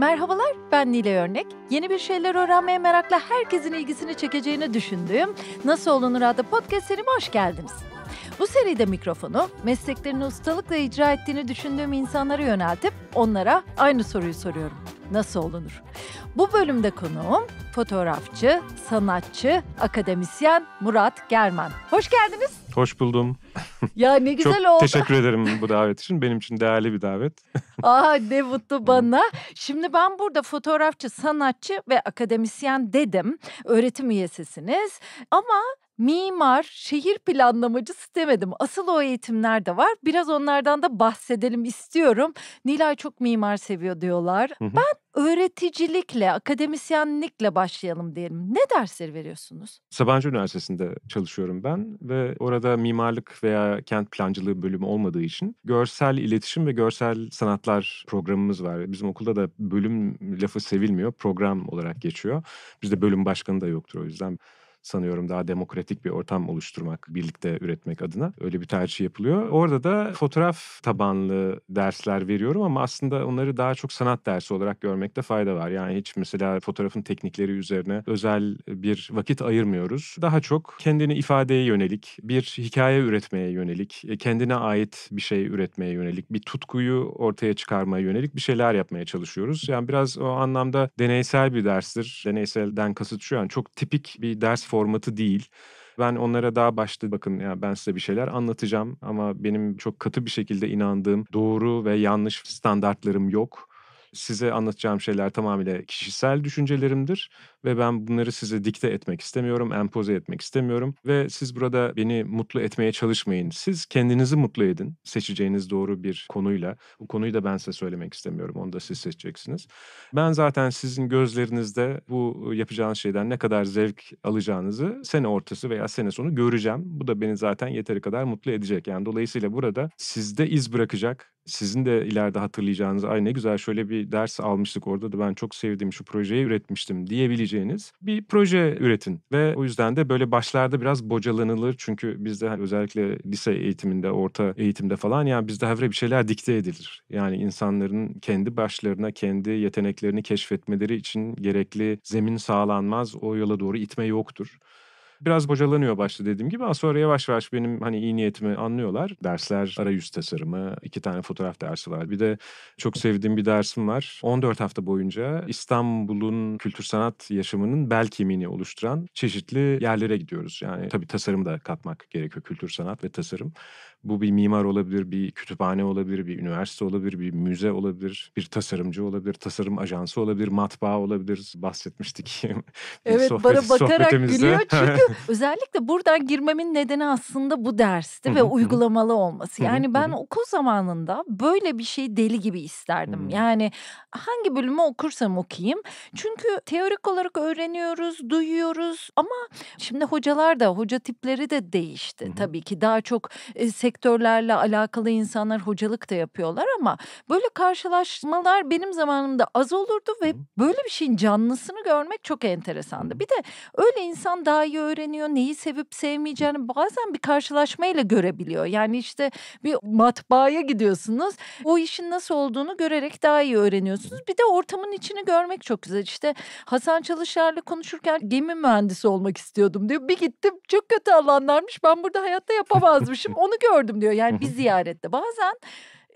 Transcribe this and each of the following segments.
Merhabalar, ben Nile Örnek. Yeni bir şeyler öğrenmeye merakla herkesin ilgisini çekeceğini düşündüğüm Nasıl Olunur adlı podcast serime hoş geldiniz. Bu seride mikrofonu mesleklerini ustalıkla icra ettiğini düşündüğüm insanlara yöneltip onlara aynı soruyu soruyorum nasıl olunur? Bu bölümde konuğum fotoğrafçı, sanatçı, akademisyen Murat Germen. Hoş geldiniz. Hoş buldum. Ya ne güzel Çok oldu. teşekkür ederim bu davet için. Benim için değerli bir davet. Aa ne mutlu bana. Şimdi ben burada fotoğrafçı, sanatçı ve akademisyen dedim. Öğretim üyesisiniz. Ama mimar, şehir planlamacısı demedim. Asıl o eğitimler de var. Biraz onlardan da bahsedelim istiyorum. Nilay çok mimar seviyor diyorlar. Hı hı. Ben öğreticilikle, akademisyenlikle başlayalım diyelim. Ne dersleri veriyorsunuz? Sabancı Üniversitesi'nde çalışıyorum ben ve orada mimarlık veya kent plancılığı bölümü olmadığı için görsel iletişim ve görsel sanatlar programımız var. Bizim okulda da bölüm lafı sevilmiyor, program olarak geçiyor. Bizde bölüm başkanı da yoktur o yüzden sanıyorum daha demokratik bir ortam oluşturmak, birlikte üretmek adına öyle bir tercih yapılıyor. Orada da fotoğraf tabanlı dersler veriyorum ama aslında onları daha çok sanat dersi olarak görmekte fayda var. Yani hiç mesela fotoğrafın teknikleri üzerine özel bir vakit ayırmıyoruz. Daha çok kendini ifadeye yönelik, bir hikaye üretmeye yönelik, e, kendine ait bir şey üretmeye yönelik, bir tutkuyu ortaya çıkarmaya yönelik bir şeyler yapmaya çalışıyoruz. Yani biraz o anlamda deneysel bir derstir. Deneyselden kasıt şu yani çok tipik bir ders formatı değil. Ben onlara daha başta bakın ya ben size bir şeyler anlatacağım ama benim çok katı bir şekilde inandığım doğru ve yanlış standartlarım yok size anlatacağım şeyler tamamıyla kişisel düşüncelerimdir ve ben bunları size dikte etmek istemiyorum, empoze etmek istemiyorum ve siz burada beni mutlu etmeye çalışmayın. Siz kendinizi mutlu edin seçeceğiniz doğru bir konuyla. Bu konuyu da ben size söylemek istemiyorum. Onu da siz seçeceksiniz. Ben zaten sizin gözlerinizde bu yapacağınız şeyden ne kadar zevk alacağınızı sene ortası veya sene sonu göreceğim. Bu da beni zaten yeteri kadar mutlu edecek. Yani dolayısıyla burada sizde iz bırakacak sizin de ileride hatırlayacağınız ay ne güzel şöyle bir ders almıştık orada da ben çok sevdiğim şu projeyi üretmiştim diyebileceğim yapabileceğiniz bir proje üretin. Ve o yüzden de böyle başlarda biraz bocalanılır. Çünkü bizde hani özellikle lise eğitiminde, orta eğitimde falan yani bizde havre bir şeyler dikte edilir. Yani insanların kendi başlarına, kendi yeteneklerini keşfetmeleri için gerekli zemin sağlanmaz. O yola doğru itme yoktur. Biraz bocalanıyor başta dediğim gibi ama sonra yavaş yavaş benim hani iyi niyetimi anlıyorlar. Dersler arayüz tasarımı, iki tane fotoğraf dersi var. Bir de çok sevdiğim bir dersim var. 14 hafta boyunca İstanbul'un kültür sanat yaşamının bel kemiğini oluşturan çeşitli yerlere gidiyoruz. Yani tabii tasarım da katmak gerekiyor. Kültür sanat ve tasarım. Bu bir mimar olabilir, bir kütüphane olabilir, bir üniversite olabilir, bir müze olabilir, bir tasarımcı olabilir, tasarım ajansı olabilir, matbaa olabilir. Bahsetmiştik. evet, bana bakarak gülüyor çünkü özellikle buradan girmemin nedeni aslında bu dersti ve uygulamalı olması. Yani ben okul zamanında böyle bir şey deli gibi isterdim. Yani hangi bölümü okursam okuyayım. Çünkü teorik olarak öğreniyoruz, duyuyoruz ama şimdi hocalar da, hoca tipleri de değişti tabii ki. Daha çok e, sektörlerle alakalı insanlar hocalık da yapıyorlar ama böyle karşılaşmalar benim zamanımda az olurdu ve böyle bir şeyin canlısını görmek çok enteresandı. Bir de öyle insan daha iyi öğreniyor öğreniyor, neyi sevip sevmeyeceğini bazen bir karşılaşmayla görebiliyor. Yani işte bir matbaaya gidiyorsunuz. O işin nasıl olduğunu görerek daha iyi öğreniyorsunuz. Bir de ortamın içini görmek çok güzel. İşte Hasan Çalışar'la konuşurken gemi mühendisi olmak istiyordum diyor. Bir gittim çok kötü alanlarmış. Ben burada hayatta yapamazmışım. Onu gördüm diyor. Yani bir ziyarette. Bazen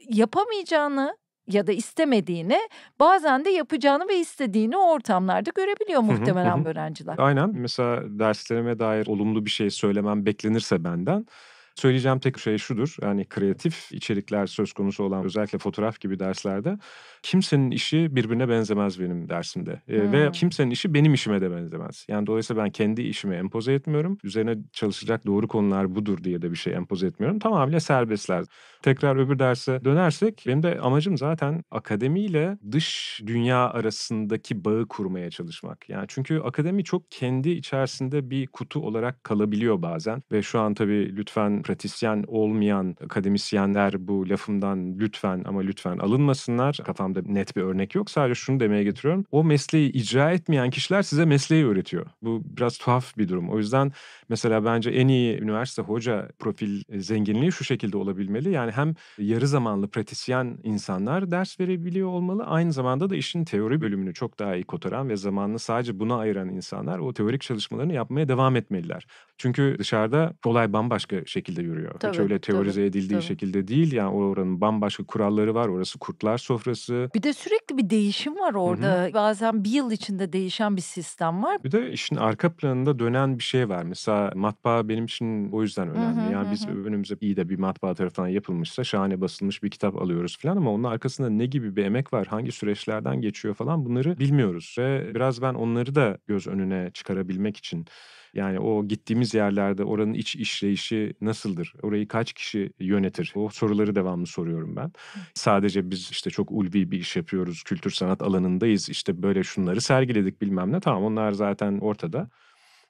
yapamayacağını ya da istemediğini bazen de yapacağını ve istediğini o ortamlarda görebiliyor muhtemelen öğrenciler. Aynen mesela derslerime dair olumlu bir şey söylemem beklenirse benden Söyleyeceğim tek şey şudur. Yani kreatif içerikler söz konusu olan özellikle fotoğraf gibi derslerde kimsenin işi birbirine benzemez benim dersimde. Ee, hmm. Ve kimsenin işi benim işime de benzemez. Yani dolayısıyla ben kendi işime empoze etmiyorum. Üzerine çalışacak doğru konular budur diye de bir şey empoze etmiyorum. Tamamıyla serbestler. Tekrar öbür derse dönersek benim de amacım zaten akademiyle dış dünya arasındaki bağı kurmaya çalışmak. Yani çünkü akademi çok kendi içerisinde bir kutu olarak kalabiliyor bazen ve şu an tabii lütfen pratisyen olmayan akademisyenler bu lafımdan lütfen ama lütfen alınmasınlar. Kafamda net bir örnek yok. Sadece şunu demeye getiriyorum. O mesleği icra etmeyen kişiler size mesleği öğretiyor. Bu biraz tuhaf bir durum. O yüzden mesela bence en iyi üniversite hoca profil e, zenginliği şu şekilde olabilmeli. Yani hem yarı zamanlı pratisyen insanlar ders verebiliyor olmalı. Aynı zamanda da işin teori bölümünü çok daha iyi kotaran ve zamanını sadece buna ayıran insanlar o teorik çalışmalarını yapmaya devam etmeliler. Çünkü dışarıda olay bambaşka şekilde şekilde yürüyor. Tabii, Hiç öyle teorize tabii, edildiği tabii. şekilde değil. Yani oranın bambaşka kuralları var. Orası kurtlar sofrası. Bir de sürekli bir değişim var orada. Hı-hı. Bazen bir yıl içinde değişen bir sistem var. Bir de işin arka planında dönen bir şey var. Mesela matbaa benim için o yüzden önemli. Hı-hı, yani hı. biz önümüze iyi de bir matbaa tarafından yapılmışsa şahane basılmış bir kitap alıyoruz falan ama onun arkasında ne gibi bir emek var, hangi süreçlerden geçiyor falan bunları bilmiyoruz ve biraz ben onları da göz önüne çıkarabilmek için yani o gittiğimiz yerlerde oranın iç işleyişi nasıldır? Orayı kaç kişi yönetir? O soruları devamlı soruyorum ben. Sadece biz işte çok ulvi bir iş yapıyoruz, kültür sanat alanındayız. İşte böyle şunları sergiledik bilmem ne. Tamam onlar zaten ortada.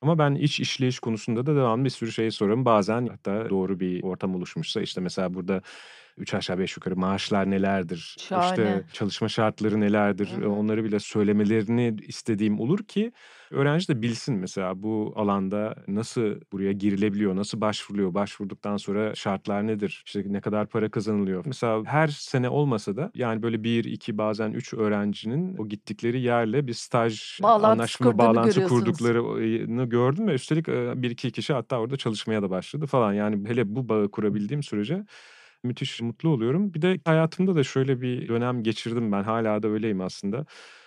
Ama ben iç işleyiş konusunda da devamlı bir sürü şey sorarım. Bazen hatta doğru bir ortam oluşmuşsa işte mesela burada üç aşağı beş yukarı maaşlar nelerdir? Şahane. İşte çalışma şartları nelerdir? E, hı Onları bile söylemelerini istediğim olur ki öğrenci de bilsin mesela bu alanda nasıl buraya girilebiliyor, nasıl başvuruluyor, başvurduktan sonra şartlar nedir? İşte ne kadar para kazanılıyor? Mesela her sene olmasa da yani böyle bir, iki bazen üç öğrencinin o gittikleri yerle bir staj bağlantısı anlaşma bağlantısı kurduklarını gördüm ve üstelik e, bir iki kişi hatta orada çalışmaya da başladı falan. Yani hele bu bağı kurabildiğim sürece müthiş mutlu oluyorum. Bir de hayatımda da şöyle bir dönem geçirdim ben. Hala da öyleyim aslında.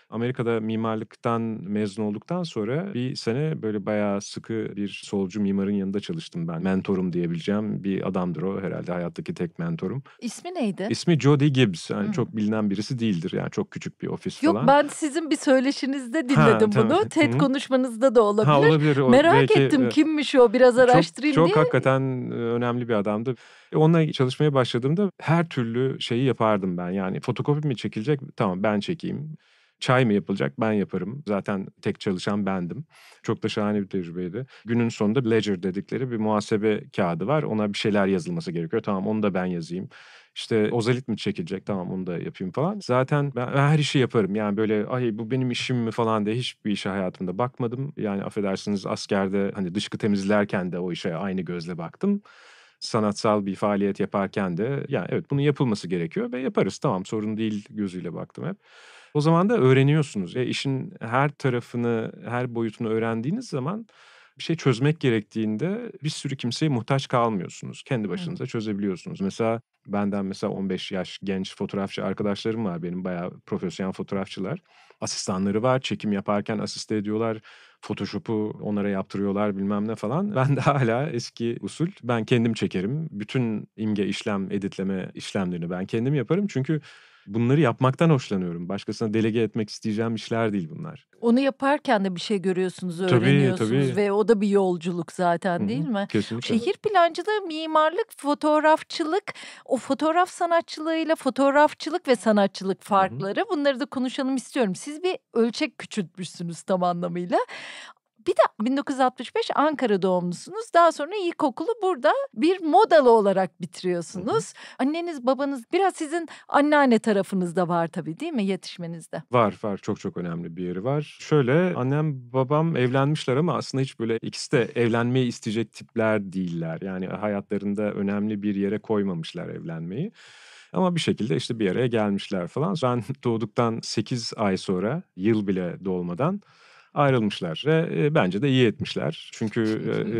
Amerika'da mimarlıktan mezun olduktan sonra bir sene böyle bayağı sıkı bir solcu mimarın yanında çalıştım ben. Mentorum diyebileceğim bir adamdır o herhalde hayattaki tek mentorum. İsmi neydi? İsmi Jody Gibbs. Yani hmm. çok bilinen birisi değildir. Yani çok küçük bir ofis Yok, falan. Yok ben sizin bir söyleşinizde dinledim ha, bunu. Tamam. TED konuşmanızda da olabilir. Ha, olabilir. O, Merak belki, ettim kimmiş o biraz araştırayım çok, çok diye. Çok hakikaten e, önemli bir adamdı. E, onunla çalışmaya başladığımda her türlü şeyi yapardım ben. Yani fotokopi mi çekilecek? Tamam ben çekeyim. Çay mı yapılacak? Ben yaparım. Zaten tek çalışan bendim. Çok da şahane bir tecrübeydi. Günün sonunda ledger dedikleri bir muhasebe kağıdı var. Ona bir şeyler yazılması gerekiyor. Tamam onu da ben yazayım. İşte ozalit mi çekilecek tamam onu da yapayım falan. Zaten ben, ben her işi yaparım. Yani böyle ay bu benim işim mi falan diye hiçbir işe hayatımda bakmadım. Yani affedersiniz askerde hani dışkı temizlerken de o işe aynı gözle baktım sanatsal bir faaliyet yaparken de yani evet bunun yapılması gerekiyor ve yaparız tamam sorun değil gözüyle baktım hep. O zaman da öğreniyorsunuz. E, işin her tarafını, her boyutunu öğrendiğiniz zaman bir şey çözmek gerektiğinde bir sürü kimseye muhtaç kalmıyorsunuz. Kendi başınıza hmm. çözebiliyorsunuz. Mesela benden mesela 15 yaş genç fotoğrafçı arkadaşlarım var benim bayağı profesyonel fotoğrafçılar. Asistanları var, çekim yaparken asiste ediyorlar. Photoshop'u onlara yaptırıyorlar bilmem ne falan. Ben de hala eski usul. Ben kendim çekerim. Bütün imge işlem, editleme işlemlerini ben kendim yaparım. Çünkü bunları yapmaktan hoşlanıyorum. Başkasına delege etmek isteyeceğim işler değil bunlar. Onu yaparken de bir şey görüyorsunuz, öğreniyorsunuz tabii, tabii. ve o da bir yolculuk zaten değil mi? Kesinlikle. Şehir plancılığı, mimarlık, fotoğrafçılık, o fotoğraf sanatçılığıyla fotoğrafçılık ve sanatçılık farkları Hı-hı. bunları da konuşalım istiyorum. Siz bir ölçek küçültmüşsünüz tam anlamıyla. Bir de 1965 Ankara doğumlusunuz. Daha sonra ilkokulu burada bir modalı olarak bitiriyorsunuz. Anneniz babanız biraz sizin anneanne tarafınızda var tabii değil mi yetişmenizde? Var var çok çok önemli bir yeri var. Şöyle annem babam evlenmişler ama aslında hiç böyle ikisi de evlenmeyi isteyecek tipler değiller. Yani hayatlarında önemli bir yere koymamışlar evlenmeyi. Ama bir şekilde işte bir araya gelmişler falan. Ben doğduktan 8 ay sonra yıl bile dolmadan ayrılmışlar ve e, bence de iyi etmişler. Çünkü e, e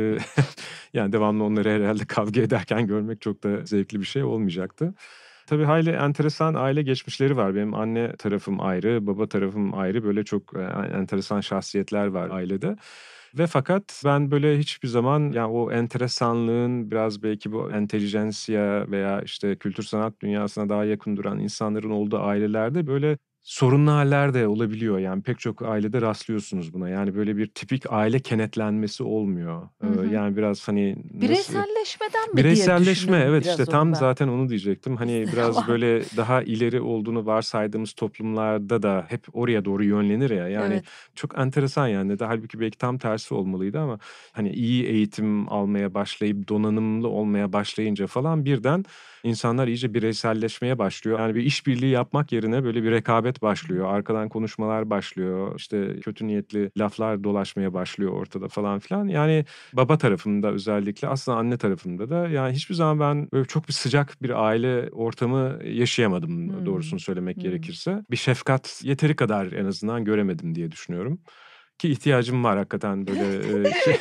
yani devamlı onları herhalde kavga ederken görmek çok da zevkli bir şey olmayacaktı. Tabii hayli enteresan aile geçmişleri var. Benim anne tarafım ayrı, baba tarafım ayrı. Böyle çok e, enteresan şahsiyetler var ailede. Ve fakat ben böyle hiçbir zaman yani o enteresanlığın biraz belki bu entelijensiya veya işte kültür sanat dünyasına daha yakın duran insanların olduğu ailelerde böyle sorunlu haller de olabiliyor. Yani pek çok ailede rastlıyorsunuz buna. Yani böyle bir tipik aile kenetlenmesi olmuyor. Hı hı. yani biraz hani nasıl... bireyselleşmeden mi bireyselleşme evet biraz işte tam ben. zaten onu diyecektim. Hani biraz böyle daha ileri olduğunu varsaydığımız toplumlarda da hep oraya doğru yönlenir ya. Yani evet. çok enteresan yani. De halbuki belki tam tersi olmalıydı ama hani iyi eğitim almaya başlayıp donanımlı olmaya başlayınca falan birden insanlar iyice bireyselleşmeye başlıyor. Yani bir işbirliği yapmak yerine böyle bir rekabet flört başlıyor. Arkadan konuşmalar başlıyor. İşte kötü niyetli laflar dolaşmaya başlıyor ortada falan filan. Yani baba tarafında özellikle aslında anne tarafında da yani hiçbir zaman ben böyle çok bir sıcak bir aile ortamı yaşayamadım hmm. doğrusunu söylemek hmm. gerekirse. Bir şefkat yeteri kadar en azından göremedim diye düşünüyorum ki ihtiyacım var hakikaten böyle şey.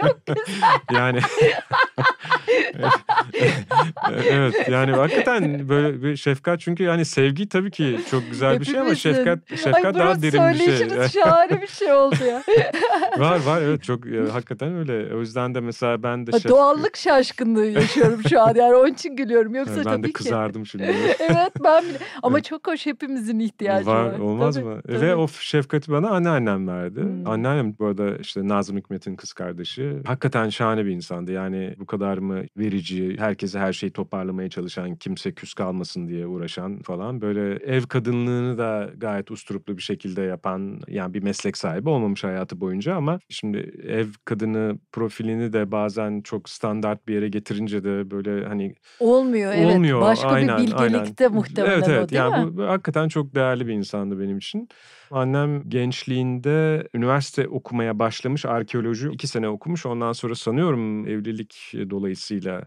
Çok güzel. yani evet yani hakikaten böyle bir şefkat çünkü yani sevgi tabii ki çok güzel bir şey ama şefkat şefkat Ay, daha derin bir şey. şahane bir şey oldu ya. var var evet çok hakikaten öyle. O yüzden de mesela ben de şef... doğallık şaşkınlığı yaşıyorum şu an yani onun için gülüyorum yoksa yani ben tabii ki. Ben de kızardım ki. şimdi. evet ben bile. Ama çok hoş hepimizin ihtiyacı var. Var olmaz tabii, mı? E, tabii. Ve o şefkati bana anneannem verdi. Hmm. Anneannem bu arada işte Nazım Hikmet'in kız kardeşi. Hakikaten şahane bir insandı. Yani bu kadar mı verici, herkese her şeyi toparlamaya çalışan, kimse küs kalmasın diye uğraşan falan. Böyle ev kadınlığını da gayet usturuplu bir şekilde yapan yani bir meslek sahibi olmamış hayatı boyunca ama şimdi ev kadını profilini de bazen çok standart bir yere getirince de böyle hani olmuyor, olmuyor. evet. Başka aynen, bir bilgelikte aynen. muhtemelen evet, evet. o değil yani mi? evet hakikaten çok değerli bir insandı benim için. Annem gençliğinde üniversite okumaya başlamış, arkeoloji iki sene okumuş. Ondan sonra sanıyorum evlilik dolayısıyla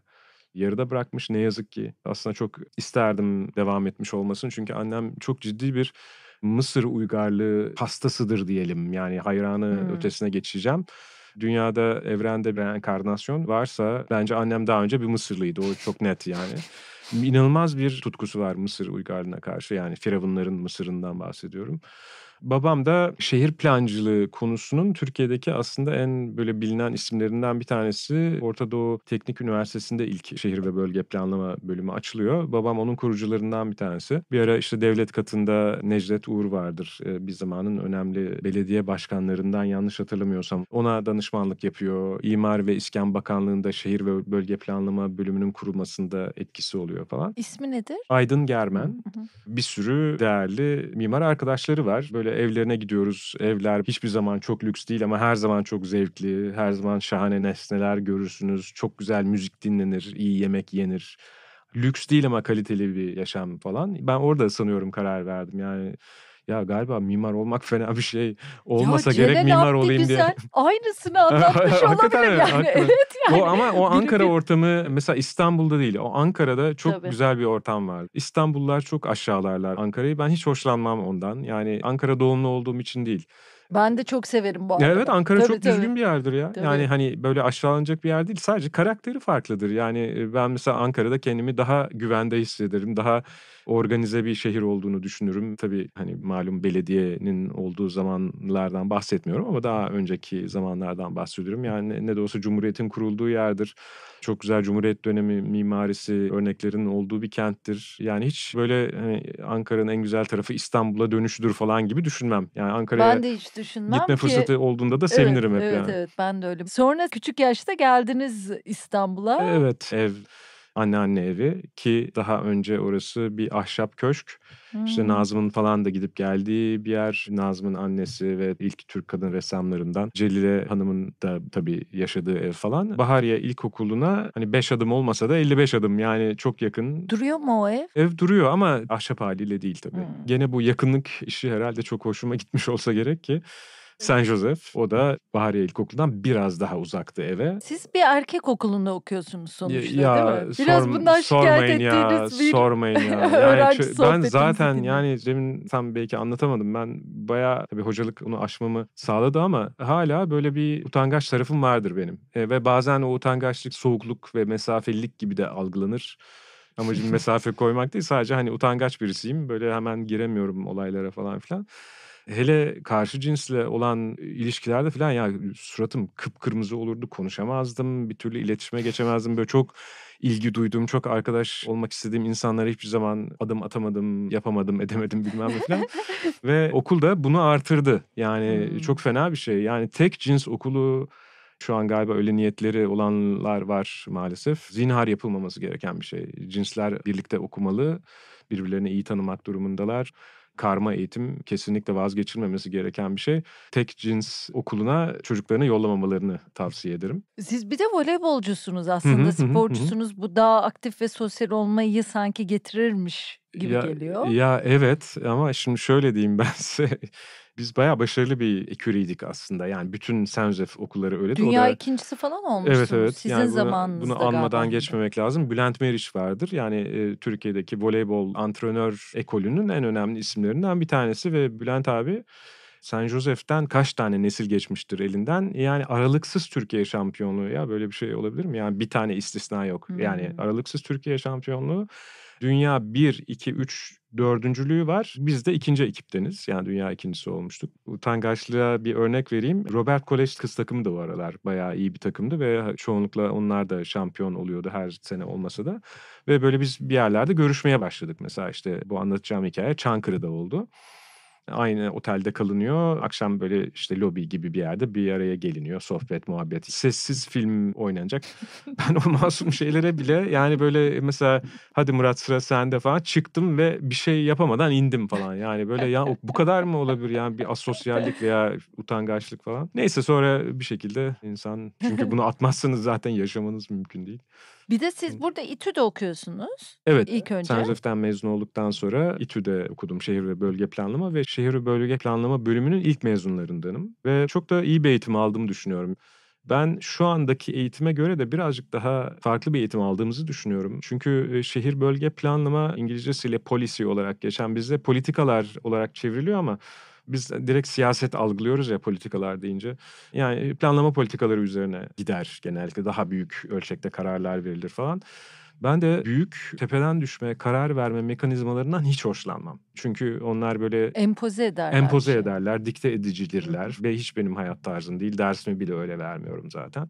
yarıda bırakmış ne yazık ki. Aslında çok isterdim devam etmiş olmasın Çünkü annem çok ciddi bir Mısır uygarlığı hastasıdır diyelim. Yani hayranı hmm. ötesine geçeceğim dünyada evrende bir reenkarnasyon varsa bence annem daha önce bir Mısırlıydı. O çok net yani. İnanılmaz bir tutkusu var Mısır uygarlığına karşı. Yani Firavunların Mısır'ından bahsediyorum. Babam da şehir plancılığı konusunun Türkiye'deki aslında en böyle bilinen isimlerinden bir tanesi. Orta Doğu Teknik Üniversitesi'nde ilk şehir ve bölge planlama bölümü açılıyor. Babam onun kurucularından bir tanesi. Bir ara işte devlet katında Necdet Uğur vardır. E, bir zamanın önemli belediye başkanlarından yanlış hatırlamıyorsam. Ona danışmanlık yapıyor. İmar ve İskan Bakanlığı'nda şehir ve bölge planlama bölümünün kurulmasında etkisi oluyor falan. İsmi nedir? Aydın Germen. Hı hı. Bir sürü değerli mimar arkadaşları var. Böyle böyle evlerine gidiyoruz. Evler hiçbir zaman çok lüks değil ama her zaman çok zevkli. Her zaman şahane nesneler görürsünüz. Çok güzel müzik dinlenir, iyi yemek yenir. Lüks değil ama kaliteli bir yaşam falan. Ben orada sanıyorum karar verdim. Yani ya galiba mimar olmak fena bir şey olmasa ya, gerek mimar olayım güzel. diye. Aynısını anlatmış olabilir yani. Hakikaten. evet yani. O, ama o Ankara ortamı mesela İstanbul'da değil. O Ankara'da çok Tabii. güzel bir ortam var. İstanbullular çok aşağılarlar Ankara'yı. Ben hiç hoşlanmam ondan. Yani Ankara doğumlu olduğum için değil. Ben de çok severim bu arada. Evet Ankara tabii, çok tabii. düzgün bir yerdir ya. Tabii. Yani hani böyle aşağılanacak bir yer değil. Sadece karakteri farklıdır. Yani ben mesela Ankara'da kendimi daha güvende hissederim. Daha organize bir şehir olduğunu düşünürüm. Tabii hani malum belediyenin olduğu zamanlardan bahsetmiyorum ama daha önceki zamanlardan bahsediyorum. Yani ne de olsa Cumhuriyet'in kurulduğu yerdir. Çok güzel Cumhuriyet dönemi mimarisi örneklerin olduğu bir kenttir. Yani hiç böyle hani Ankara'nın en güzel tarafı İstanbul'a dönüşüdür falan gibi düşünmem. Yani Ankara'ya ben de hiç düşünmem gitme ki... fırsatı olduğunda da evet, sevinirim hep evet, yani. Evet evet ben de öyle. Sonra küçük yaşta geldiniz İstanbul'a. Evet ev anneanne evi ki daha önce orası bir ahşap köşk. Hmm. İşte Nazım'ın falan da gidip geldiği bir yer. Nazım'ın annesi ve ilk Türk kadın ressamlarından Celile Hanım'ın da tabii yaşadığı ev falan. Bahariye İlkokulu'na hani 5 adım olmasa da 55 adım yani çok yakın. Duruyor mu o ev? Ev duruyor ama ahşap haliyle değil tabii. Hmm. Gene bu yakınlık işi herhalde çok hoşuma gitmiş olsa gerek ki San Joseph, O da Bahariye İlkokulu'ndan biraz daha uzaktı eve. Siz bir erkek okulunda okuyorsunuz sonuçta ya, değil mi? Biraz sorm, bundan şikayet ettiğiniz ya, bir sormayın ya. Yani ço- ben zaten yani Cem'in tam belki anlatamadım. Ben bayağı tabii hocalık onu aşmamı sağladı ama hala böyle bir utangaç tarafım vardır benim. E, ve bazen o utangaçlık soğukluk ve mesafelilik gibi de algılanır amacım mesafe koymak değil. Sadece hani utangaç birisiyim. Böyle hemen giremiyorum olaylara falan filan. Hele karşı cinsle olan ilişkilerde falan ya suratım kıpkırmızı olurdu konuşamazdım bir türlü iletişime geçemezdim böyle çok ilgi duyduğum, çok arkadaş olmak istediğim insanlara hiçbir zaman adım atamadım, yapamadım, edemedim bilmem ne falan. Ve da bunu artırdı. Yani hmm. çok fena bir şey. Yani tek cins okulu şu an galiba öyle niyetleri olanlar var maalesef. Zinhar yapılmaması gereken bir şey. Cinsler birlikte okumalı, birbirlerini iyi tanımak durumundalar karma eğitim kesinlikle vazgeçilmemesi gereken bir şey. Tek cins okuluna çocuklarını yollamamalarını tavsiye ederim. Siz bir de voleybolcusunuz aslında, sporcusunuz. Bu daha aktif ve sosyal olmayı sanki getirirmiş gibi ya, geliyor. Ya evet ama şimdi şöyle diyeyim ben size biz bayağı başarılı bir eküriydik aslında. Yani bütün Senjef okulları öyle. Dünya da, ikincisi falan olmuştu. evet, evet. sizin yani bunu, zamanınızda Bunu anmadan galiba. geçmemek lazım. Bülent Meriç vardır. Yani e, Türkiye'deki voleybol antrenör ekolünün en önemli isimlerinden bir tanesi ve Bülent abi San Josef'ten kaç tane nesil geçmiştir elinden? Yani aralıksız Türkiye şampiyonluğu ya böyle bir şey olabilir mi? Yani bir tane istisna yok. Hmm. Yani aralıksız Türkiye şampiyonluğu Dünya 1, 2, 3 dördüncülüğü var. Biz de ikinci ekipteniz. Yani dünya ikincisi olmuştuk. Utangaçlığa bir örnek vereyim. Robert Kolej kız takımı da bu aralar bayağı iyi bir takımdı ve çoğunlukla onlar da şampiyon oluyordu her sene olmasa da. Ve böyle biz bir yerlerde görüşmeye başladık. Mesela işte bu anlatacağım hikaye Çankırı'da oldu aynı otelde kalınıyor. Akşam böyle işte lobi gibi bir yerde bir araya geliniyor. Sohbet, muhabbet. Sessiz film oynanacak. ben o masum şeylere bile yani böyle e, mesela hadi Murat sıra sende falan çıktım ve bir şey yapamadan indim falan. Yani böyle ya bu kadar mı olabilir yani bir asosyallik veya utangaçlık falan. Neyse sonra bir şekilde insan çünkü bunu atmazsanız zaten yaşamanız mümkün değil. Bir de siz burada İTÜ'de okuyorsunuz. Evet. İlk önce. Senref'ten mezun olduktan sonra İTÜ'de okudum şehir ve bölge planlama ve şehir ve bölge planlama bölümünün ilk mezunlarındanım. Ve çok da iyi bir eğitim aldığımı düşünüyorum. Ben şu andaki eğitime göre de birazcık daha farklı bir eğitim aldığımızı düşünüyorum. Çünkü e, şehir bölge planlama İngilizcesiyle policy olarak geçen bizde politikalar olarak çevriliyor ama biz direkt siyaset algılıyoruz ya politikalar deyince. Yani planlama politikaları üzerine gider genellikle daha büyük ölçekte kararlar verilir falan. Ben de büyük tepeden düşme karar verme mekanizmalarından hiç hoşlanmam. Çünkü onlar böyle empoze ederler. Empoze şey. ederler, dikte edicidirler ve hiç benim hayat tarzım değil. Dersimi bile öyle vermiyorum zaten.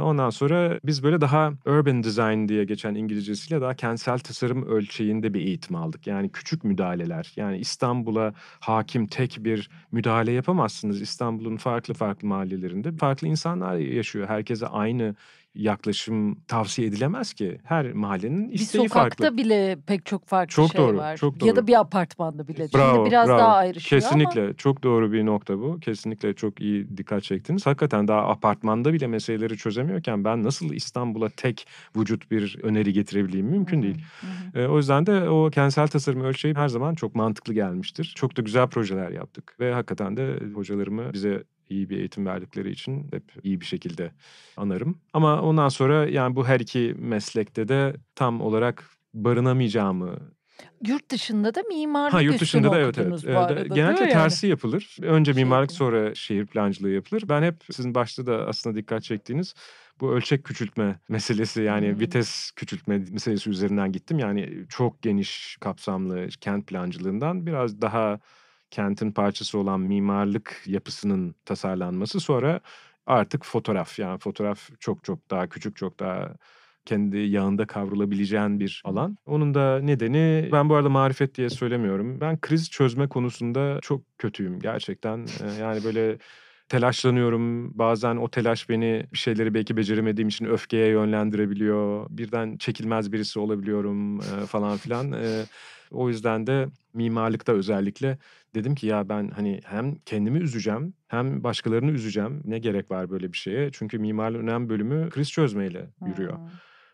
Ondan sonra biz böyle daha urban design diye geçen İngilizcesiyle daha kentsel tasarım ölçeğinde bir eğitim aldık. Yani küçük müdahaleler. Yani İstanbul'a hakim tek bir müdahale yapamazsınız. İstanbul'un farklı farklı mahallelerinde farklı insanlar yaşıyor. Herkese aynı yaklaşım tavsiye edilemez ki. Her mahallenin isteği farklı. Bir sokakta farklı. bile pek çok farklı çok şey doğru, var. Çok doğru. Ya da bir apartmanda bile. Bravo, Şimdi biraz bravo. daha ayrışıyor Kesinlikle ama... çok doğru bir nokta bu. Kesinlikle çok iyi dikkat çektiniz. Hakikaten daha apartmanda bile meseleleri çözemiyorken ben nasıl İstanbul'a tek vücut bir öneri getirebileyim mümkün değil. E, o yüzden de o kentsel tasarım ölçeği her zaman çok mantıklı gelmiştir. Çok da güzel projeler yaptık ve hakikaten de hocalarımı bize iyi bir eğitim verdikleri için hep iyi bir şekilde anarım. Ama ondan sonra yani bu her iki meslekte de tam olarak barınamayacağımı Yurt dışında da mimarlık ha, yurt dışında da evet evet. Bu ee, arada, Genellikle tersi yani? yapılır. Önce şey mimarlık gibi. sonra şehir plancılığı yapılır. Ben hep sizin başta da aslında dikkat çektiğiniz bu ölçek küçültme meselesi yani hmm. vites küçültme meselesi üzerinden gittim. Yani çok geniş kapsamlı kent plancılığından biraz daha kentin parçası olan mimarlık yapısının tasarlanması sonra artık fotoğraf yani fotoğraf çok çok daha küçük çok daha kendi yağında kavrulabileceğin bir alan. Onun da nedeni ben bu arada marifet diye söylemiyorum. Ben kriz çözme konusunda çok kötüyüm gerçekten. Yani böyle telaşlanıyorum. Bazen o telaş beni bir şeyleri belki beceremediğim için öfkeye yönlendirebiliyor. Birden çekilmez birisi olabiliyorum falan filan. O yüzden de mimarlıkta özellikle dedim ki ya ben hani hem kendimi üzeceğim hem başkalarını üzeceğim. Ne gerek var böyle bir şeye? Çünkü mimarlığın önemli bölümü kriz çözmeyle yürüyor. Hmm.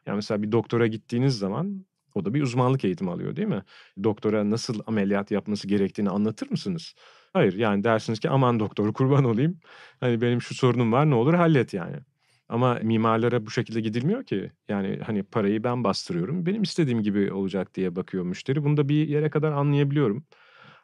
Yani mesela bir doktora gittiğiniz zaman o da bir uzmanlık eğitimi alıyor değil mi? Doktora nasıl ameliyat yapması gerektiğini anlatır mısınız? Hayır yani dersiniz ki aman doktoru kurban olayım. Hani benim şu sorunum var ne olur hallet yani. Ama mimarlara bu şekilde gidilmiyor ki. Yani hani parayı ben bastırıyorum. Benim istediğim gibi olacak diye bakıyor müşteri. Bunu da bir yere kadar anlayabiliyorum.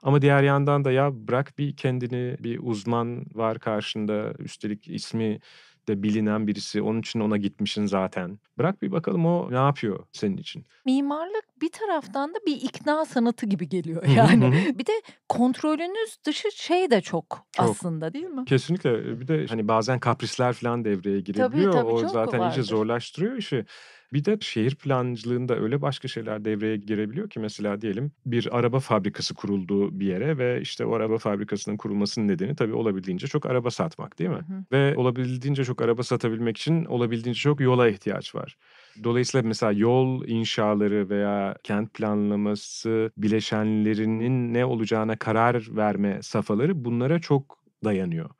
Ama diğer yandan da ya bırak bir kendini bir uzman var karşında üstelik ismi de bilinen birisi. Onun için ona gitmişsin zaten. Bırak bir bakalım o ne yapıyor senin için. Mimarlık bir taraftan da bir ikna sanatı gibi geliyor yani. bir de kontrolünüz dışı şey de çok, çok aslında değil mi? Kesinlikle. Bir de hani bazen kaprisler falan devreye girebiliyor. Tabii, tabii, o zaten vardır. iyice zorlaştırıyor işi. Bir de şehir plancılığında öyle başka şeyler devreye girebiliyor ki mesela diyelim bir araba fabrikası kuruldu bir yere ve işte o araba fabrikasının kurulmasının nedeni tabii olabildiğince çok araba satmak değil mi? hı. Ve olabildiğince çok araba satabilmek için olabildiğince çok yola ihtiyaç var. Dolayısıyla mesela yol inşaları veya kent planlaması bileşenlerinin ne olacağına karar verme safhaları bunlara çok dayanıyor.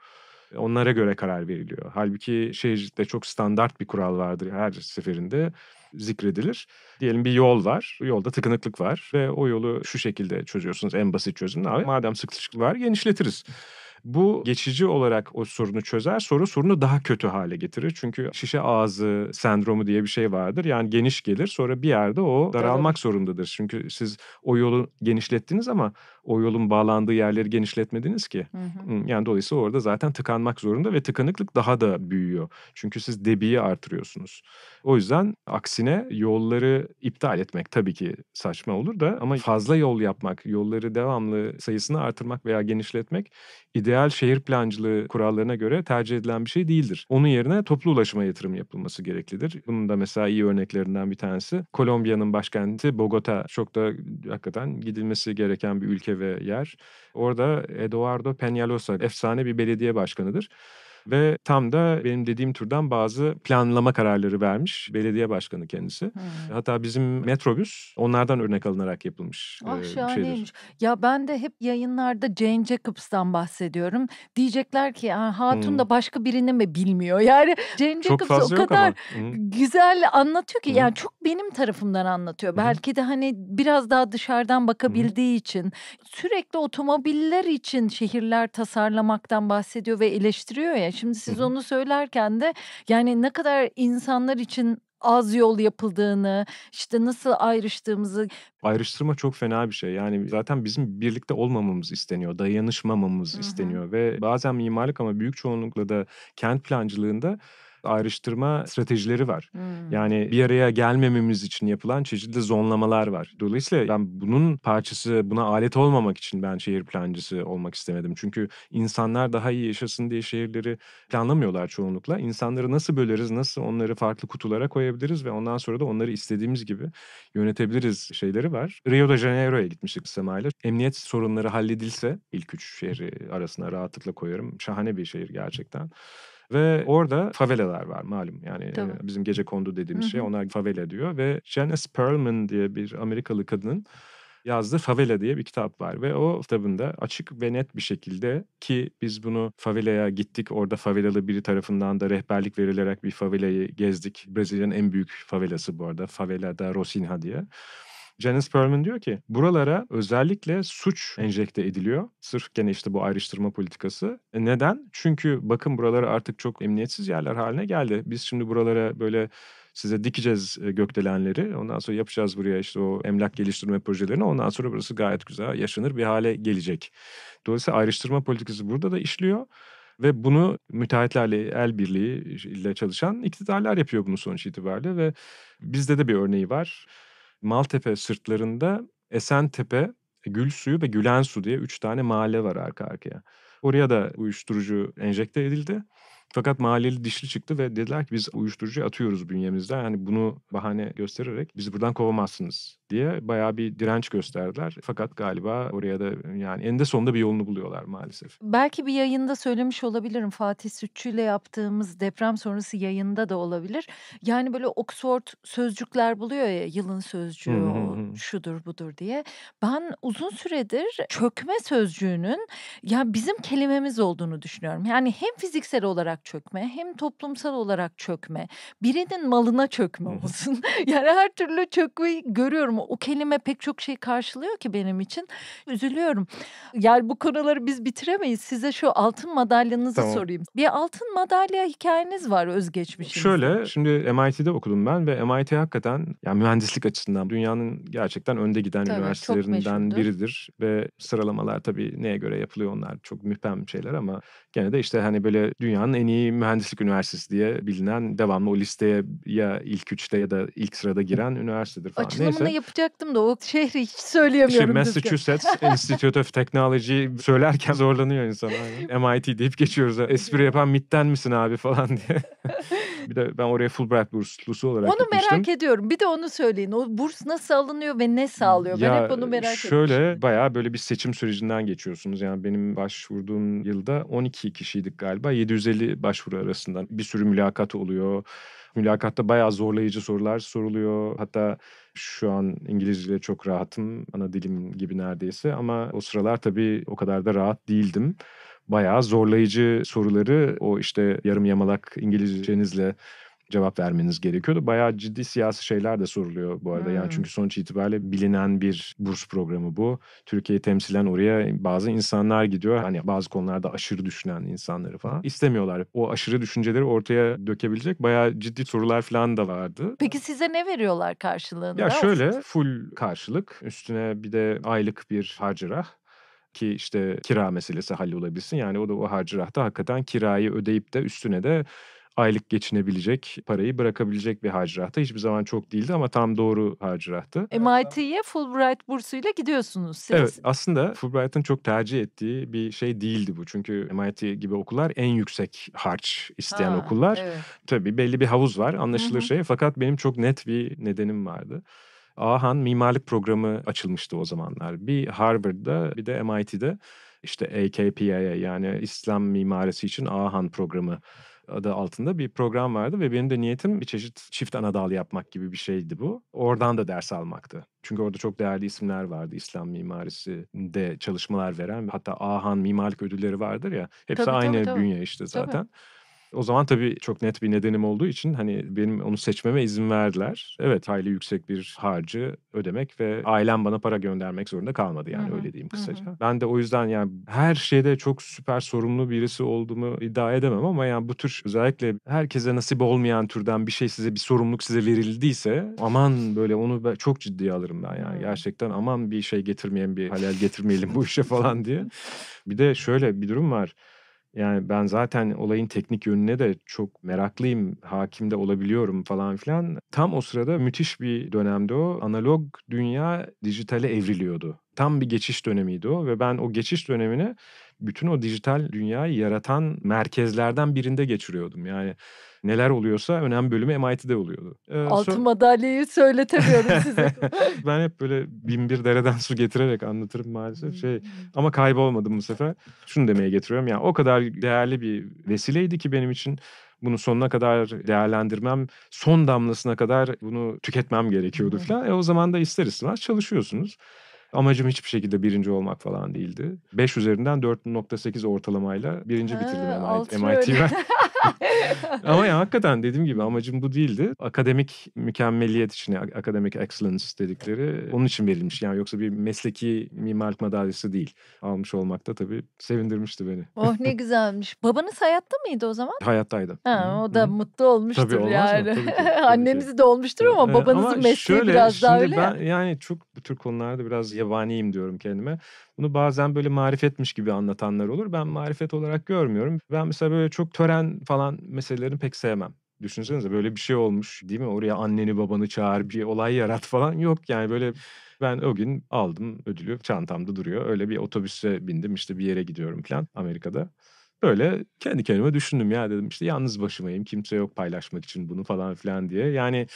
Onlara göre karar veriliyor. Halbuki şehircilikte çok standart bir kural vardır her seferinde zikredilir. Diyelim bir yol var. Yolda tıkanıklık var ve o yolu şu şekilde çözüyorsunuz en basit çözümle. Madem sıkışıklık var genişletiriz. Bu geçici olarak o sorunu çözer. sonra sorunu daha kötü hale getirir. Çünkü şişe ağzı sendromu diye bir şey vardır. Yani geniş gelir sonra bir yerde o daralmak zorundadır. Çünkü siz o yolu genişlettiniz ama o yolun bağlandığı yerleri genişletmediniz ki. Hı hı. Yani dolayısıyla orada zaten tıkanmak zorunda ve tıkanıklık daha da büyüyor. Çünkü siz debiyi artırıyorsunuz. O yüzden aksine yolları iptal etmek tabii ki saçma olur da ama fazla yol yapmak, yolları devamlı sayısını artırmak veya genişletmek ideal şehir plancılığı kurallarına göre tercih edilen bir şey değildir. Onun yerine toplu ulaşıma yatırım yapılması gereklidir. Bunun da mesela iyi örneklerinden bir tanesi Kolombiya'nın başkenti Bogota. Çok da hakikaten gidilmesi gereken bir ülke ve yer. Orada Eduardo Penalosa efsane bir belediye başkanıdır. Ve tam da benim dediğim türden bazı planlama kararları vermiş belediye başkanı kendisi. Hmm. Hatta bizim metrobüs onlardan örnek alınarak yapılmış. Ah e, şahaneymiş. Ya ben de hep yayınlarda Jane Jacobs'tan bahsediyorum. Diyecekler ki hatun hmm. da başka birini mi bilmiyor? Yani Jane Jacobs o kadar hmm. güzel anlatıyor ki hmm. yani çok benim tarafımdan anlatıyor. Hmm. Belki de hani biraz daha dışarıdan bakabildiği hmm. için sürekli otomobiller için şehirler tasarlamaktan bahsediyor ve eleştiriyor ya. Şimdi siz onu söylerken de yani ne kadar insanlar için az yol yapıldığını, işte nasıl ayrıştığımızı. Ayrıştırma çok fena bir şey. Yani zaten bizim birlikte olmamamız isteniyor, dayanışmamamız isteniyor ve bazen mimarlık ama büyük çoğunlukla da kent plancılığında ayrıştırma stratejileri var. Hmm. Yani bir araya gelmememiz için yapılan çeşitli zonlamalar var. Dolayısıyla ben bunun parçası, buna alet olmamak için ben şehir plancısı olmak istemedim. Çünkü insanlar daha iyi yaşasın diye şehirleri planlamıyorlar çoğunlukla. İnsanları nasıl böleriz, nasıl onları farklı kutulara koyabiliriz ve ondan sonra da onları istediğimiz gibi yönetebiliriz şeyleri var. Rio de Janeiro'ya gitmiştik Sema Emniyet sorunları halledilse ilk üç şehri arasına rahatlıkla koyarım. Şahane bir şehir gerçekten. Ve orada faveleler var malum yani e, Tabii. bizim gece kondu dediğimiz şey onlar favela diyor ve Janice Perlman diye bir Amerikalı kadının yazdığı Favela diye bir kitap var ve o kitabında açık ve net bir şekilde ki biz bunu favelaya gittik orada favelalı biri tarafından da rehberlik verilerek bir favelayı gezdik. Brezilya'nın en büyük favelası bu arada Favela da Rosinha diye. Janice Perlman diyor ki buralara özellikle suç enjekte ediliyor. Sırf gene işte bu ayrıştırma politikası. E neden? Çünkü bakın buraları artık çok emniyetsiz yerler haline geldi. Biz şimdi buralara böyle size dikeceğiz e, gökdelenleri. Ondan sonra yapacağız buraya işte o emlak geliştirme projelerini. Ondan sonra burası gayet güzel yaşanır bir hale gelecek. Dolayısıyla ayrıştırma politikası burada da işliyor. Ve bunu müteahhitlerle el birliği ile çalışan iktidarlar yapıyor bunu sonuç itibariyle ve bizde de bir örneği var. Maltepe sırtlarında Esentepe, e, Suyu ve Gülensu diye üç tane mahalle var arka arkaya. Oraya da uyuşturucu enjekte edildi. Fakat mahalleli dişli çıktı ve dediler ki biz uyuşturucu atıyoruz bünyemizde. Yani bunu bahane göstererek bizi buradan kovamazsınız diye bayağı bir direnç gösterdiler. Fakat galiba oraya da yani eninde sonunda bir yolunu buluyorlar maalesef. Belki bir yayında söylemiş olabilirim. Fatih Sütçü ile yaptığımız deprem sonrası yayında da olabilir. Yani böyle Oxford sözcükler buluyor ya yılın sözcüğü şudur budur diye. Ben uzun süredir çökme sözcüğünün ya yani bizim kelimemiz olduğunu düşünüyorum. Yani hem fiziksel olarak çökme hem toplumsal olarak çökme. Birinin malına çökme olsun. yani her türlü çökmeyi görüyorum. O kelime pek çok şey karşılıyor ki benim için. Üzülüyorum. Yani bu konuları biz bitiremeyiz. Size şu altın madalyanızı tamam. sorayım. Bir altın madalya hikayeniz var özgeçmişinizde. Şöyle şimdi MIT'de okudum ben ve MIT hakikaten yani mühendislik açısından dünyanın gerçekten önde giden tabii, üniversitelerinden biridir. Ve sıralamalar tabii neye göre yapılıyor onlar çok müphem şeyler ama gene de işte hani böyle dünyanın en en iyi mühendislik üniversitesi diye bilinen devamlı o listeye ya ilk üçte ya da ilk sırada giren üniversitedir falan. Açılımını Neyse. yapacaktım da o şehri hiç söyleyemiyorum. Şey, Massachusetts Institute of Technology söylerken zorlanıyor insan. Yani. MIT deyip geçiyoruz. Espri yapan MIT'ten misin abi falan diye. bir de ben oraya Fulbright burslusu olarak Onu gitmiştim. merak ediyorum. Bir de onu söyleyin. O burs nasıl alınıyor ve ne sağlıyor? Ya, ben hep onu merak ediyorum. Şöyle etmiştim. bayağı böyle bir seçim sürecinden geçiyorsunuz. Yani benim başvurduğum yılda 12 kişiydik galiba. 750 başvuru arasından. Bir sürü mülakat oluyor. Mülakatta bayağı zorlayıcı sorular soruluyor. Hatta şu an İngilizce çok rahatım. Ana dilim gibi neredeyse ama o sıralar tabii o kadar da rahat değildim. Bayağı zorlayıcı soruları o işte yarım yamalak İngilizcenizle cevap vermeniz gerekiyordu. Bayağı ciddi siyasi şeyler de soruluyor bu arada. Hmm. Yani çünkü hmm. sonuç itibariyle bilinen bir burs programı bu. Türkiye'yi temsilen oraya bazı insanlar gidiyor. Hani bazı konularda aşırı düşünen insanları falan istemiyorlar. O aşırı düşünceleri ortaya dökebilecek bayağı ciddi sorular falan da vardı. Peki size ne veriyorlar karşılığında? Ya şöyle full karşılık üstüne bir de aylık bir harcırah ki işte kira meselesi hallolabilsin. Yani o da o harcırahta hakikaten kirayı ödeyip de üstüne de aylık geçinebilecek parayı bırakabilecek bir harcırahta. Hiçbir zaman çok değildi ama tam doğru hacirahtı. E, MIT'ye Fulbright bursuyla gidiyorsunuz siz. Evet aslında Fulbright'ın çok tercih ettiği bir şey değildi bu. Çünkü MIT gibi okullar en yüksek harç isteyen ha, okullar. Evet. Tabii belli bir havuz var anlaşılır Hı-hı. şey fakat benim çok net bir nedenim vardı. Ahan mimarlık programı açılmıştı o zamanlar. Bir Harvard'da bir de MIT'de işte AKPIA yani İslam mimarisi için Ahan programı adı altında bir program vardı ve benim de niyetim bir çeşit çift anadal yapmak gibi bir şeydi bu. Oradan da ders almaktı. Çünkü orada çok değerli isimler vardı. İslam mimarisi de çalışmalar veren hatta Ahan mimarlık ödülleri vardır ya. Hepsi tabii, aynı tabii, tabii. bünye işte zaten. Tabii. O zaman tabii çok net bir nedenim olduğu için hani benim onu seçmeme izin verdiler. Evet hayli yüksek bir harcı ödemek ve ailem bana para göndermek zorunda kalmadı yani Hı-hı. öyle diyeyim kısaca. Hı-hı. Ben de o yüzden yani her şeyde çok süper sorumlu birisi olduğumu iddia edemem ama yani bu tür özellikle herkese nasip olmayan türden bir şey size bir sorumluluk size verildiyse aman böyle onu ben çok ciddiye alırım ben yani. Hı-hı. Gerçekten aman bir şey getirmeyen bir halel getirmeyelim bu işe falan diye. Bir de şöyle bir durum var. Yani ben zaten olayın teknik yönüne de çok meraklıyım, hakim de olabiliyorum falan filan. Tam o sırada müthiş bir dönemdi o. Analog dünya dijitale evriliyordu. Tam bir geçiş dönemiydi o ve ben o geçiş dönemini bütün o dijital dünyayı yaratan merkezlerden birinde geçiriyordum. Yani neler oluyorsa önemli bölümü MIT'de oluyordu. Ee, Altın so- madalyayı söyletemiyorum size. ben hep böyle bin bir dereden su getirerek anlatırım maalesef. Hmm. Şey ama kaybolmadım bu sefer. Şunu demeye getiriyorum. Yani o kadar değerli bir vesileydi ki benim için bunu sonuna kadar değerlendirmem, son damlasına kadar bunu tüketmem gerekiyordu falan. E o zaman da ister istemez çalışıyorsunuz. Amacım hiçbir şekilde birinci olmak falan değildi. 5 üzerinden 4.8 ortalamayla birinci ha, bitirdim MIT, MIT'yi ben. Ama ya hakikaten dediğim gibi amacım bu değildi. Akademik mükemmeliyet için, akademik excellence dedikleri onun için verilmiş. Yani yoksa bir mesleki mimarlık madalyası değil. Almış olmak da tabii sevindirmişti beni. Oh ne güzelmiş. Babanız hayatta mıydı o zaman? Hayattaydı. Ha, o da Hı-hı. mutlu olmuştur tabii, yani. Mı? Tabii ki, tabii Annemiz de olmuştur ama ee, babanızın ama mesleği şöyle, biraz daha öyle. Ben, yani çok bu tür konularda biraz yabaniyim diyorum kendime. Bunu bazen böyle marifetmiş gibi anlatanlar olur. Ben marifet olarak görmüyorum. Ben mesela böyle çok tören falan meselelerini pek sevmem. Düşünsenize böyle bir şey olmuş değil mi? Oraya anneni babanı çağır bir olay yarat falan yok. Yani böyle ben o gün aldım ödülü çantamda duruyor. Öyle bir otobüse bindim işte bir yere gidiyorum falan Amerika'da. Böyle kendi kendime düşündüm ya dedim işte yalnız başımayım kimse yok paylaşmak için bunu falan filan diye. Yani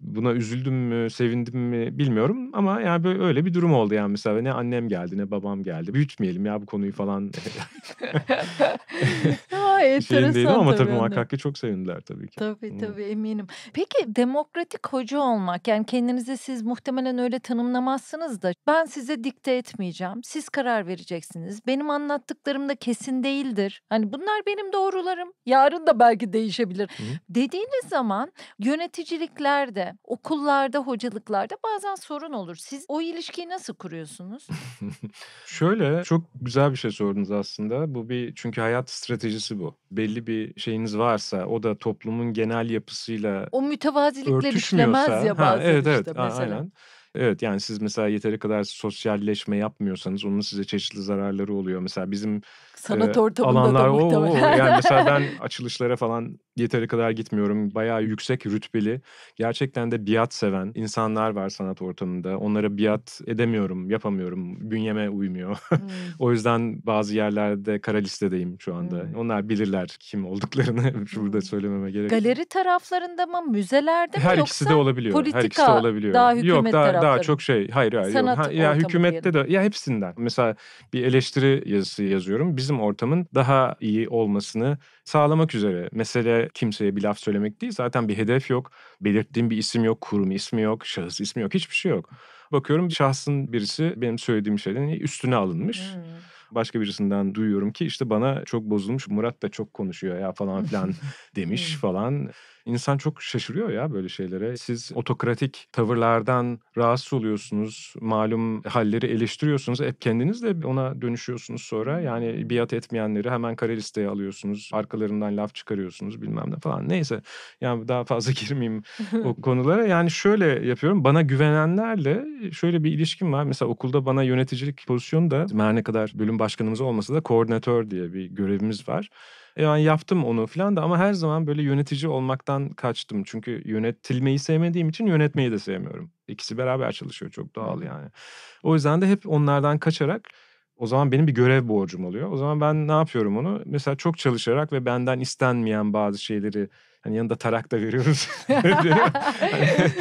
Buna üzüldüm mü, sevindim mi bilmiyorum ama yani böyle öyle bir durum oldu yani mesela ne annem geldi ne babam geldi. Büyütmeyelim ya bu konuyu falan. Şeyindeydim ama tabii, tabii muhakkak ki çok sevindiler tabii ki. Tabii tabii eminim. Peki demokratik hoca olmak yani kendinizi siz muhtemelen öyle tanımlamazsınız da ben size dikte etmeyeceğim. Siz karar vereceksiniz. Benim anlattıklarım da kesin değildir. Hani bunlar benim doğrularım. Yarın da belki değişebilir. Hı. Dediğiniz zaman yöneticiliklerde Okullarda, hocalıklarda bazen sorun olur. Siz o ilişkiyi nasıl kuruyorsunuz? Şöyle çok güzel bir şey sordunuz aslında. Bu bir çünkü hayat stratejisi bu. Belli bir şeyiniz varsa o da toplumun genel yapısıyla O mütevazilikle örtüşmüyorsa, düşlemez ya bazen ha, evet, işte evet, mesela. Aynen. Evet yani siz mesela yeteri kadar sosyalleşme yapmıyorsanız onun size çeşitli zararları oluyor. Mesela bizim sanat e, ortamında alanlar, da muhtemelen. O, o. Yani mesela ben açılışlara falan yeteri kadar gitmiyorum. Bayağı yüksek rütbeli gerçekten de biat seven insanlar var sanat ortamında. Onlara biat edemiyorum, yapamıyorum. Bünyeme uymuyor. Hmm. o yüzden bazı yerlerde kara listedeyim şu anda. Hmm. Onlar bilirler kim olduklarını. burada hmm. söylememe gerek yok. Galeri taraflarında mı, müzelerde mi Her yoksa ikisi de olabiliyor. politika Her ikisi de olabiliyor. daha hükümet Yok, daha, daha çok şey hayır hayır Sanat Ha, ya hükümette diyelim. de ya hepsinden. Mesela bir eleştiri yazısı yazıyorum. Bizim ortamın daha iyi olmasını sağlamak üzere. Mesele kimseye bir laf söylemek değil. Zaten bir hedef yok. Belirttiğim bir isim yok, kurum ismi yok, şahıs ismi yok, hiçbir şey yok. Bakıyorum şahsın birisi benim söylediğim şeyden üstüne alınmış. Hmm başka birisinden duyuyorum ki işte bana çok bozulmuş Murat da çok konuşuyor ya falan filan demiş hmm. falan. İnsan çok şaşırıyor ya böyle şeylere. Siz otokratik tavırlardan rahatsız oluyorsunuz. Malum halleri eleştiriyorsunuz. Hep kendiniz de ona dönüşüyorsunuz sonra. Yani biat etmeyenleri hemen kare listeye alıyorsunuz. Arkalarından laf çıkarıyorsunuz bilmem ne falan. Neyse yani daha fazla girmeyeyim o konulara. Yani şöyle yapıyorum. Bana güvenenlerle şöyle bir ilişkim var. Mesela okulda bana yöneticilik pozisyonu da her ne kadar bölüm başkanımız olmasa da koordinatör diye bir görevimiz var. Yani e, yaptım onu falan da ama her zaman böyle yönetici olmaktan kaçtım. Çünkü yönetilmeyi sevmediğim için yönetmeyi de sevmiyorum. İkisi beraber çalışıyor çok doğal yani. O yüzden de hep onlardan kaçarak o zaman benim bir görev borcum oluyor. O zaman ben ne yapıyorum onu? Mesela çok çalışarak ve benden istenmeyen bazı şeyleri Hani yanında tarak da veriyoruz.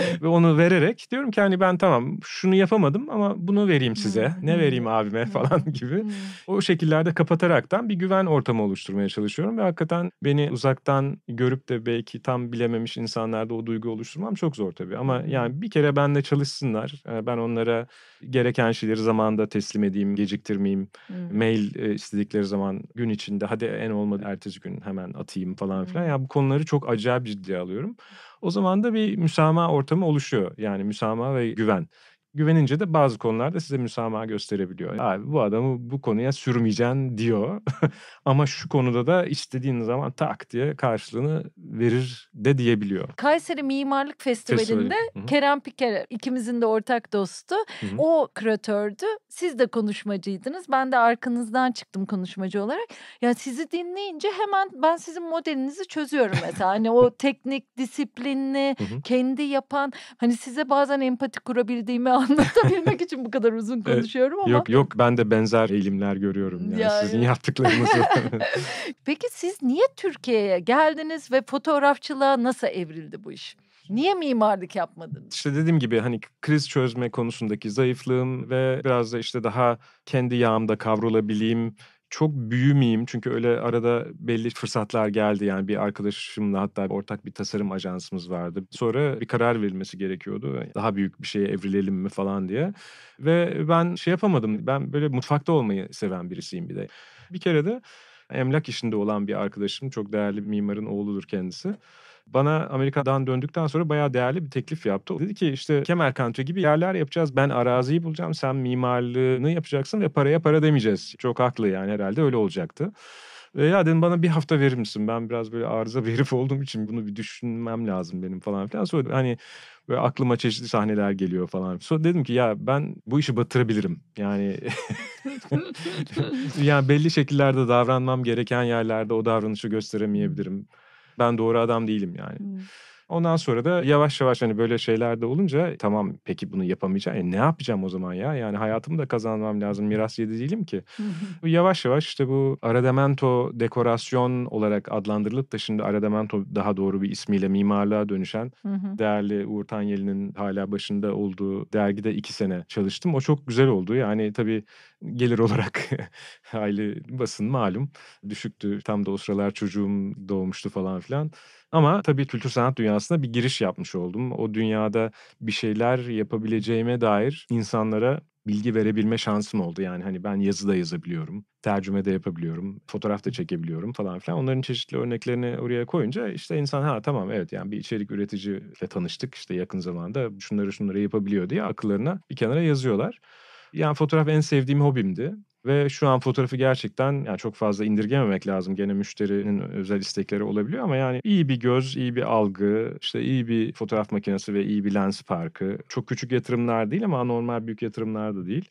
Ve onu vererek diyorum ki hani ben tamam şunu yapamadım ama bunu vereyim size. Hmm. Ne vereyim hmm. abime hmm. falan gibi. o şekillerde kapataraktan bir güven ortamı oluşturmaya çalışıyorum. Ve hakikaten beni uzaktan görüp de belki tam bilememiş insanlarda o duygu oluşturmam çok zor tabii. Ama yani bir kere benle çalışsınlar. E, ben onlara gereken şeyleri zamanında teslim edeyim, geciktirmeyeyim. Hmm. Mail e, istedikleri zaman gün içinde hadi en olmadı ertesi gün hemen atayım falan filan. Hmm. Ya bu konuları çok acayip ciddiye alıyorum. O zaman da bir müsamaha ortamı oluşuyor. Yani müsamaha ve güven güvenince de bazı konularda size müsamaha gösterebiliyor. Abi bu adamı bu konuya sürmeyeceksin diyor. Ama şu konuda da istediğin zaman tak diye karşılığını verir de diyebiliyor. Kayseri Mimarlık Festivali'nde Festivali. Kerem Piker ikimizin de ortak dostu. Hı-hı. O küratördü. Siz de konuşmacıydınız. Ben de arkanızdan çıktım konuşmacı olarak. Ya sizi dinleyince hemen ben sizin modelinizi çözüyorum mesela. hani o teknik, disiplinli, Hı-hı. kendi yapan hani size bazen empati kurabildiğimi anlatabilmek için bu kadar uzun e, konuşuyorum ama. Yok yok ben de benzer eğilimler görüyorum yani, yani. sizin yaptıklarınızı. Peki siz niye Türkiye'ye geldiniz ve fotoğrafçılığa nasıl evrildi bu iş? Niye mimarlık yapmadın? İşte dediğim gibi hani kriz çözme konusundaki zayıflığım ve biraz da işte daha kendi yağımda kavrulabileyim çok büyümeyeyim çünkü öyle arada belli fırsatlar geldi yani bir arkadaşımla hatta ortak bir tasarım ajansımız vardı. Sonra bir karar verilmesi gerekiyordu. Daha büyük bir şeye evrilelim mi falan diye. Ve ben şey yapamadım. Ben böyle mutfakta olmayı seven birisiyim bir de. Bir kere de emlak işinde olan bir arkadaşım çok değerli bir mimarın oğludur kendisi bana Amerika'dan döndükten sonra bayağı değerli bir teklif yaptı. Dedi ki işte Kemer Country gibi yerler yapacağız. Ben araziyi bulacağım. Sen mimarlığını yapacaksın ve paraya para demeyeceğiz. Çok haklı yani herhalde öyle olacaktı. Ve ya dedim bana bir hafta verir misin? Ben biraz böyle arıza bir herif olduğum için bunu bir düşünmem lazım benim falan filan. Sonra hani böyle aklıma çeşitli sahneler geliyor falan. Sonra dedim ki ya ben bu işi batırabilirim. Yani yani belli şekillerde davranmam gereken yerlerde o davranışı gösteremeyebilirim ben doğru adam değilim yani. Hmm. Ondan sonra da yavaş yavaş hani böyle şeyler de olunca tamam peki bunu yapamayacağım. E, ne yapacağım o zaman ya? Yani hayatımı da kazanmam lazım. Miras yedi değilim ki. yavaş yavaş işte bu aradamento dekorasyon olarak adlandırılıp da şimdi aradamento daha doğru bir ismiyle mimarlığa dönüşen değerli Uğur Tanyeli'nin hala başında olduğu dergide iki sene çalıştım. O çok güzel oldu. Yani tabii gelir olarak aile basın malum düşüktü. Tam da o sıralar çocuğum doğmuştu falan filan. Ama tabii kültür sanat dünyasına bir giriş yapmış oldum. O dünyada bir şeyler yapabileceğime dair insanlara bilgi verebilme şansım oldu. Yani hani ben yazı da yazabiliyorum, tercüme de yapabiliyorum, fotoğraf da çekebiliyorum falan filan. Onların çeşitli örneklerini oraya koyunca işte insan ha tamam evet yani bir içerik üreticiyle tanıştık işte yakın zamanda şunları şunları yapabiliyor diye akıllarına bir kenara yazıyorlar. Yani fotoğraf en sevdiğim hobimdi. Ve şu an fotoğrafı gerçekten yani çok fazla indirgememek lazım. Gene müşterinin özel istekleri olabiliyor ama yani iyi bir göz, iyi bir algı, işte iyi bir fotoğraf makinesi ve iyi bir lens farkı. Çok küçük yatırımlar değil ama normal büyük yatırımlar da değil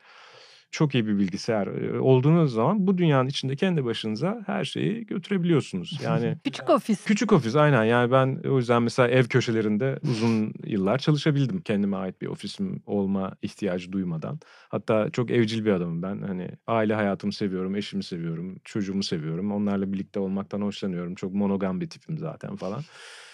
çok iyi bir bilgisayar olduğunuz zaman bu dünyanın içinde kendi başınıza her şeyi götürebiliyorsunuz. Yani küçük ofis. Küçük ofis aynen. Yani ben o yüzden mesela ev köşelerinde uzun yıllar çalışabildim. Kendime ait bir ofisim olma ihtiyacı duymadan. Hatta çok evcil bir adamım ben. Hani aile hayatımı seviyorum, eşimi seviyorum, çocuğumu seviyorum. Onlarla birlikte olmaktan hoşlanıyorum. Çok monogam bir tipim zaten falan.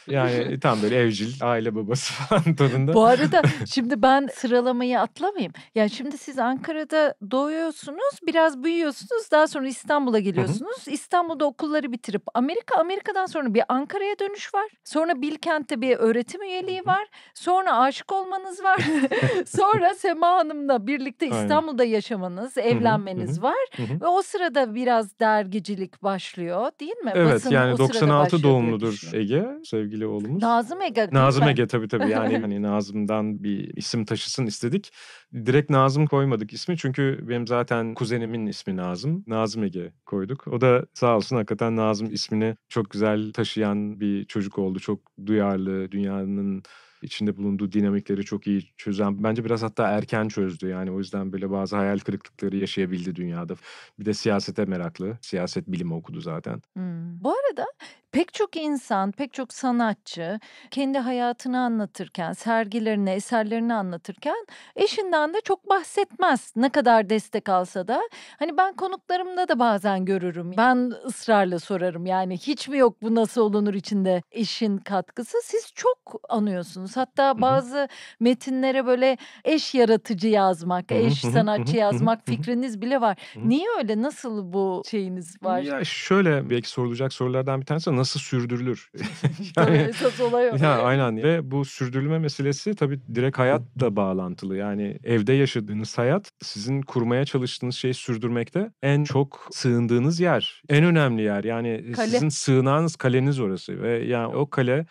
Yani e, tam böyle evcil, aile babası falan tadında. Bu arada şimdi ben sıralamayı atlamayayım. Yani şimdi siz Ankara'da doğuyorsunuz, biraz büyüyorsunuz. Daha sonra İstanbul'a geliyorsunuz. Hı hı. İstanbul'da okulları bitirip Amerika, Amerika'dan sonra bir Ankara'ya dönüş var. Sonra Bilkent'te bir öğretim üyeliği var. Sonra aşık olmanız var. sonra Sema Hanım'la birlikte İstanbul'da Aynen. yaşamanız, evlenmeniz hı hı. var. Hı hı. Ve o sırada biraz dergicilik başlıyor değil mi? Evet Basın yani 96 doğumludur Ege sevgili sevgili oğlumuz. Nazım Ege. Nazım Ege tabii tabii yani hani Nazım'dan bir isim taşısın istedik. Direkt Nazım koymadık ismi çünkü benim zaten kuzenimin ismi Nazım. Nazım Ege koyduk. O da sağ olsun hakikaten Nazım ismini çok güzel taşıyan bir çocuk oldu. Çok duyarlı, dünyanın içinde bulunduğu dinamikleri çok iyi çözen bence biraz hatta erken çözdü. Yani o yüzden böyle bazı hayal kırıklıkları yaşayabildi dünyada. Bir de siyasete meraklı. Siyaset bilimi okudu zaten. Hmm. Bu arada pek çok insan, pek çok sanatçı kendi hayatını anlatırken, sergilerini, eserlerini anlatırken eşinden de çok bahsetmez ne kadar destek alsa da. Hani ben konuklarımda da bazen görürüm. Ben ısrarla sorarım yani hiç mi yok bu nasıl olunur içinde eşin katkısı? Siz çok anıyorsunuz görüyoruz. Hatta bazı metinlere böyle eş yaratıcı yazmak, eş sanatçı yazmak fikriniz bile var. Niye öyle? Nasıl bu şeyiniz var? Ya şöyle belki sorulacak sorulardan bir tanesi nasıl sürdürülür? yani, esas olay o. Ya, aynen ve bu sürdürülme meselesi tabii direkt hayatla bağlantılı. Yani evde yaşadığınız hayat sizin kurmaya çalıştığınız şeyi sürdürmekte en çok sığındığınız yer. En önemli yer. Yani kale. sizin sığınağınız kaleniz orası ve yani o kale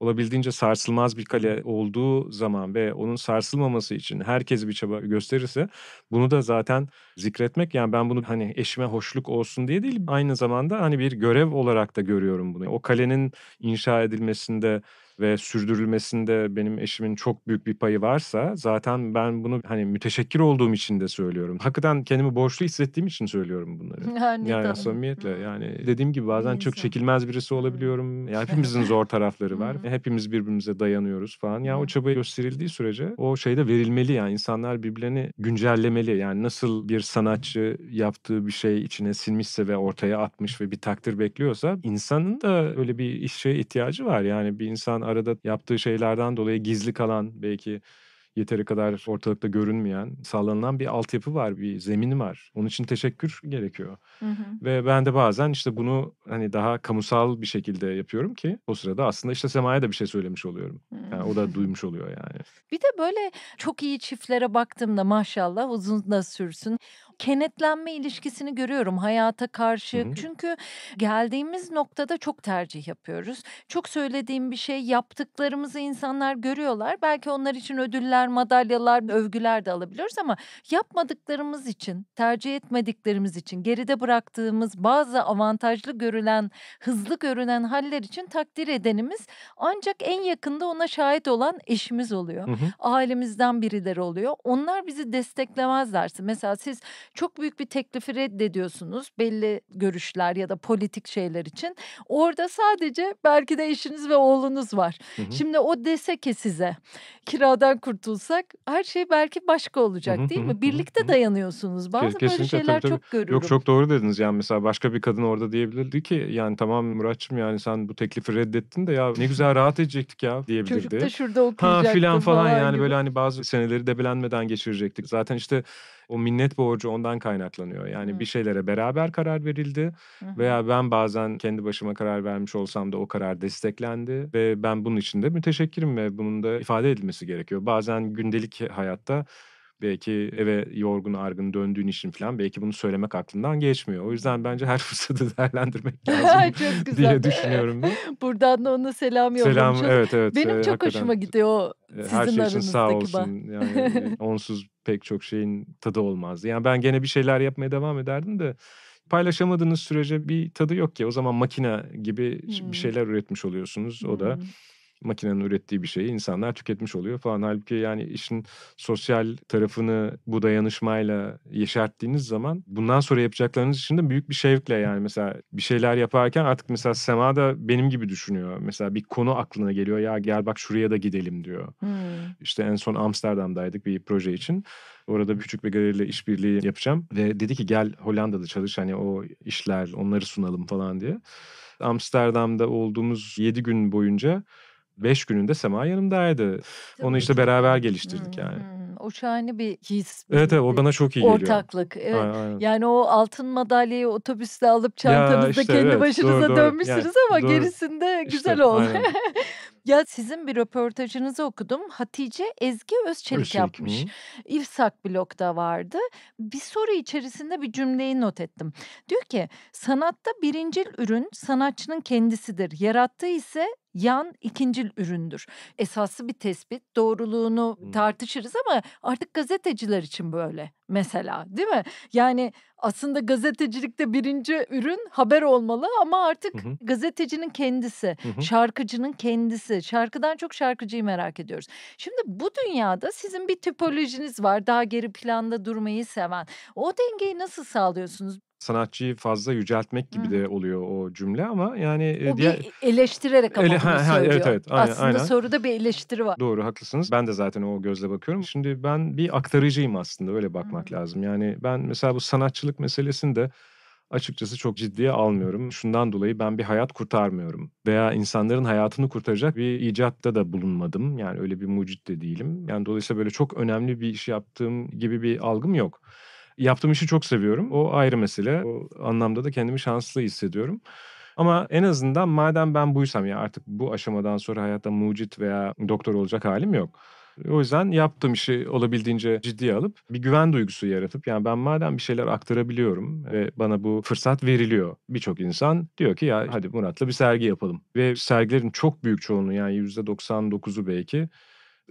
olabildiğince sarsılmaz bir kale olduğu zaman ve onun sarsılmaması için herkes bir çaba gösterirse bunu da zaten zikretmek yani ben bunu hani eşime hoşluk olsun diye değil aynı zamanda hani bir görev olarak da görüyorum bunu. O kalenin inşa edilmesinde ve sürdürülmesinde benim eşimin çok büyük bir payı varsa zaten ben bunu hani müteşekkir olduğum için de söylüyorum. Hakikaten kendimi borçlu hissettiğim için söylüyorum bunları. Yani, yani samimiyetle yani dediğim gibi bazen Neyse. çok çekilmez birisi olabiliyorum. Ya hepimizin zor tarafları var. Hepimiz birbirimize dayanıyoruz falan. Ya o çaba gösterildiği sürece o şeyde verilmeli yani insanlar birbirlerini güncellemeli. Yani nasıl bir sanatçı yaptığı bir şey içine sinmişse ve ortaya atmış ve bir takdir bekliyorsa insanın da öyle bir işe ihtiyacı var. Yani bir insan arada yaptığı şeylerden dolayı gizli kalan belki yeteri kadar ortalıkta görünmeyen, sağlanılan bir altyapı var, bir zemin var. Onun için teşekkür gerekiyor. Hı hı. Ve ben de bazen işte bunu hani daha kamusal bir şekilde yapıyorum ki o sırada aslında işte Sema'ya da bir şey söylemiş oluyorum. Yani o da hmm. duymuş oluyor yani. Bir de böyle çok iyi çiftlere baktığımda maşallah uzun da sürsün kenetlenme ilişkisini görüyorum hayata karşı. Hı-hı. Çünkü geldiğimiz noktada çok tercih yapıyoruz. Çok söylediğim bir şey yaptıklarımızı insanlar görüyorlar. Belki onlar için ödüller, madalyalar, övgüler de alabiliyoruz ama yapmadıklarımız için, tercih etmediklerimiz için, geride bıraktığımız bazı avantajlı görülen, hızlı görünen haller için takdir edenimiz ancak en yakında ona şahit olan eşimiz oluyor. Hı hı. Ailemizden birileri oluyor. Onlar bizi desteklemezlerse mesela siz çok büyük bir teklifi reddediyorsunuz belli görüşler ya da politik şeyler için. Orada sadece belki de eşiniz ve oğlunuz var. Hı hı. Şimdi o dese ki size kiradan kurtulsak her şey belki başka olacak değil mi? Birlikte dayanıyorsunuz. Bazı Kesinlikle, böyle şeyler tabii, tabii. çok görüyorum. Yok çok doğru dediniz. Yani mesela başka bir kadın orada diyebilirdi ki yani tamam Muratçım yani sen bu teklifi reddettin de ya ne güzel rahat edecektik ya diyebilirdi. Çocuk da şurada okuyacaktı. Ha filan falan, falan yani gibi. böyle hani bazı seneleri debelenmeden geçirecektik. Zaten işte o minnet borcu ondan kaynaklanıyor. Yani Hı. bir şeylere beraber karar verildi veya ben bazen kendi başıma karar vermiş olsam da o karar desteklendi ve ben bunun için de müteşekkirim ve bunun da ifade edilmesi gerekiyor. Bazen gündelik hayatta Belki eve yorgun argın döndüğün için falan belki bunu söylemek aklından geçmiyor. O yüzden bence her fırsatı değerlendirmek lazım diye düşünüyorum. Buradan da ona selam yollamış evet evet. Benim e, çok hoşuma gidiyor e, sizin Her şey için sağ olsun. Yani e, onsuz pek çok şeyin tadı olmazdı. Yani ben gene bir şeyler yapmaya devam ederdim de paylaşamadığınız sürece bir tadı yok ki. O zaman makine gibi hmm. bir şeyler üretmiş oluyorsunuz. O hmm. da makinenin ürettiği bir şeyi insanlar tüketmiş oluyor falan. Halbuki yani işin sosyal tarafını bu dayanışmayla yeşerttiğiniz zaman bundan sonra yapacaklarınız için de büyük bir şevkle yani mesela bir şeyler yaparken artık mesela Sema da benim gibi düşünüyor. Mesela bir konu aklına geliyor ya gel bak şuraya da gidelim diyor. Hmm. İşte en son Amsterdam'daydık bir proje için. Orada küçük bir galeriyle işbirliği yapacağım ve dedi ki gel Hollanda'da çalış hani o işler onları sunalım falan diye. Amsterdam'da olduğumuz 7 gün boyunca beş gününde Sema yanımdaydı. Tabii Onu işte ki. beraber geliştirdik hmm, yani. Hmm. O şahane bir his. Bir evet evet o bana çok iyi geliyor. Ortaklık. Evet. Aynen, Yani o altın madalyayı otobüste alıp çantanızda işte, kendi evet, başınıza doğru, dönmüşsünüz yani, ama doğru. gerisinde güzel işte, oldu. Ya sizin bir röportajınızı okudum. Hatice Ezgi Özçelik, Özçelik yapmış. İfsak blokta vardı. Bir soru içerisinde bir cümleyi not ettim. Diyor ki sanatta birincil ürün sanatçının kendisidir. Yarattığı ise yan ikincil üründür. Esaslı bir tespit. Doğruluğunu hmm. tartışırız ama artık gazeteciler için böyle mesela değil mi? Yani aslında gazetecilikte birinci ürün haber olmalı ama artık hı gazetecinin kendisi, hı şarkıcının kendisi. Şarkıdan çok şarkıcıyı merak ediyoruz. Şimdi bu dünyada sizin bir tipolojiniz var. Daha geri planda durmayı seven. O dengeyi nasıl sağlıyorsunuz? sanatçıyı fazla yüceltmek gibi Hı. de oluyor o cümle ama yani e, o diğer bir eleştirerek ama Ele... ha, ha, söylüyor. Evet, evet, aynen, aslında aynen. soruda bir eleştiri var. Doğru haklısınız. Ben de zaten o gözle bakıyorum. Şimdi ben bir aktarıcıyım aslında öyle bakmak Hı. lazım. Yani ben mesela bu sanatçılık meselesini de açıkçası çok ciddiye almıyorum. Şundan dolayı ben bir hayat kurtarmıyorum veya insanların hayatını kurtaracak bir icatta da bulunmadım. Yani öyle bir mucit de değilim. Yani dolayısıyla böyle çok önemli bir iş yaptığım gibi bir algım yok. Yaptığım işi çok seviyorum. O ayrı mesele. O anlamda da kendimi şanslı hissediyorum. Ama en azından madem ben buysam ya artık bu aşamadan sonra hayatta mucit veya doktor olacak halim yok. O yüzden yaptığım işi olabildiğince ciddiye alıp bir güven duygusu yaratıp yani ben madem bir şeyler aktarabiliyorum ve bana bu fırsat veriliyor. Birçok insan diyor ki ya hadi Murat'la bir sergi yapalım. Ve sergilerin çok büyük çoğunluğu yani %99'u belki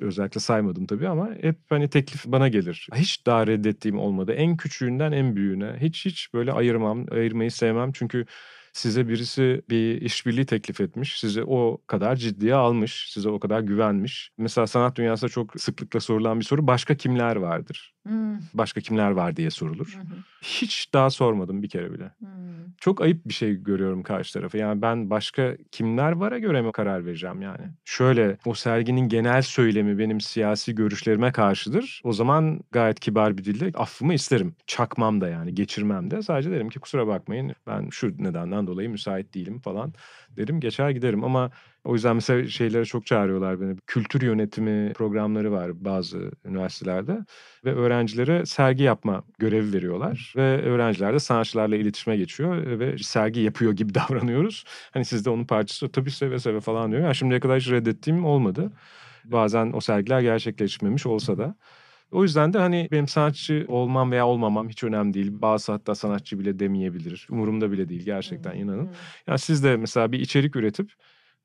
Özellikle saymadım tabii ama hep hani teklif bana gelir. Hiç daha reddettiğim olmadı. En küçüğünden en büyüğüne. Hiç hiç böyle ayırmam, ayırmayı sevmem. Çünkü size birisi bir işbirliği teklif etmiş, size o kadar ciddiye almış, size o kadar güvenmiş. Mesela sanat dünyasında çok sıklıkla sorulan bir soru başka kimler vardır? Başka kimler var diye sorulur. Hiç daha sormadım bir kere bile. Çok ayıp bir şey görüyorum karşı tarafı. Yani ben başka kimler vara göre mi karar vereceğim yani? Şöyle o serginin genel söylemi benim siyasi görüşlerime karşıdır. O zaman gayet kibar bir dille affımı isterim. Çakmam da yani geçirmem de. Sadece derim ki kusura bakmayın ben şu nedenden dolayı müsait değilim falan derim geçer giderim ama o yüzden mesela şeylere çok çağırıyorlar beni. Kültür yönetimi programları var bazı üniversitelerde ve öğrencilere sergi yapma görevi veriyorlar ve öğrenciler de sanatçılarla iletişime geçiyor ve sergi yapıyor gibi davranıyoruz. Hani siz de onun parçası tabii seve seve falan diyor. Yani şimdiye kadar hiç reddettiğim olmadı. Bazen o sergiler gerçekleşmemiş olsa da. O yüzden de hani benim sanatçı olmam veya olmamam hiç önemli değil. Bazı hatta sanatçı bile demeyebilir. Umurumda bile değil gerçekten inanın. Yani siz de mesela bir içerik üretip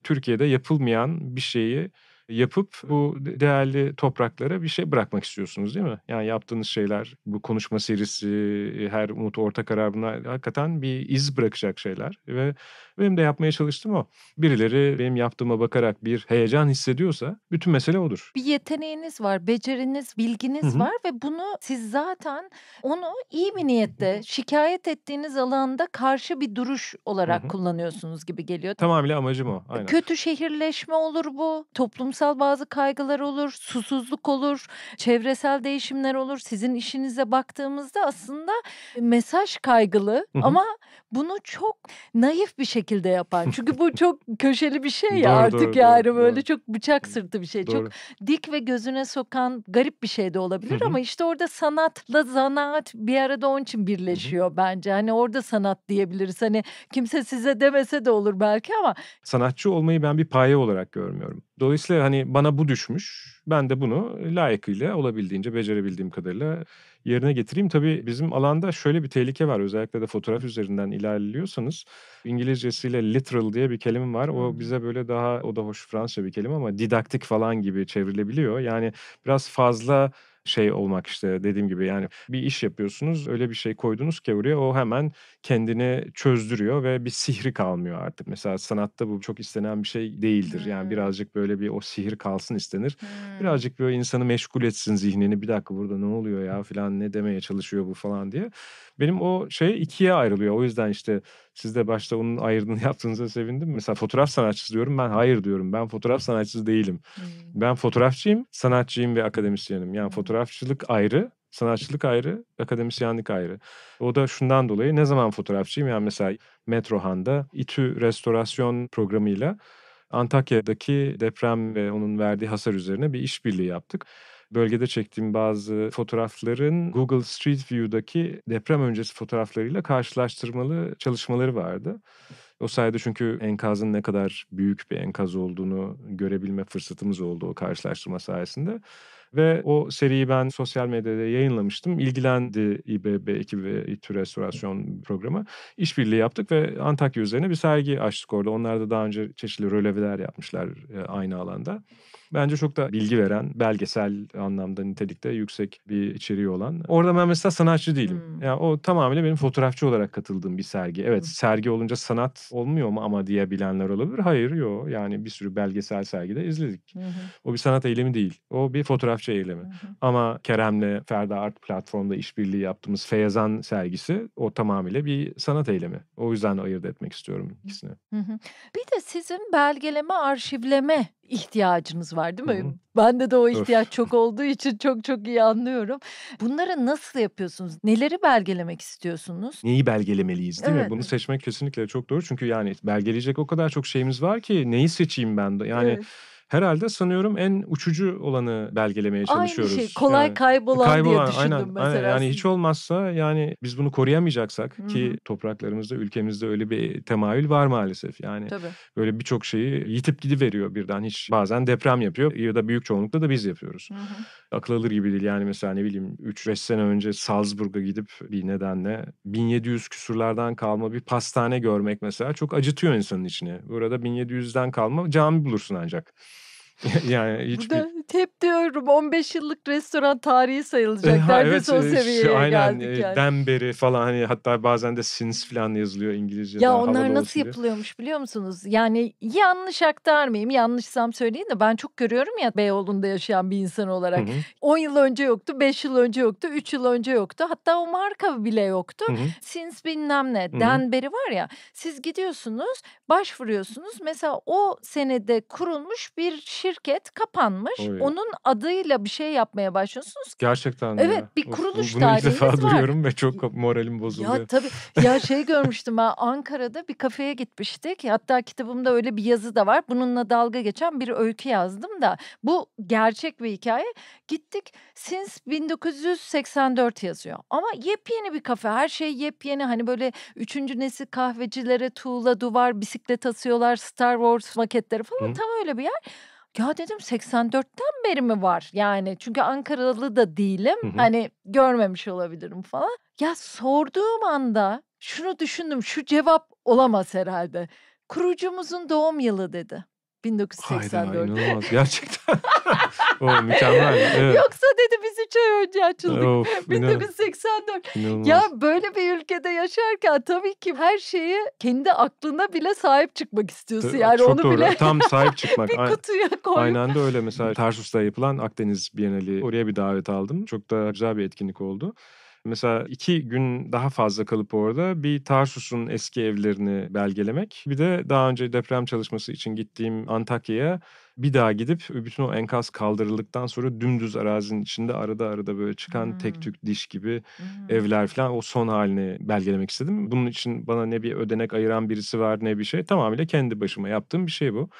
Türkiye'de yapılmayan bir şeyi yapıp bu değerli topraklara bir şey bırakmak istiyorsunuz değil mi? Yani yaptığınız şeyler, bu konuşma serisi, her umut orta karar bunlar hakikaten bir iz bırakacak şeyler ve benim de yapmaya çalıştım o. Birileri benim yaptığıma bakarak bir heyecan hissediyorsa bütün mesele odur. Bir yeteneğiniz var, beceriniz, bilginiz Hı-hı. var ve bunu siz zaten onu iyi bir niyette şikayet ettiğiniz alanda karşı bir duruş olarak Hı-hı. kullanıyorsunuz gibi geliyor. Tamamıyla amacım o. Aynen. Kötü şehirleşme olur bu. Toplumsal bazı kaygılar olur, susuzluk olur, çevresel değişimler olur. Sizin işinize baktığımızda aslında mesaj kaygılı Hı-hı. ama bunu çok naif bir şekilde şekilde yapar. Çünkü bu çok köşeli bir şey ya doğru, artık doğru, yani doğru, böyle doğru. çok bıçak sırtı bir şey. Doğru. Çok dik ve gözüne sokan garip bir şey de olabilir ama işte orada sanatla zanaat bir arada onun için birleşiyor bence. Hani orada sanat diyebiliriz. Hani kimse size demese de olur belki ama. Sanatçı olmayı ben bir paye olarak görmüyorum. Dolayısıyla hani bana bu düşmüş. Ben de bunu layıkıyla olabildiğince becerebildiğim kadarıyla yerine getireyim. Tabii bizim alanda şöyle bir tehlike var. Özellikle de fotoğraf üzerinden ilerliyorsanız İngilizcesiyle literal diye bir kelime var. O bize böyle daha o da hoş Fransızca bir kelime ama didaktik falan gibi çevrilebiliyor. Yani biraz fazla şey olmak işte dediğim gibi yani bir iş yapıyorsunuz öyle bir şey koydunuz ki oraya o hemen kendini çözdürüyor ve bir sihri kalmıyor artık. Mesela sanatta bu çok istenen bir şey değildir. Hmm. Yani birazcık böyle bir o sihir kalsın istenir. Hmm. Birazcık böyle insanı meşgul etsin zihnini. Bir dakika burada ne oluyor ya falan ne demeye çalışıyor bu falan diye. Benim o şey ikiye ayrılıyor. O yüzden işte siz de başta onun ayırdığını yaptığınıza sevindim. Mesela fotoğraf sanatçısı diyorum ben hayır diyorum. Ben fotoğraf sanatçısı değilim. Hmm. Ben fotoğrafçıyım, sanatçıyım ve akademisyenim. Yani hmm. fotoğrafçılık ayrı, sanatçılık ayrı, akademisyenlik ayrı. O da şundan dolayı ne zaman fotoğrafçıyım? Yani mesela Metrohan'da İTÜ restorasyon programıyla Antakya'daki deprem ve onun verdiği hasar üzerine bir işbirliği yaptık bölgede çektiğim bazı fotoğrafların Google Street View'daki deprem öncesi fotoğraflarıyla karşılaştırmalı çalışmaları vardı. O sayede çünkü enkazın ne kadar büyük bir enkaz olduğunu görebilme fırsatımız oldu o karşılaştırma sayesinde. Ve o seriyi ben sosyal medyada yayınlamıştım. İlgilendi İBB ekibi ve İTÜ Restorasyon Programı. İşbirliği yaptık ve Antakya üzerine bir sergi açtık orada. Onlar da daha önce çeşitli röleveler yapmışlar e, aynı alanda. Bence çok da bilgi veren, belgesel anlamda nitelikte yüksek bir içeriği olan. E, Orada ben mesela sanatçı değilim. Hmm. Yani o tamamıyla benim fotoğrafçı olarak katıldığım bir sergi. Evet hmm. sergi olunca sanat olmuyor mu ama diyebilenler olabilir. Hayır yok. Yani bir sürü belgesel sergide izledik. Hmm. O bir sanat eylemi değil. O bir fotoğrafçı eylemi. Hmm. Ama Kerem'le Ferda Art Platform'da işbirliği yaptığımız Feyazan sergisi o tamamıyla bir sanat eylemi. O yüzden ayırt etmek istiyorum ikisini. Hı Bir de sizin belgeleme, arşivleme ihtiyacınız var değil mi? Hı-hı. Bende de o ihtiyaç Öf. çok olduğu için çok çok iyi anlıyorum. Bunları nasıl yapıyorsunuz? Neleri belgelemek istiyorsunuz? Neyi belgelemeliyiz değil evet. mi? Bunu seçmek kesinlikle çok doğru. Çünkü yani belgeleyecek o kadar çok şeyimiz var ki neyi seçeyim ben de? Yani evet herhalde sanıyorum en uçucu olanı belgelemeye çalışıyoruz. Aynı şey kolay yani, kaybolan, kaybolan diye düşündüm aynen, mesela. Aynen. Yani hiç olmazsa yani biz bunu koruyamayacaksak Hı-hı. ki topraklarımızda ülkemizde öyle bir temayül var maalesef. Yani Tabii. böyle birçok şeyi yitip gidiveriyor birden hiç bazen deprem yapıyor ya da büyük çoğunlukla da biz yapıyoruz. Hı-hı. Akıl alır gibi değil yani mesela ne bileyim 3-5 sene önce Salzburg'a gidip bir nedenle 1700 küsurlardan kalma bir pastane görmek mesela çok acıtıyor insanın içini. Burada 1700'den kalma cami bulursun ancak. yani hiçbir... Burada hep diyorum 15 yıllık restoran tarihi e, sayılacak. Ha, Neredeyse evet, o e, seviyeye şu, aynen, geldik e, yani. Den beri falan hani hatta bazen de since falan yazılıyor İngilizce'de. Ya onlar nasıl diye. yapılıyormuş biliyor musunuz? Yani yanlış aktarmayayım yanlışsam söyleyin de ben çok görüyorum ya Beyoğlu'nda yaşayan bir insan olarak. Hı hı. 10 yıl önce yoktu, 5 yıl önce yoktu, 3 yıl önce yoktu. Hatta o marka bile yoktu. Hı hı. Since bilmem ne, den beri var ya. Siz gidiyorsunuz, başvuruyorsunuz. Mesela o senede kurulmuş bir şirket şirket kapanmış. Oy. Onun adıyla bir şey yapmaya başlıyorsunuz. Gerçekten Evet ya. bir kuruluş Bunu tarihiniz ilk defa var. duyuyorum ve çok moralim bozuluyor. Ya tabii ya şey görmüştüm ben Ankara'da bir kafeye gitmiştik. Hatta kitabımda öyle bir yazı da var. Bununla dalga geçen bir öykü yazdım da bu gerçek bir hikaye. Gittik since 1984 yazıyor. Ama yepyeni bir kafe. Her şey yepyeni. Hani böyle üçüncü nesil kahvecilere tuğla duvar bisiklet asıyorlar. Star Wars maketleri falan. Hı. Tam öyle bir yer. Ya dedim 84'ten beri mi var? Yani çünkü Ankaralı da değilim. Hani görmemiş olabilirim falan. Ya sorduğum anda şunu düşündüm. Şu cevap olamaz herhalde. Kurucumuzun doğum yılı dedi. 1984. Hayda inanılmaz gerçekten. o mükemmel. Evet. Yoksa dedi biz 3 ay önce açıldık. Of, 1984. İnanılmaz. Ya böyle bir ülkede yaşarken tabii ki her şeyi kendi aklına bile sahip çıkmak istiyorsun. Yani Çok onu doğru. bile tam sahip çıkmak. bir kutuya koyup. Aynen de öyle mesela Tarsus'ta yapılan Akdeniz Bienali oraya bir davet aldım. Çok da güzel bir etkinlik oldu. Mesela iki gün daha fazla kalıp orada bir Tarsus'un eski evlerini belgelemek. Bir de daha önce deprem çalışması için gittiğim Antakya'ya bir daha gidip e, bütün o enkaz kaldırıldıktan sonra dümdüz arazinin içinde arada arada böyle çıkan hmm. tek tük diş gibi hmm. evler falan o son halini belgelemek istedim. Bunun için bana ne bir ödenek ayıran birisi var ne bir şey tamamıyla kendi başıma yaptığım bir şey bu.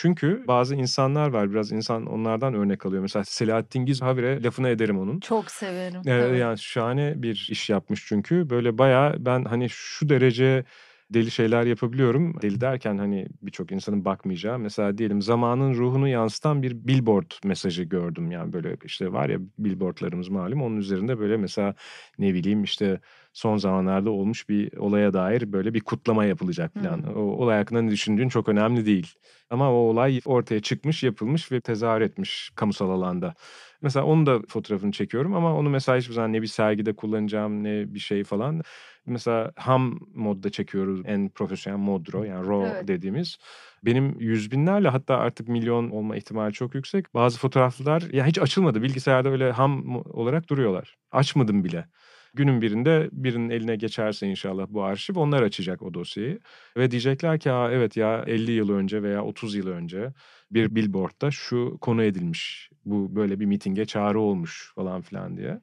Çünkü bazı insanlar var biraz insan onlardan örnek alıyor. Mesela Selahattin Giz Havire lafına ederim onun. Çok severim. Ee, evet. Yani şahane bir iş yapmış çünkü. Böyle bayağı ben hani şu derece deli şeyler yapabiliyorum. Deli derken hani birçok insanın bakmayacağı mesela diyelim zamanın ruhunu yansıtan bir billboard mesajı gördüm. Yani böyle işte var ya billboardlarımız malum onun üzerinde böyle mesela ne bileyim işte son zamanlarda olmuş bir olaya dair böyle bir kutlama yapılacak falan. Hmm. O olay hakkında ne düşündüğün çok önemli değil. Ama o olay ortaya çıkmış, yapılmış ve tezahür etmiş kamusal alanda. Mesela onu da fotoğrafını çekiyorum ama onu mesela hiçbir zaman ne bir sergide kullanacağım ne bir şey falan. Mesela ham modda çekiyoruz en profesyonel modro yani raw evet. dediğimiz. Benim yüz binlerle hatta artık milyon olma ihtimali çok yüksek. Bazı fotoğraflar ya hiç açılmadı bilgisayarda öyle ham olarak duruyorlar. Açmadım bile. Günün birinde birinin eline geçerse inşallah bu arşiv onlar açacak o dosyayı. Ve diyecekler ki ha evet ya 50 yıl önce veya 30 yıl önce bir billboardda şu konu edilmiş. Bu böyle bir mitinge çağrı olmuş falan filan diye.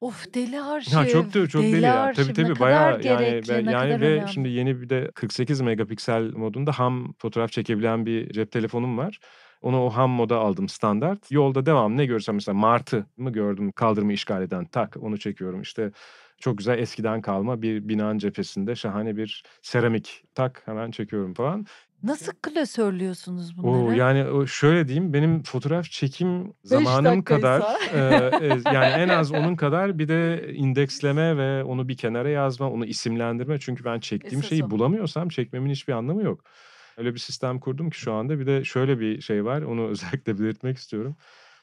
Of deli arşiv. Ha çok deli, çok deli, deli ya. Tabii tabii bayağı gerekli, yani yani ve önemli. şimdi yeni bir de 48 megapiksel modunda ham fotoğraf çekebilen bir cep telefonum var. Onu o ham moda aldım standart. Yolda devam ne görsem mesela martı mı gördüm kaldırımı işgal eden tak onu çekiyorum. İşte çok güzel eskiden kalma bir binanın cephesinde şahane bir seramik tak hemen çekiyorum falan. Nasıl klasörlüyorsunuz bunları? Oo, yani şöyle diyeyim benim fotoğraf çekim zamanım kadar e, e, yani en az onun kadar bir de indeksleme ve onu bir kenara yazma onu isimlendirme çünkü ben çektiğim Esas şeyi o. bulamıyorsam çekmemin hiçbir anlamı yok. Öyle bir sistem kurdum ki şu anda. Bir de şöyle bir şey var. Onu özellikle belirtmek istiyorum.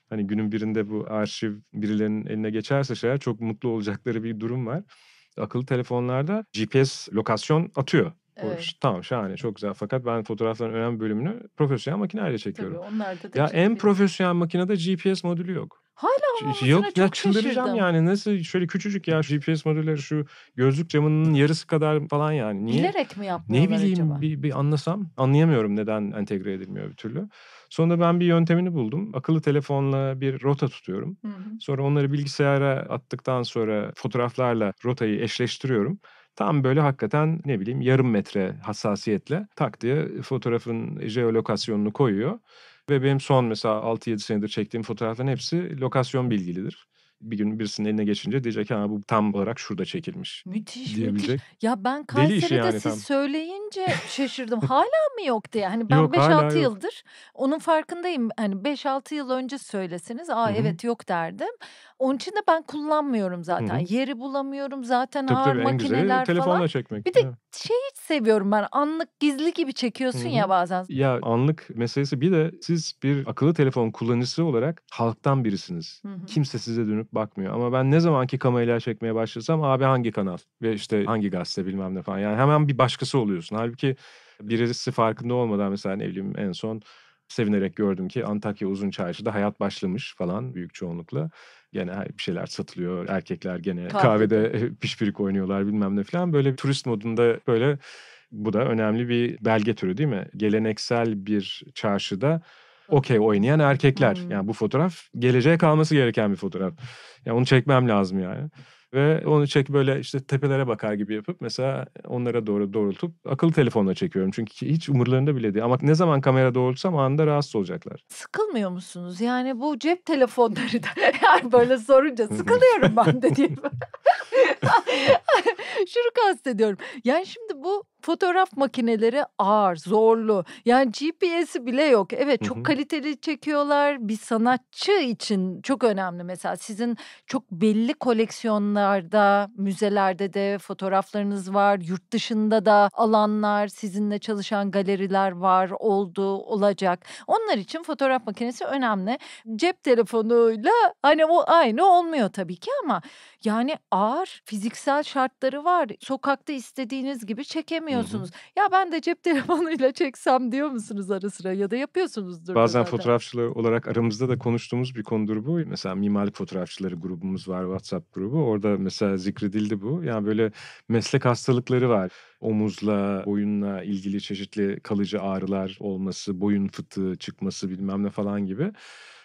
Hani günün birinde bu arşiv birilerinin eline geçerse şeyler çok mutlu olacakları bir durum var. Akıllı telefonlarda GPS lokasyon atıyor. Evet. Hoş, tamam şahane çok güzel fakat ben fotoğrafların önemli bölümünü profesyonel makineyle çekiyorum. Tabii onlar da ya en profesyonel makinede GPS modülü yok. Hala olmamasına Yok, çok şaşırdım. yani nasıl şöyle küçücük ya GPS modülleri şu gözlük camının yarısı kadar falan yani. Niye? Bilerek mi yapmıyorlar Ne bileyim acaba? Bir, bir anlasam anlayamıyorum neden entegre edilmiyor bir türlü. Sonra ben bir yöntemini buldum. Akıllı telefonla bir rota tutuyorum. Hı hı. Sonra onları bilgisayara attıktan sonra fotoğraflarla rotayı eşleştiriyorum. Tam böyle hakikaten ne bileyim yarım metre hassasiyetle tak diye fotoğrafın jeolokasyonunu koyuyor. Ve benim son mesela 6-7 senedir çektiğim fotoğrafların hepsi lokasyon bilgilidir. Bir gün birisinin eline geçince diyecek ki bu tam olarak şurada çekilmiş. Müthiş diyebilecek. müthiş. Ya ben Kayseri'de yani siz tam. söyleyince şaşırdım. hala mı yok diye. Hani ben 5-6 yıldır onun farkındayım. Hani 5-6 yıl önce söyleseniz aa Hı-hı. evet yok derdim. Onun için de ben kullanmıyorum zaten. Hı-hı. Yeri bulamıyorum zaten tabii, ağır tabii, makineler en falan. çekmek. Bir de evet. şey hiç seviyorum ben anlık gizli gibi çekiyorsun Hı-hı. ya bazen. Ya anlık meselesi bir de siz bir akıllı telefon kullanıcısı olarak halktan birisiniz. Hı-hı. Kimse size dönüp bakmıyor. Ama ben ne zamanki kamerayla çekmeye başlasam abi hangi kanal ve işte hangi gazete bilmem ne falan. Yani hemen bir başkası oluyorsun. Halbuki birisi farkında olmadan mesela ne bileyim en son sevinerek gördüm ki Antakya Uzun Çarşı'da hayat başlamış falan büyük çoğunlukla. Gene bir şeyler satılıyor. Erkekler gene kahve kahvede pişpirik oynuyorlar bilmem ne falan. Böyle turist modunda böyle bu da önemli bir belge türü değil mi? Geleneksel bir çarşıda okey oynayan erkekler. Hmm. Yani bu fotoğraf geleceğe kalması gereken bir fotoğraf. Yani onu çekmem lazım yani. Ve onu çek böyle işte tepelere bakar gibi yapıp mesela onlara doğru doğrultup akıllı telefonla çekiyorum. Çünkü hiç umurlarında bile değil. Ama ne zaman kamera doğrultsam anında rahatsız olacaklar. Sıkılmıyor musunuz? Yani bu cep telefonları da yani böyle sorunca sıkılıyorum ben dediğim diyeyim. Şunu kastediyorum. Yani şimdi bu Fotoğraf makineleri ağır, zorlu. Yani GPS'i bile yok. Evet çok hı hı. kaliteli çekiyorlar. Bir sanatçı için çok önemli mesela. Sizin çok belli koleksiyonlarda, müzelerde de fotoğraflarınız var. Yurt dışında da alanlar, sizinle çalışan galeriler var, oldu, olacak. Onlar için fotoğraf makinesi önemli. Cep telefonuyla hani o aynı olmuyor tabii ki ama yani ağır fiziksel şartları var. Sokakta istediğiniz gibi çekemiyorsunuz. Hı hı. Ya ben de cep telefonuyla çeksem diyor musunuz ara sıra ya da yapıyorsunuzdur. Bazen zaten. fotoğrafçılar olarak aramızda da konuştuğumuz bir konudur bu. Mesela mimarlık fotoğrafçıları grubumuz var WhatsApp grubu. Orada mesela zikredildi bu. Yani böyle meslek hastalıkları var omuzla, boyunla ilgili çeşitli kalıcı ağrılar olması, boyun fıtığı çıkması bilmem ne falan gibi.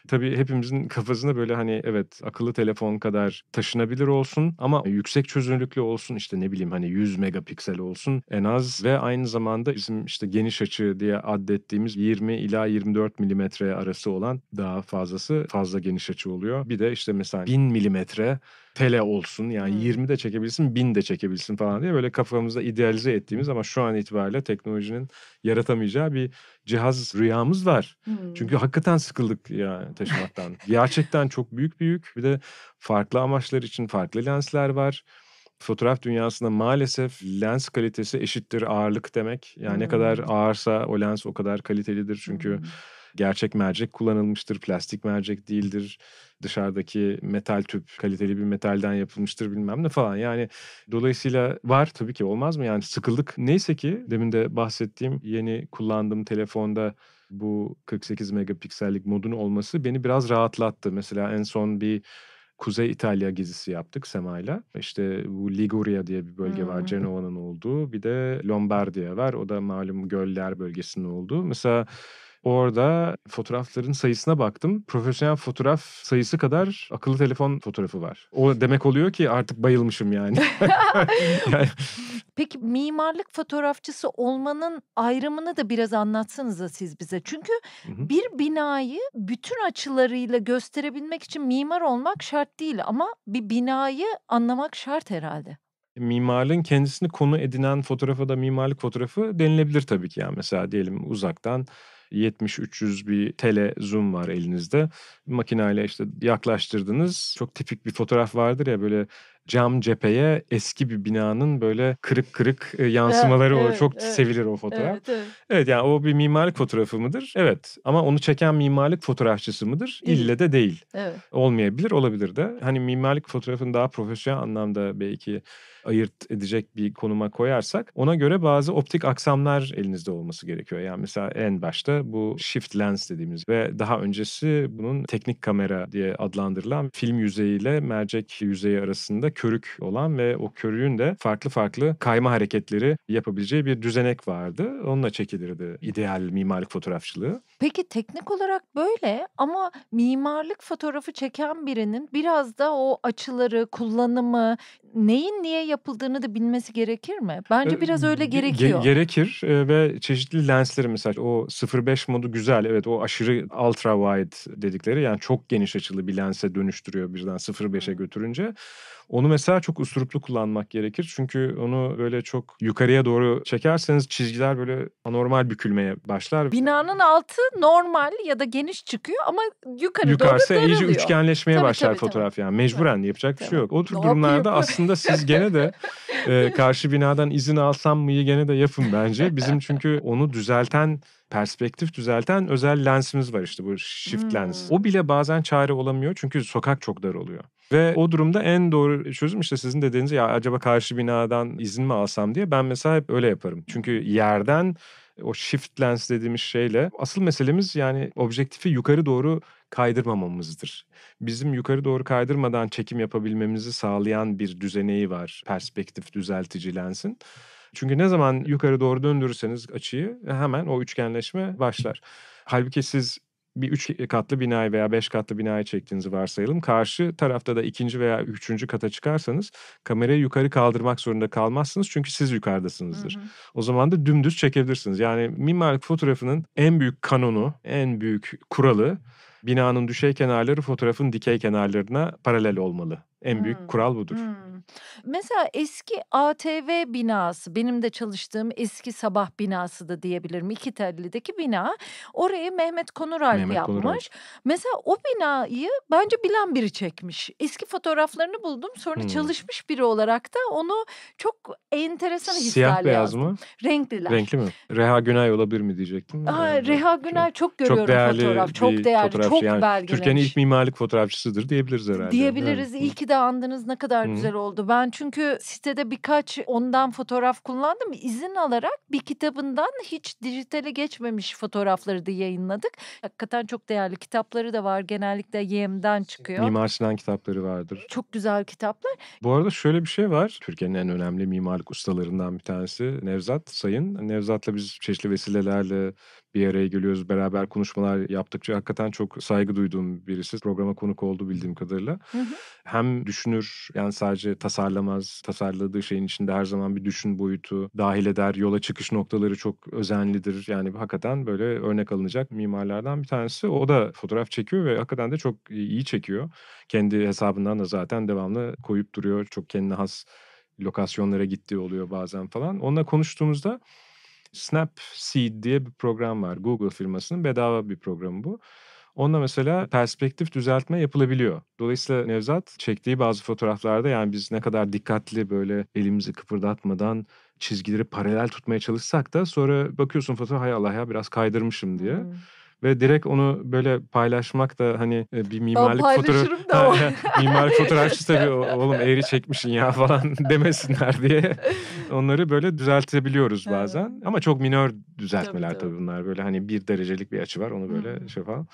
Tabii hepimizin kafasında böyle hani evet akıllı telefon kadar taşınabilir olsun ama yüksek çözünürlüklü olsun işte ne bileyim hani 100 megapiksel olsun en az ve aynı zamanda bizim işte geniş açı diye adettiğimiz 20 ila 24 milimetre arası olan daha fazlası fazla geniş açı oluyor. Bir de işte mesela 1000 milimetre tele olsun yani hmm. 20 de çekebilsin 1000 de çekebilsin falan diye böyle kafamızda idealize ettiğimiz ama şu an itibariyle teknolojinin yaratamayacağı bir cihaz rüyamız var. Hmm. Çünkü hakikaten sıkıldık yani taşımaktan. Gerçekten çok büyük büyük bir de farklı amaçlar için farklı lensler var fotoğraf dünyasında maalesef lens kalitesi eşittir ağırlık demek. Yani hmm. ne kadar ağırsa o lens o kadar kalitelidir. Çünkü hmm. gerçek mercek kullanılmıştır, plastik mercek değildir dışarıdaki metal tüp kaliteli bir metalden yapılmıştır bilmem ne falan. Yani dolayısıyla var tabii ki olmaz mı? Yani sıkıldık. Neyse ki demin de bahsettiğim yeni kullandığım telefonda bu 48 megapiksellik modun olması beni biraz rahatlattı. Mesela en son bir Kuzey İtalya gezisi yaptık Sema'yla. İşte bu Liguria diye bir bölge hmm. var Genova'nın olduğu. Bir de Lombardiya var. O da malum göller bölgesinin olduğu. Mesela Orada fotoğrafların sayısına baktım. Profesyonel fotoğraf sayısı kadar akıllı telefon fotoğrafı var. O demek oluyor ki artık bayılmışım yani. Peki mimarlık fotoğrafçısı olmanın ayrımını da biraz anlatsanıza siz bize. Çünkü hı hı. bir binayı bütün açılarıyla gösterebilmek için mimar olmak şart değil ama bir binayı anlamak şart herhalde mimarlığın kendisini konu edinen fotoğrafa da mimarlık fotoğrafı denilebilir tabii ki. Yani mesela diyelim uzaktan 70-300 bir tele zoom var elinizde. Makineyle işte yaklaştırdınız. Çok tipik bir fotoğraf vardır ya böyle cam cepheye eski bir binanın böyle kırık kırık e, yansımaları evet, o evet, çok evet. sevilir o fotoğraf. Evet, evet. evet yani o bir mimarlık fotoğrafı mıdır? Evet. Ama onu çeken mimarlık fotoğrafçısı mıdır? Değil. İlle de değil. Evet. Olmayabilir, olabilir de. Hani mimarlık fotoğrafın daha profesyonel anlamda belki ayırt edecek bir konuma koyarsak ona göre bazı optik aksamlar elinizde olması gerekiyor. Yani mesela en başta bu shift lens dediğimiz ve daha öncesi bunun teknik kamera diye adlandırılan film yüzeyiyle mercek yüzeyi arasında körük olan ve o körüğün de farklı farklı kayma hareketleri yapabileceği bir düzenek vardı. Onunla çekilirdi ideal mimarlık fotoğrafçılığı. Peki teknik olarak böyle ama mimarlık fotoğrafı çeken birinin biraz da o açıları, kullanımı neyin niye yapıldığını da bilmesi gerekir mi? Bence biraz öyle gerekiyor. Ge- gerekir e, ve çeşitli lensleri mesela o 05 modu güzel. Evet o aşırı ultra wide dedikleri yani çok geniş açılı bir lense dönüştürüyor birden 05'e götürünce. Onu mesela çok usturuplu kullanmak gerekir. Çünkü onu böyle çok yukarıya doğru çekerseniz çizgiler böyle anormal bükülmeye başlar. Binanın altı normal ya da geniş çıkıyor ama yukarı Yukarısı doğru daralıyor. iyice üçgenleşmeye tabii, başlar tabii, fotoğraf tabii. yani. Mecburen tabii. yapacak bir şey yok. O tür ne durumlarda yapayım? aslında siz gene de e, karşı binadan izin alsam mıyı gene de yapın bence. Bizim çünkü onu düzelten perspektif düzelten özel lensimiz var işte bu shift hmm. lens. O bile bazen çare olamıyor çünkü sokak çok dar oluyor. Ve o durumda en doğru çözüm işte sizin dediğiniz ya acaba karşı binadan izin mi alsam diye ben mesela hep öyle yaparım. Çünkü yerden o shift lens dediğimiz şeyle asıl meselemiz yani objektifi yukarı doğru kaydırmamamızdır. Bizim yukarı doğru kaydırmadan çekim yapabilmemizi sağlayan bir düzeneği var perspektif düzeltici lensin. Çünkü ne zaman yukarı doğru döndürürseniz açıyı hemen o üçgenleşme başlar. Halbuki siz bir üç katlı binayı veya beş katlı binayı çektiğinizi varsayalım. Karşı tarafta da ikinci veya üçüncü kata çıkarsanız kamerayı yukarı kaldırmak zorunda kalmazsınız çünkü siz yukarıdasınızdır. Hı hı. O zaman da dümdüz çekebilirsiniz. Yani mimarlık fotoğrafının en büyük kanonu, en büyük kuralı binanın düşey kenarları fotoğrafın dikey kenarlarına paralel olmalı en büyük hmm. kural budur. Hmm. Mesela eski ATV binası benim de çalıştığım eski sabah binası da diyebilirim. İki tellideki bina. Orayı Mehmet Konural Mehmet yapmış. Konural. Mesela o binayı bence bilen biri çekmiş. Eski fotoğraflarını buldum. Sonra hmm. çalışmış biri olarak da onu çok enteresan hislerle Siyah beyaz mı? Renkliler. Renkli mi? Reha Günay olabilir mi diyecektim. Aa, yani Reha Günay çok, çok görüyorum çok değerli fotoğraf. Çok değerli, çok yani, belgelemiş. Türkiye'nin ilk mimarlık fotoğrafçısıdır diyebiliriz herhalde. Diyebiliriz. Evet. İyi ki de de andınız ne kadar Hı. güzel oldu. Ben çünkü sitede birkaç ondan fotoğraf kullandım. İzin alarak bir kitabından hiç dijitale geçmemiş fotoğrafları da yayınladık. Hakikaten çok değerli kitapları da var. Genellikle YM'den çıkıyor. Mimar Sinan kitapları vardır. Çok güzel kitaplar. Bu arada şöyle bir şey var. Türkiye'nin en önemli mimarlık ustalarından bir tanesi Nevzat Sayın. Nevzat'la biz çeşitli vesilelerle bir araya geliyoruz. Beraber konuşmalar yaptıkça hakikaten çok saygı duyduğum birisi. Programa konuk oldu bildiğim kadarıyla. Hı hı. Hem düşünür yani sadece tasarlamaz. Tasarladığı şeyin içinde her zaman bir düşün boyutu dahil eder. Yola çıkış noktaları çok özenlidir. Yani hakikaten böyle örnek alınacak mimarlardan bir tanesi. O da fotoğraf çekiyor ve hakikaten de çok iyi çekiyor. Kendi hesabından da zaten devamlı koyup duruyor. Çok kendine has lokasyonlara gittiği oluyor bazen falan. Onunla konuştuğumuzda Snapseed diye bir program var. Google firmasının bedava bir programı bu. Onunla mesela perspektif düzeltme yapılabiliyor. Dolayısıyla Nevzat çektiği bazı fotoğraflarda yani biz ne kadar dikkatli böyle elimizi kıpırdatmadan çizgileri paralel tutmaya çalışsak da sonra bakıyorsun fotoğraf hay Allah ya biraz kaydırmışım diye. Hmm ve direkt onu böyle paylaşmak da hani e, bir mimarlık fotoğrafı mimarlık fotoğrafçı tabii oğlum eğri çekmişsin ya falan demesinler diye onları böyle düzeltebiliyoruz bazen evet. ama çok minör düzeltmeler tabii, tabii. tabii bunlar böyle hani bir derecelik bir açı var onu böyle şey falan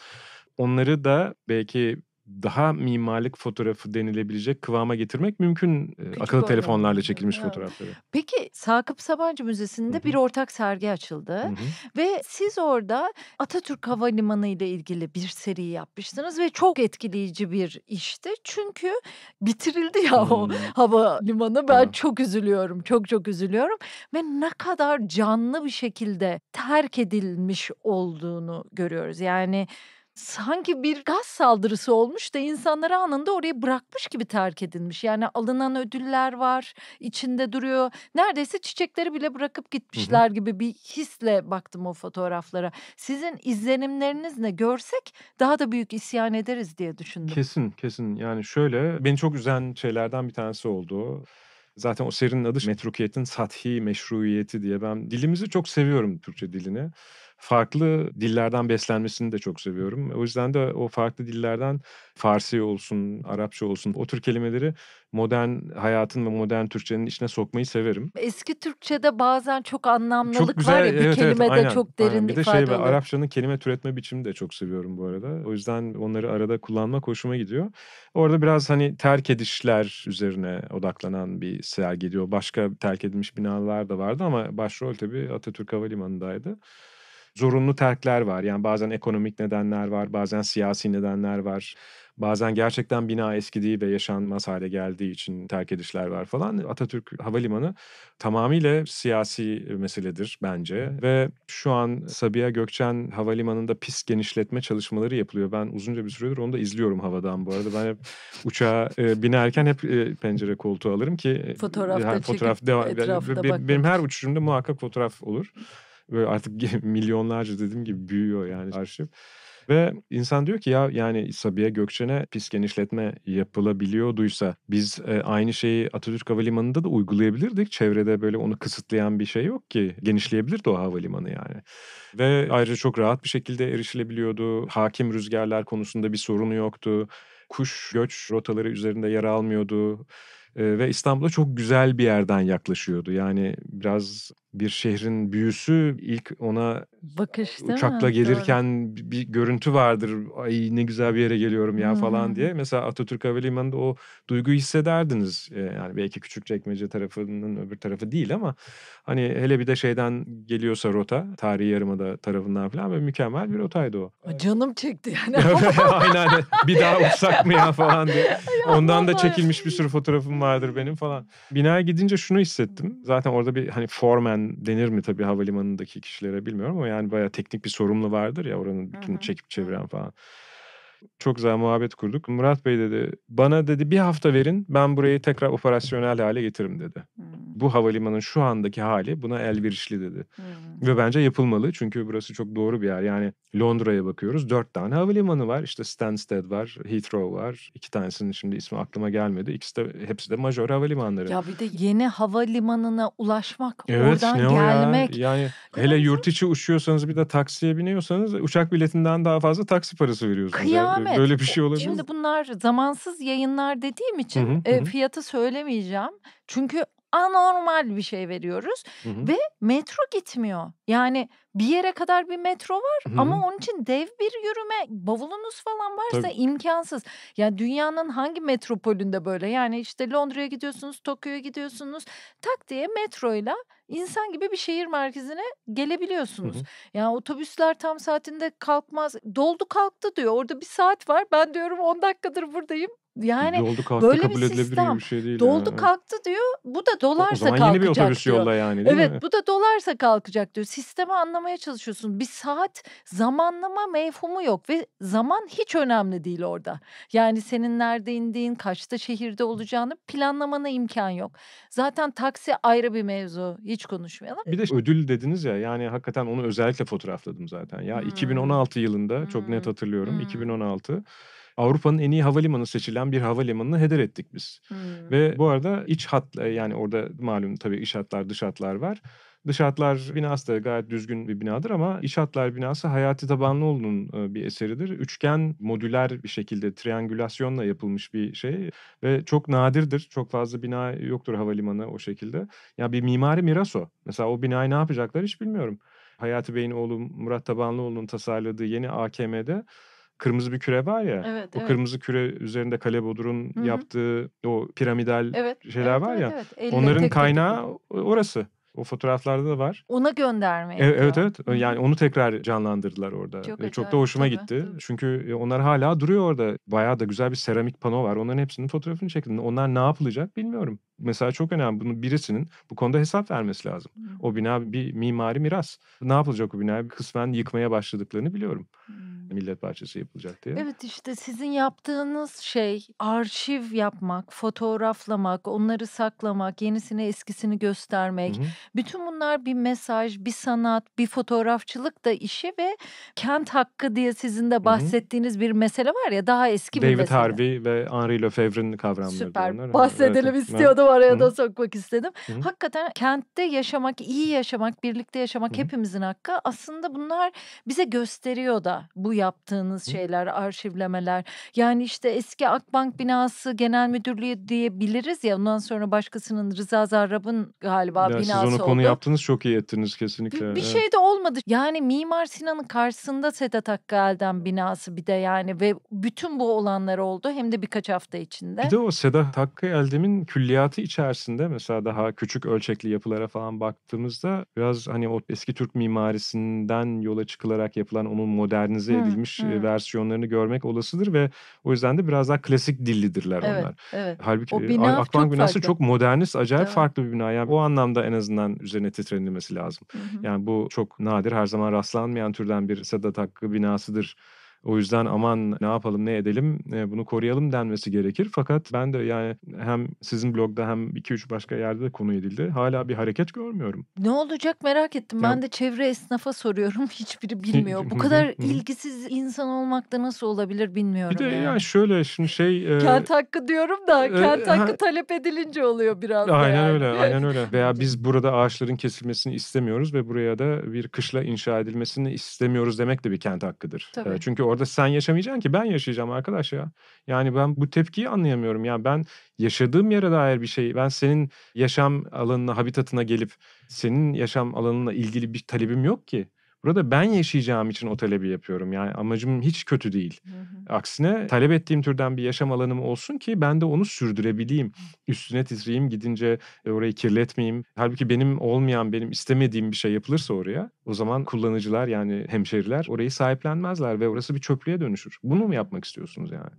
onları da belki daha mimarlık fotoğrafı denilebilecek kıvama getirmek mümkün Küçük akıllı telefonlarla çekilmiş evet. fotoğrafları. Peki Sakıp Sabancı Müzesi'nde Hı-hı. bir ortak sergi açıldı Hı-hı. ve siz orada Atatürk Havalimanı ile ilgili bir seri yapmıştınız ve çok etkileyici bir işti. Çünkü bitirildi ya Hı-hı. o havalimanı. Ben Hı-hı. çok üzülüyorum. Çok çok üzülüyorum ve ne kadar canlı bir şekilde terk edilmiş olduğunu görüyoruz. Yani sanki bir gaz saldırısı olmuş da insanları anında oraya bırakmış gibi terk edilmiş. Yani alınan ödüller var, içinde duruyor. Neredeyse çiçekleri bile bırakıp gitmişler hı hı. gibi bir hisle baktım o fotoğraflara. Sizin izlenimleriniz ne? Görsek daha da büyük isyan ederiz diye düşündüm. Kesin, kesin. Yani şöyle beni çok üzen şeylerden bir tanesi oldu. Zaten o serinin adı Metrukiyetin Sathi Meşruiyeti diye ben dilimizi çok seviyorum Türkçe dilini farklı dillerden beslenmesini de çok seviyorum. O yüzden de o farklı dillerden Farsi olsun, Arapça olsun o tür kelimeleri modern hayatın ve modern Türkçenin içine sokmayı severim. Eski Türkçe'de bazen çok anlamlılık çok güzel, var ya bir evet, kelimede evet, aynen, çok derin aynen. Bir de şey ve Arapçanın kelime türetme biçimini de çok seviyorum bu arada. O yüzden onları arada kullanma hoşuma gidiyor. Orada biraz hani terk edişler üzerine odaklanan bir sergi diyor. Başka terk edilmiş binalar da vardı ama başrol tabii Atatürk Havalimanı'ndaydı zorunlu terkler var. Yani bazen ekonomik nedenler var, bazen siyasi nedenler var. Bazen gerçekten bina eskidiği ve yaşanmaz hale geldiği için terk edişler var falan. Atatürk Havalimanı tamamıyla siyasi meseledir bence. Ve şu an Sabiha Gökçen Havalimanı'nda pis genişletme çalışmaları yapılıyor. Ben uzunca bir süredir onu da izliyorum havadan bu arada. Ben hep uçağa e, binerken hep e, pencere koltuğu alırım ki... E, Fotoğrafta her, fotoğraf devam, Benim her uçuşumda muhakkak fotoğraf olur. Böyle artık milyonlarca dediğim gibi büyüyor yani arşiv. Ve insan diyor ki ya yani Sabiha Gökçen'e pis genişletme yapılabiliyorduysa biz e, aynı şeyi Atatürk Havalimanı'nda da uygulayabilirdik. Çevrede böyle onu kısıtlayan bir şey yok ki. Genişleyebilirdi o havalimanı yani. Ve ayrıca çok rahat bir şekilde erişilebiliyordu. Hakim rüzgarlar konusunda bir sorunu yoktu. Kuş göç rotaları üzerinde yer almıyordu. E, ve İstanbul'a çok güzel bir yerden yaklaşıyordu. Yani biraz bir şehrin büyüsü ilk ona e, bakış uçakla mi? gelirken Doğru. bir görüntü vardır. Ay ne güzel bir yere geliyorum ya hmm. falan diye. Mesela Atatürk Havalimanı'nda o duyguyu hissederdiniz. E, yani belki küçük çekmece tarafının öbür tarafı değil ama hani hele bir de şeyden geliyorsa rota tarihi yarımada tarafından falan ve mükemmel bir rotaydı o. Canım çekti yani. Aynen bir daha uçsak mı ya falan diye. Ondan da çekilmiş bir sürü fotoğrafım vardır benim falan. Binaya gidince şunu hissettim. Zaten orada bir hani formen ben denir mi tabii havalimanındaki kişilere bilmiyorum ama yani bayağı teknik bir sorumlu vardır ya oranın bütün çekip çeviren falan. Çok güzel muhabbet kurduk. Murat Bey dedi bana dedi bir hafta verin ben burayı tekrar operasyonel hale getiririm dedi. Hmm. Bu havalimanın şu andaki hali buna elverişli dedi. Hmm. Ve bence yapılmalı çünkü burası çok doğru bir yer. Yani Londra'ya bakıyoruz dört tane havalimanı var. İşte Stansted var, Heathrow var. İki tanesinin şimdi ismi aklıma gelmedi. İkisi de hepsi de major havalimanları. Ya bir de yeni havalimanına ulaşmak, evet, oradan ne gelmek. Ya? Yani hele yurt içi uçuyorsanız bir de taksiye biniyorsanız uçak biletinden daha fazla taksi parası veriyorsunuz. Kıyam Ahmet, böyle bir şey olabilir. Şimdi bunlar zamansız yayınlar dediğim için hı hı, e, fiyatı söylemeyeceğim. Çünkü anormal bir şey veriyoruz hı hı. ve metro gitmiyor. Yani bir yere kadar bir metro var hı hı. ama onun için dev bir yürüme bavulunuz falan varsa Tabii. imkansız. Ya yani dünyanın hangi metropolünde böyle yani işte Londra'ya gidiyorsunuz, Tokyo'ya gidiyorsunuz tak diye metroyla insan gibi bir şehir merkezine gelebiliyorsunuz. Hı hı. Yani otobüsler tam saatinde kalkmaz. Doldu kalktı diyor. Orada bir saat var. Ben diyorum 10 dakikadır buradayım. Şey yani doldu kalktı böyle kabul bir sistem. Bir şey değil doldu yani. kalktı diyor. Bu da dolarsa o zaman kalkacak yeni bir otobüs diyor. yolla yani değil Evet mi? bu da dolarsa kalkacak diyor. Sistemi anlamaya çalışıyorsun. Bir saat zamanlama mevhumu yok ve zaman hiç önemli değil orada. Yani senin nerede indiğin, kaçta şehirde olacağını planlamana imkan yok. Zaten taksi ayrı bir mevzu. Hiç konuşmayalım. Bir de şey, ödül dediniz ya yani hakikaten onu özellikle fotoğrafladım zaten. Ya hmm. 2016 yılında çok hmm. net hatırlıyorum. Hmm. 2016 Avrupa'nın en iyi havalimanı seçilen bir havalimanını heder ettik biz. Hmm. Ve bu arada iç hat e, yani orada malum tabii iç hatlar dış hatlar var. Dış hatlar binası da gayet düzgün bir binadır ama iç hatlar binası Hayati Tabanlıoğlu'nun e, bir eseridir. Üçgen modüler bir şekilde triangülasyonla yapılmış bir şey ve çok nadirdir. Çok fazla bina yoktur havalimanı o şekilde. Ya bir mimari miras o. Mesela o binayı ne yapacaklar hiç bilmiyorum. Hayati Bey'in oğlu Murat Tabanlıoğlu'nun tasarladığı yeni AKM'de kırmızı bir küre var ya. Evet, o evet. kırmızı küre üzerinde Kale Bodur'un Hı-hı. yaptığı o piramidal evet, şeyler evet, var ya. Evet, evet. Onların tek kaynağı tek... orası. O fotoğraflarda da var. Ona gönderme. E, evet, evet evet. Yani onu tekrar canlandırdılar orada. Çok, e, acayip, Çok da hoşuma tabii, gitti. Tabii. Çünkü e, onlar hala duruyor orada. Bayağı da güzel bir seramik pano var. Onların hepsinin fotoğrafını çektim. Onlar ne yapılacak bilmiyorum mesela çok önemli. Bunu birisinin bu konuda hesap vermesi lazım. Hmm. O bina bir mimari miras. Ne yapılacak o bina? Kısmen yıkmaya başladıklarını biliyorum. Hmm. Millet Bahçesi yapılacak diye. Evet işte sizin yaptığınız şey arşiv yapmak, fotoğraflamak, onları saklamak, yenisini eskisini göstermek. hı Bütün bunlar bir mesaj, bir sanat, bir fotoğrafçılık da işi ve kent hakkı diye sizin de bahsettiğiniz hı bir mesele var ya daha eski David bir mesele. David Harvey ve Henri Lefebvre'nin kavramları. Süper. Bahsedelim evet. istiyordum araya da sokmak istedim. Hı. Hakikaten kentte yaşamak, iyi yaşamak, birlikte yaşamak Hı. hepimizin hakkı. Aslında bunlar bize gösteriyor da bu yaptığınız Hı. şeyler, arşivlemeler. Yani işte eski Akbank binası genel müdürlüğü diyebiliriz ya. Ondan sonra başkasının Rıza Zarrab'ın galiba ya binası oldu. Siz onu konu oldu. yaptınız çok iyi ettiniz kesinlikle. Bir, bir evet. şey de olmadı. Yani Mimar Sinan'ın karşısında Sedat Hakkı Elden binası bir de yani ve bütün bu olanlar oldu. Hem de birkaç hafta içinde. Bir de o Sedat Hakkı Eldem'in külliyatı sanatı içerisinde mesela daha küçük ölçekli yapılara falan baktığımızda biraz hani o eski Türk mimarisinden yola çıkılarak yapılan onun modernize edilmiş hı, hı. versiyonlarını görmek olasıdır ve o yüzden de biraz daha klasik dillidirler evet, onlar. Evet. Halbuki o bina Akbank çok binası farklı. çok modernist, acayip evet. farklı bir bina. Yani o anlamda en azından üzerine titrenilmesi lazım. Hı Yani bu çok nadir, her zaman rastlanmayan türden bir Sedat Hakkı binasıdır o yüzden aman ne yapalım ne edelim e, bunu koruyalım denmesi gerekir. Fakat ben de yani hem sizin blogda hem 2-3 başka yerde de konu edildi. Hala bir hareket görmüyorum. Ne olacak merak ettim. Ben de çevre esnafa soruyorum. Hiçbiri bilmiyor. Bu kadar ilgisiz insan olmak da nasıl olabilir bilmiyorum. Bir de yani. yani şöyle şimdi şey... E... Kent hakkı diyorum da e... kent hakkı talep edilince oluyor biraz da Aynen yani. öyle aynen öyle. Veya biz burada ağaçların kesilmesini istemiyoruz ve buraya da bir kışla inşa edilmesini istemiyoruz demek de bir kent hakkıdır. E, Tabii. Çünkü Orada sen yaşamayacaksın ki ben yaşayacağım arkadaş ya. Yani ben bu tepkiyi anlayamıyorum ya. Ben yaşadığım yere dair bir şey. Ben senin yaşam alanına, habitatına gelip senin yaşam alanına ilgili bir talebim yok ki. Burada ben yaşayacağım için o talebi yapıyorum. Yani amacım hiç kötü değil. Hı hı. Aksine talep ettiğim türden bir yaşam alanım olsun ki ben de onu sürdürebileyim. Üstüne titreyeyim gidince e, orayı kirletmeyeyim. Halbuki benim olmayan, benim istemediğim bir şey yapılırsa oraya o zaman kullanıcılar yani hemşeriler orayı sahiplenmezler ve orası bir çöplüğe dönüşür. Bunu mu yapmak istiyorsunuz yani?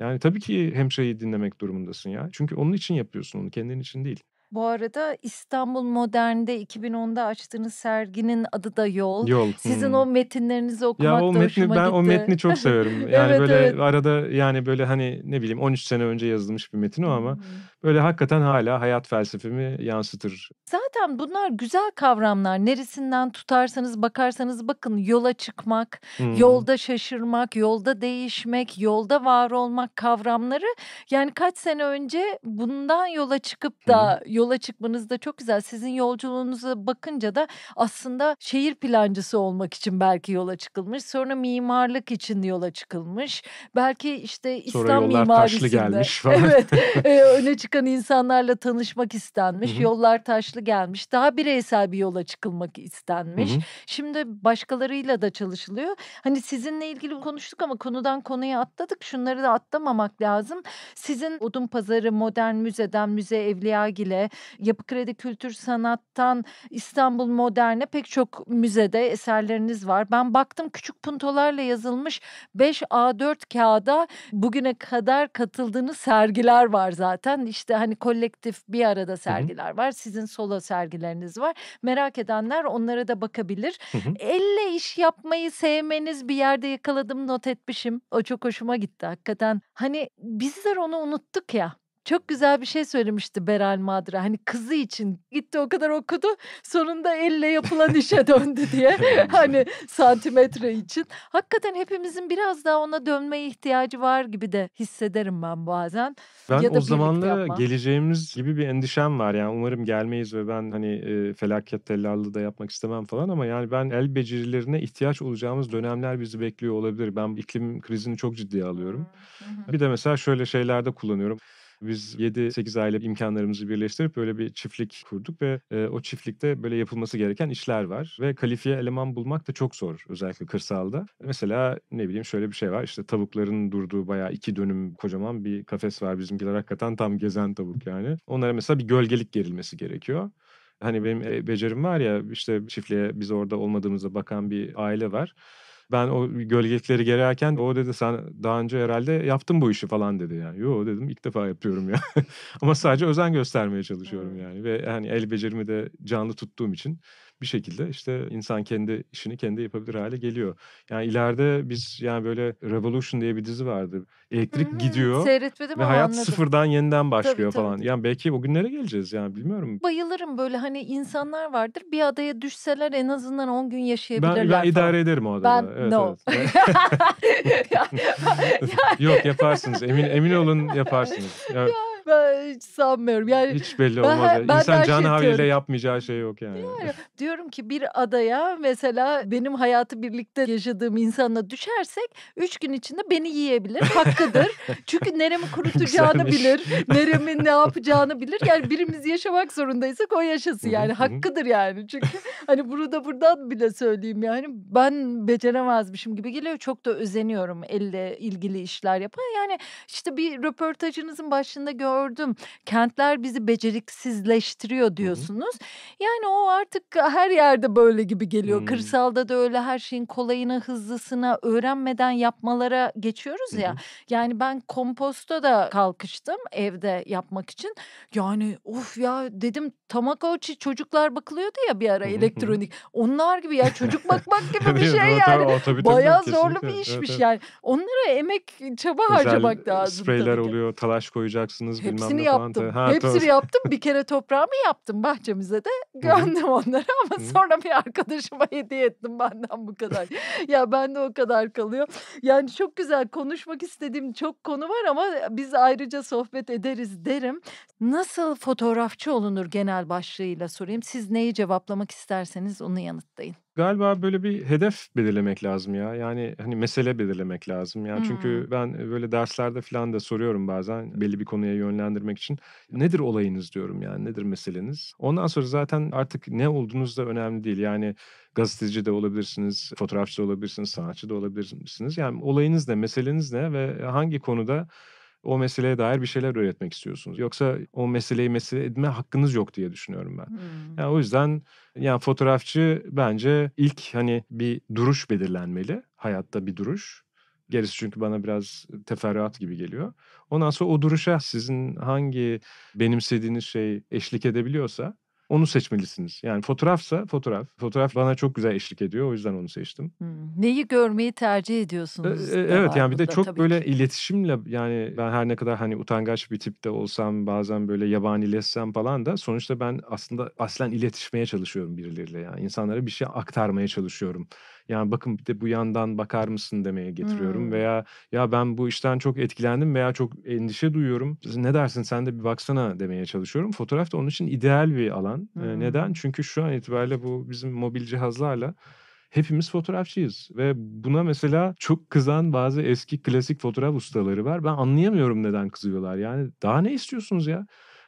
Yani tabii ki hemşireyi dinlemek durumundasın ya. Çünkü onun için yapıyorsun onu, kendin için değil. Bu arada İstanbul Modern'de 2010'da açtığınız serginin adı da Yol. Yol. Sizin hmm. o metinlerinizi okumak ya, o da metni, Ben gitti. o metni çok severim. Yani evet, böyle evet. arada yani böyle hani ne bileyim 13 sene önce yazılmış bir metin o ama hmm. böyle hakikaten hala hayat felsefemi yansıtır. Zaten bunlar güzel kavramlar. Neresinden tutarsanız bakarsanız bakın yola çıkmak, hmm. yolda şaşırmak, yolda değişmek, yolda var olmak kavramları yani kaç sene önce bundan yola çıkıp da hmm yola çıkmanız da çok güzel. Sizin yolculuğunuza bakınca da aslında şehir plancısı olmak için belki yola çıkılmış. Sonra mimarlık için yola çıkılmış. Belki işte İslam Sonra yollar mimarisinde. taşlı gelmiş falan. Evet. e, öne çıkan insanlarla tanışmak istenmiş. Hı-hı. Yollar taşlı gelmiş. Daha bireysel bir yola çıkılmak istenmiş. Hı-hı. Şimdi başkalarıyla da çalışılıyor. Hani sizinle ilgili konuştuk ama konudan konuya atladık. Şunları da atlamamak lazım. Sizin Odun Pazarı Modern Müze'den Müze Evliya Evliyagil'e Yapı Kredi Kültür Sanat'tan İstanbul Modern'e pek çok müzede eserleriniz var. Ben baktım küçük puntolarla yazılmış 5 A4 kağıda bugüne kadar katıldığınız sergiler var zaten. İşte hani kolektif bir arada sergiler var. Sizin solo sergileriniz var. Merak edenler onlara da bakabilir. Elle iş yapmayı sevmeniz bir yerde yakaladım not etmişim. O çok hoşuma gitti hakikaten. Hani bizler onu unuttuk ya çok güzel bir şey söylemişti Beral Madra. Hani kızı için gitti o kadar okudu. Sonunda elle yapılan işe döndü diye. hani santimetre için. Hakikaten hepimizin biraz daha ona dönmeye ihtiyacı var gibi de hissederim ben bazen. Ben ya da o zamanla geleceğimiz gibi bir endişem var. Yani umarım gelmeyiz ve ben hani e, felaket tellallığı da yapmak istemem falan ama yani ben el becerilerine ihtiyaç olacağımız dönemler bizi bekliyor olabilir. Ben iklim krizini çok ciddiye alıyorum. bir de mesela şöyle şeylerde kullanıyorum. Biz 7-8 aile imkanlarımızı birleştirip böyle bir çiftlik kurduk ve e, o çiftlikte böyle yapılması gereken işler var. Ve kalifiye eleman bulmak da çok zor özellikle kırsalda. Mesela ne bileyim şöyle bir şey var işte tavukların durduğu bayağı iki dönüm kocaman bir kafes var. Bizimkiler hakikaten tam gezen tavuk yani. Onlara mesela bir gölgelik gerilmesi gerekiyor hani benim e, becerim var ya işte çiftliğe biz orada olmadığımızda bakan bir aile var ben o gölgelikleri gererken o dedi sen daha önce herhalde yaptın bu işi falan dedi yani. Yo dedim ilk defa yapıyorum ya. Ama sadece özen göstermeye çalışıyorum yani ve yani el becerimi de canlı tuttuğum için bir şekilde işte insan kendi işini kendi yapabilir hale geliyor. Yani ileride biz yani böyle Revolution diye bir dizi vardı. Elektrik Hı-hı, gidiyor seyretmedim ve hayat anladım. sıfırdan yeniden başlıyor tabii, falan. Tabii. Yani belki o günlere geleceğiz yani bilmiyorum. Bayılırım böyle hani insanlar vardır bir adaya düşseler en azından 10 gün yaşayabilirler Ben, ben falan. idare ederim o adada. Ben evet, no. Evet. Yok yaparsınız emin emin olun yaparsınız. Yani, ya ben hiç sanmıyorum. Yani Hiç belli ben, olmaz. Ben, ben Can Havli'yle yapmayacağı şey yok yani. yani. Diyorum ki bir adaya mesela benim hayatı birlikte yaşadığım insanla düşersek üç gün içinde beni yiyebilir. Hakkıdır. Çünkü neremi kurutacağını bilir. Neremin ne yapacağını bilir. Yani birimiz yaşamak zorundaysak o yaşasın yani. Hakkıdır yani. Çünkü hani bunu da buradan bile söyleyeyim yani. Ben beceremezmişim gibi geliyor. Çok da özeniyorum elle ilgili işler yapan. Yani işte bir röportajınızın başında gördüğüm sordum. Kentler bizi beceriksizleştiriyor diyorsunuz. Hı-hı. Yani o artık her yerde böyle gibi geliyor. Hı-hı. Kırsalda da öyle her şeyin kolayına, hızlısına, öğrenmeden yapmalara geçiyoruz Hı-hı. ya. Yani ben komposta da kalkıştım evde yapmak için. Yani of ya dedim Tamagotchi çocuklar bakılıyordu ya bir ara elektronik. Onlar gibi ya çocuk bakmak gibi bir şey yani. o, tabii, Bayağı tabii, zorlu kesinlikle. bir işmiş evet, evet. yani. Onlara emek, çaba Özel harcamak lazım. Spreyler oluyor, talaş koyacaksınız, bilmem Hepsini ne yaptım. Falan. Ha, Hepsini doğru. yaptım. Bir kere toprağımı yaptım bahçemize de. Gömdüm onları ama sonra bir arkadaşıma hediye ettim benden bu kadar. ya ben de o kadar kalıyor. Yani çok güzel konuşmak istediğim çok konu var ama biz ayrıca sohbet ederiz derim. Nasıl fotoğrafçı olunur genel başlığıyla sorayım. Siz neyi cevaplamak isterseniz onu yanıtlayın. Galiba böyle bir hedef belirlemek lazım ya. Yani hani mesele belirlemek lazım. Yani çünkü ben e, böyle derslerde falan da soruyorum bazen belli bir konuya yönlendirmek için. Nedir olayınız diyorum yani nedir meseleniz? Ondan sonra zaten artık ne olduğunuz da önemli değil. Yani gazeteci de olabilirsiniz, fotoğrafçı da olabilirsiniz, sanatçı da olabilirsiniz. Yani olayınız ne, meseleniz ne ve hangi konuda o meseleye dair bir şeyler öğretmek istiyorsunuz. Yoksa o meseleyi mesele edme hakkınız yok diye düşünüyorum ben. Hmm. Yani o yüzden yani fotoğrafçı bence ilk hani bir duruş belirlenmeli. Hayatta bir duruş. Gerisi çünkü bana biraz teferruat gibi geliyor. Ondan sonra o duruşa sizin hangi benimsediğiniz şey eşlik edebiliyorsa onu seçmelisiniz. Yani fotoğrafsa fotoğraf. Fotoğraf bana çok güzel eşlik ediyor. O yüzden onu seçtim. Hmm. Neyi görmeyi tercih e, ediyorsunuz? E, evet yani bir de çok böyle ki. iletişimle yani ben her ne kadar hani utangaç bir tipte olsam bazen böyle yabanileşsem falan da sonuçta ben aslında aslen iletişmeye çalışıyorum birileriyle. Yani insanlara bir şey aktarmaya çalışıyorum. Yani bakın bir de bu yandan bakar mısın demeye getiriyorum hmm. veya ya ben bu işten çok etkilendim veya çok endişe duyuyorum. Ne dersin sen de bir baksana demeye çalışıyorum. Fotoğraf da onun için ideal bir alan. Hmm. Neden? Çünkü şu an itibariyle bu bizim mobil cihazlarla hepimiz fotoğrafçıyız ve buna mesela çok kızan bazı eski klasik fotoğraf ustaları var. Ben anlayamıyorum neden kızıyorlar. Yani daha ne istiyorsunuz ya?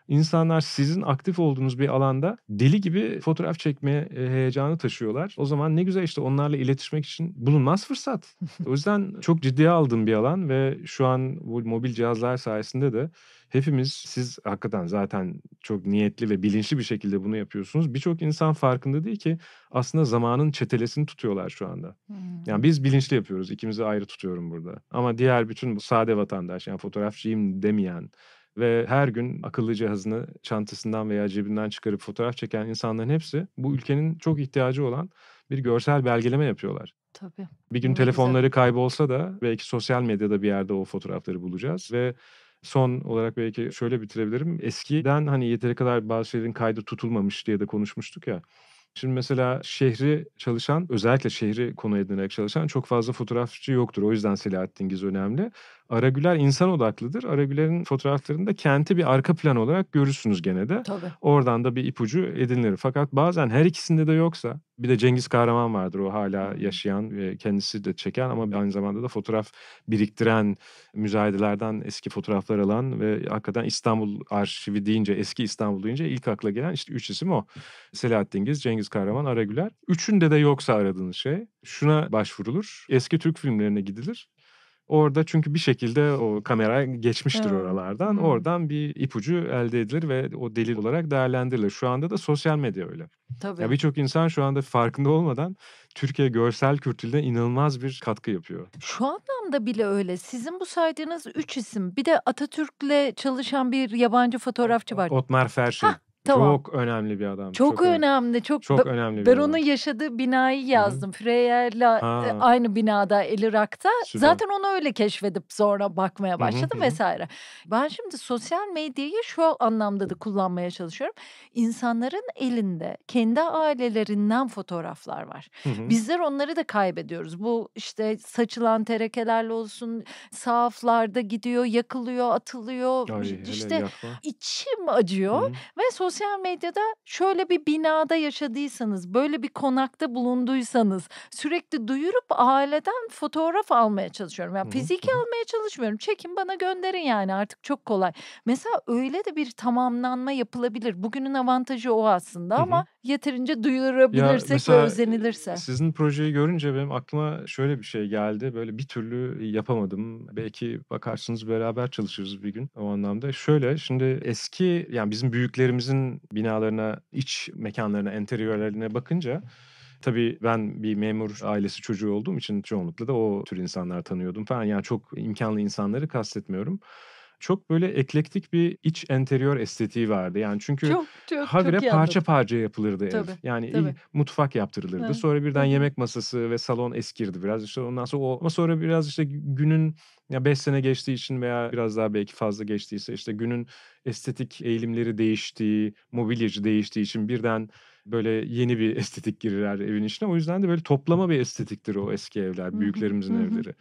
İnsanlar sizin aktif olduğunuz bir alanda deli gibi fotoğraf çekme e, heyecanı taşıyorlar. O zaman ne güzel işte onlarla iletişmek için bulunmaz fırsat. O yüzden çok ciddiye aldığım bir alan ve şu an bu mobil cihazlar sayesinde de hepimiz siz hakikaten zaten çok niyetli ve bilinçli bir şekilde bunu yapıyorsunuz. Birçok insan farkında değil ki aslında zamanın çetelesini tutuyorlar şu anda. Hmm. Yani biz bilinçli yapıyoruz. İkimizi ayrı tutuyorum burada. Ama diğer bütün sade vatandaş yani fotoğrafçıyım demeyen ve her gün akıllı cihazını çantasından veya cebinden çıkarıp fotoğraf çeken insanların hepsi bu ülkenin çok ihtiyacı olan bir görsel belgeleme yapıyorlar. Tabii. Bir gün Ama telefonları güzel. kaybolsa da belki sosyal medyada bir yerde o fotoğrafları bulacağız ve son olarak belki şöyle bitirebilirim. Eskiden hani yeteri kadar bazı şeylerin kaydı tutulmamış diye de konuşmuştuk ya. Şimdi mesela şehri çalışan, özellikle şehri konu edinerek çalışan çok fazla fotoğrafçı yoktur. O yüzden Selahattin Giz önemli. Aragüler insan odaklıdır. Aragüler'in fotoğraflarında kenti bir arka plan olarak görürsünüz gene de. Tabii. Oradan da bir ipucu edinilir. Fakat bazen her ikisinde de yoksa bir de Cengiz Kahraman vardır o hala yaşayan ve kendisi de çeken ama aynı zamanda da fotoğraf biriktiren müzayedelerden eski fotoğraflar alan ve hakikaten İstanbul arşivi deyince eski İstanbul deyince ilk akla gelen işte üç isim o. Selahattin Giz, Cengiz Kahraman, Aragüler. Üçünde de yoksa aradığınız şey şuna başvurulur. Eski Türk filmlerine gidilir Orada çünkü bir şekilde o kamera geçmiştir evet. oralardan. Evet. Oradan bir ipucu elde edilir ve o delil olarak değerlendirilir. Şu anda da sosyal medya öyle. Tabii. Ya birçok insan şu anda farkında olmadan Türkiye görsel kültürüne inanılmaz bir katkı yapıyor. Şu anlamda bile öyle. Sizin bu saydığınız üç isim. Bir de Atatürk'le çalışan bir yabancı fotoğrafçı var. Otmar Ferşi. Hah, Tamam. Çok önemli bir adam. Çok, çok önemli, çok çok önemli. Ben bir onun adam. yaşadığı binayı yazdım. Freyer'la e, aynı binada El Irak'ta. Süper. Zaten onu öyle keşfedip sonra bakmaya başladım Hı-hı. vesaire. Ben şimdi sosyal medyayı şu anlamda da kullanmaya çalışıyorum. İnsanların elinde kendi ailelerinden fotoğraflar var. Hı-hı. Bizler onları da kaybediyoruz. Bu işte saçılan terekelerle olsun, sahaflarda gidiyor, yakılıyor, atılıyor. Ay, işte içim acıyor Hı-hı. ve sosyal sosyal medyada şöyle bir binada yaşadıysanız, böyle bir konakta bulunduysanız sürekli duyurup aileden fotoğraf almaya çalışıyorum. Yani fiziki almaya çalışmıyorum. Çekin bana gönderin yani artık çok kolay. Mesela öyle de bir tamamlanma yapılabilir. Bugünün avantajı o aslında ama yeterince duyurabilirsek ya ve özenilirse. Sizin projeyi görünce benim aklıma şöyle bir şey geldi. Böyle bir türlü yapamadım. Belki bakarsınız beraber çalışırız bir gün o anlamda. Şöyle şimdi eski yani bizim büyüklerimizin binalarına, iç mekanlarına, enteriyörlerine bakınca Tabii ben bir memur ailesi çocuğu olduğum için çoğunlukla da o tür insanlar tanıyordum falan. Yani çok imkanlı insanları kastetmiyorum çok böyle eklektik bir iç enteriyor estetiği vardı. Yani çünkü çok, çok, habire çok parça parça yapılırdı tabii, ev. Yani tabii. mutfak yaptırılırdı. Evet. Sonra birden yemek masası ve salon eskirdi biraz. İşte ondan sonra o ama sonra biraz işte günün ya 5 sene geçtiği için veya biraz daha belki fazla geçtiyse işte günün estetik eğilimleri değiştiği, mobilyacı değiştiği için birden böyle yeni bir estetik girer evin içine. O yüzden de böyle toplama bir estetiktir o eski evler, büyüklerimizin evleri.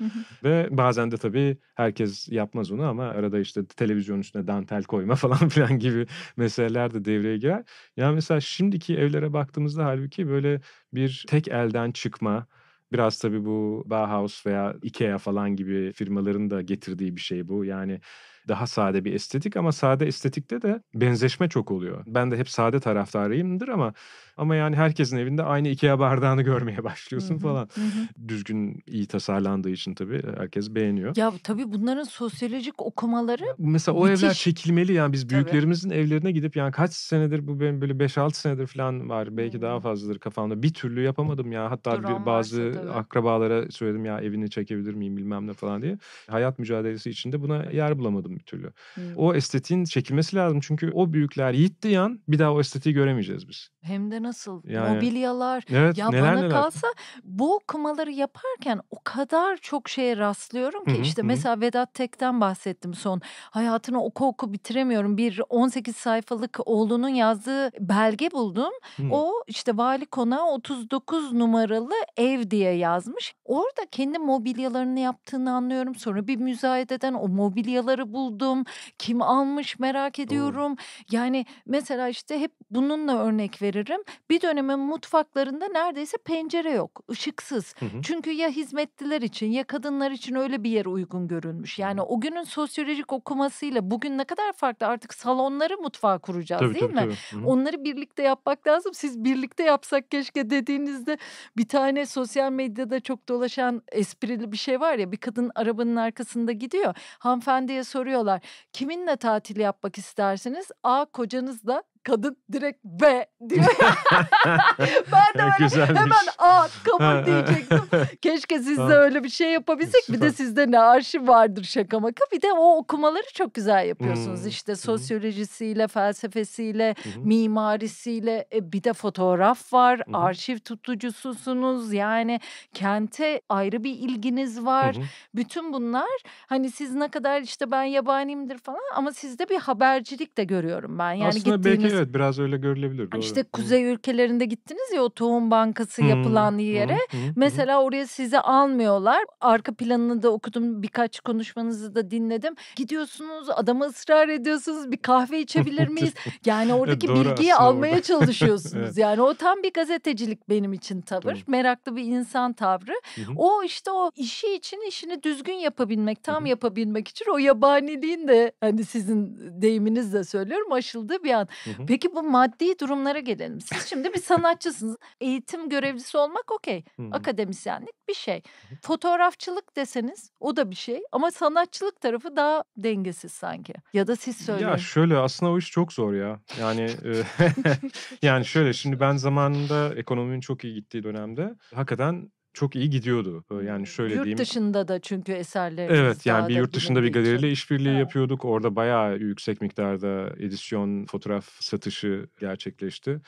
Ve bazen de tabii herkes yapmaz onu ama arada işte televizyon üstüne dantel koyma falan filan gibi meseleler de devreye girer. Yani mesela şimdiki evlere baktığımızda halbuki böyle bir tek elden çıkma, Biraz tabii bu Bauhaus veya IKEA falan gibi firmaların da getirdiği bir şey bu. Yani daha sade bir estetik ama sade estetikte de benzeşme çok oluyor. Ben de hep sade taraftarıyımdır ama ama yani herkesin evinde aynı Ikea bardağını görmeye başlıyorsun hı hı, falan. Hı. Düzgün iyi tasarlandığı için tabii e, herkes beğeniyor. Ya tabii bunların sosyolojik okumaları Mesela o müthiş. evler çekilmeli yani biz büyüklerimizin tabii. evlerine gidip yani kaç senedir bu benim böyle 5-6 senedir falan var belki daha fazladır kafamda. Bir türlü yapamadım ya. Hatta Duran bir, bazı varsa, akrabalara söyledim ya evini çekebilir miyim bilmem ne falan diye. Hayat mücadelesi içinde buna yer bulamadım yapamadım bir türlü. Hmm. O estetiğin çekilmesi lazım. Çünkü o büyükler yittiği an bir daha o estetiği göremeyeceğiz biz. Hem de nasıl? Yani, Mobilyalar. Evet, ya neler, bana neler. kalsa bu okumaları yaparken o kadar çok şeye rastlıyorum ki Hı-hı, işte hı. mesela Vedat Tek'ten bahsettim son. Hayatını oku oku bitiremiyorum. Bir 18 sayfalık oğlunun yazdığı belge buldum. Hı. O işte vali konağı 39 numaralı ev diye yazmış. Orada kendi mobilyalarını yaptığını anlıyorum. Sonra bir müzayededen o mobilyaları bul buldum? Kim almış merak ediyorum. Doğru. Yani mesela işte hep bununla örnek veririm. Bir dönemin mutfaklarında neredeyse pencere yok, ışıksız. Hı hı. Çünkü ya hizmetliler için ya kadınlar için öyle bir yer uygun görünmüş. Yani hı. o günün sosyolojik okumasıyla bugün ne kadar farklı artık salonları mutfağa kuracağız tabii, değil tabii, mi? Tabii. Onları birlikte yapmak lazım. Siz birlikte yapsak keşke dediğinizde bir tane sosyal medyada çok dolaşan esprili bir şey var ya bir kadın arabanın arkasında gidiyor. Hanımefendiye soruyor soruyorlar. Kiminle tatil yapmak istersiniz? A kocanızla, kadın direkt B diyor. ben de böyle hemen A kabul diyecektim. Keşke sizde öyle bir şey yapabilsek. Bir de sizde ne arşiv vardır şaka maka. Bir de o okumaları çok güzel yapıyorsunuz. Hmm. İşte sosyolojisiyle, felsefesiyle, hmm. mimarisiyle e, bir de fotoğraf var. Hmm. Arşiv tutucususunuz. Yani kente ayrı bir ilginiz var. Hmm. Bütün bunlar hani siz ne kadar işte ben yabaniyimdir falan ama sizde bir habercilik de görüyorum ben. Yani Aslında belki evet biraz öyle görülebilir. Doğru. İşte kuzey hı. ülkelerinde gittiniz ya o tohum bankası hı. yapılan yere. Hı. Hı. Mesela oraya sizi almıyorlar. Arka planını da okudum birkaç konuşmanızı da dinledim. Gidiyorsunuz adamı ısrar ediyorsunuz bir kahve içebilir miyiz? Yani oradaki Doğru, bilgiyi almaya orada. çalışıyorsunuz. evet. Yani o tam bir gazetecilik benim için tavır. Doğru. Meraklı bir insan tavrı. Hı hı. O işte o işi için işini düzgün yapabilmek, tam hı hı. yapabilmek için o yabaniliğin de hani sizin deyiminizle söylüyorum aşıldığı bir an. Hı hı. Peki bu maddi durumlara gelelim. Siz şimdi bir sanatçısınız. Eğitim görevlisi olmak okey. Akademisyenlik bir şey. Fotoğrafçılık deseniz o da bir şey. Ama sanatçılık tarafı daha dengesiz sanki. Ya da siz söyleyin. Ya şöyle aslında o iş çok zor ya. Yani e, yani şöyle şimdi ben zamanında ekonominin çok iyi gittiği dönemde hakikaten çok iyi gidiyordu. Yani şöyle yurt diyeyim. Yurt dışında da çünkü eserlerimiz Evet yani bir yurt dışında bir galeriyle işbirliği evet. yapıyorduk. Orada bayağı yüksek miktarda edisyon, fotoğraf satışı gerçekleşti.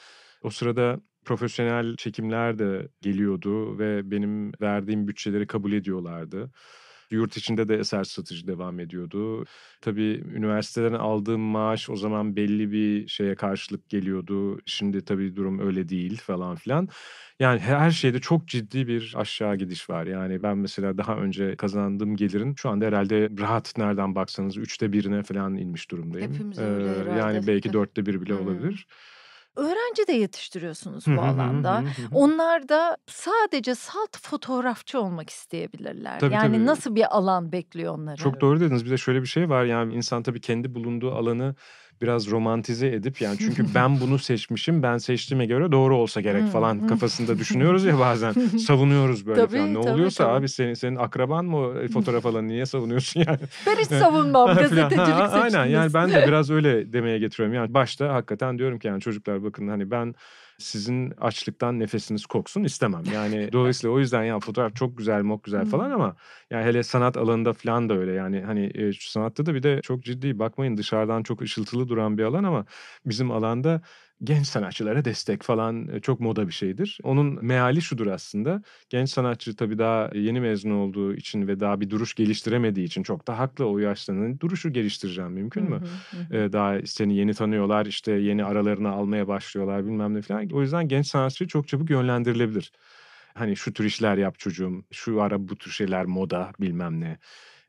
O sırada profesyonel çekimler de geliyordu ve benim verdiğim bütçeleri kabul ediyorlardı. Yurt içinde de eser satıcı devam ediyordu. Tabii üniversiteden aldığım maaş o zaman belli bir şeye karşılık geliyordu. Şimdi tabii durum öyle değil falan filan. Yani her şeyde çok ciddi bir aşağı gidiş var. Yani ben mesela daha önce kazandığım gelirin şu anda herhalde rahat nereden baksanız üçte birine falan inmiş durumdayım. Hepimiz öyle ee, Yani belki dörtte bir bile olabilir. Hmm öğrenci de yetiştiriyorsunuz bu alanda. Onlar da sadece salt fotoğrafçı olmak isteyebilirler. Tabii, yani tabii. nasıl bir alan bekliyor onları? Çok doğru dediniz. Bir de şöyle bir şey var yani insan tabii kendi bulunduğu alanı biraz romantize edip yani çünkü ben bunu seçmişim ben seçtiğime göre doğru olsa gerek falan kafasında düşünüyoruz ya bazen savunuyoruz böyle tabii, falan. Ne tabii, oluyorsa tabii. abi senin senin akraban mı e, fotoğraf alan niye savunuyorsun yani? Ben hiç savunmam gazetecilik ha, Aynen yani ben de biraz öyle demeye getiriyorum. Yani başta hakikaten diyorum ki yani çocuklar bakın hani ben sizin açlıktan nefesiniz koksun istemem. Yani dolayısıyla o yüzden ya fotoğraf çok güzel, mok güzel falan ama yani hele sanat alanında falan da öyle. Yani hani e, şu sanatta da bir de çok ciddi bakmayın dışarıdan çok ışıltılı duran bir alan ama bizim alanda genç sanatçılara destek falan çok moda bir şeydir. Onun meali şudur aslında. Genç sanatçı tabii daha yeni mezun olduğu için ve daha bir duruş geliştiremediği için çok da haklı o yaşlarının hani duruşu geliştireceğim mümkün mü? Hı hı. Daha seni yeni tanıyorlar işte yeni aralarına almaya başlıyorlar bilmem ne falan. O yüzden genç sanatçı çok çabuk yönlendirilebilir. Hani şu tür işler yap çocuğum, şu ara bu tür şeyler moda bilmem ne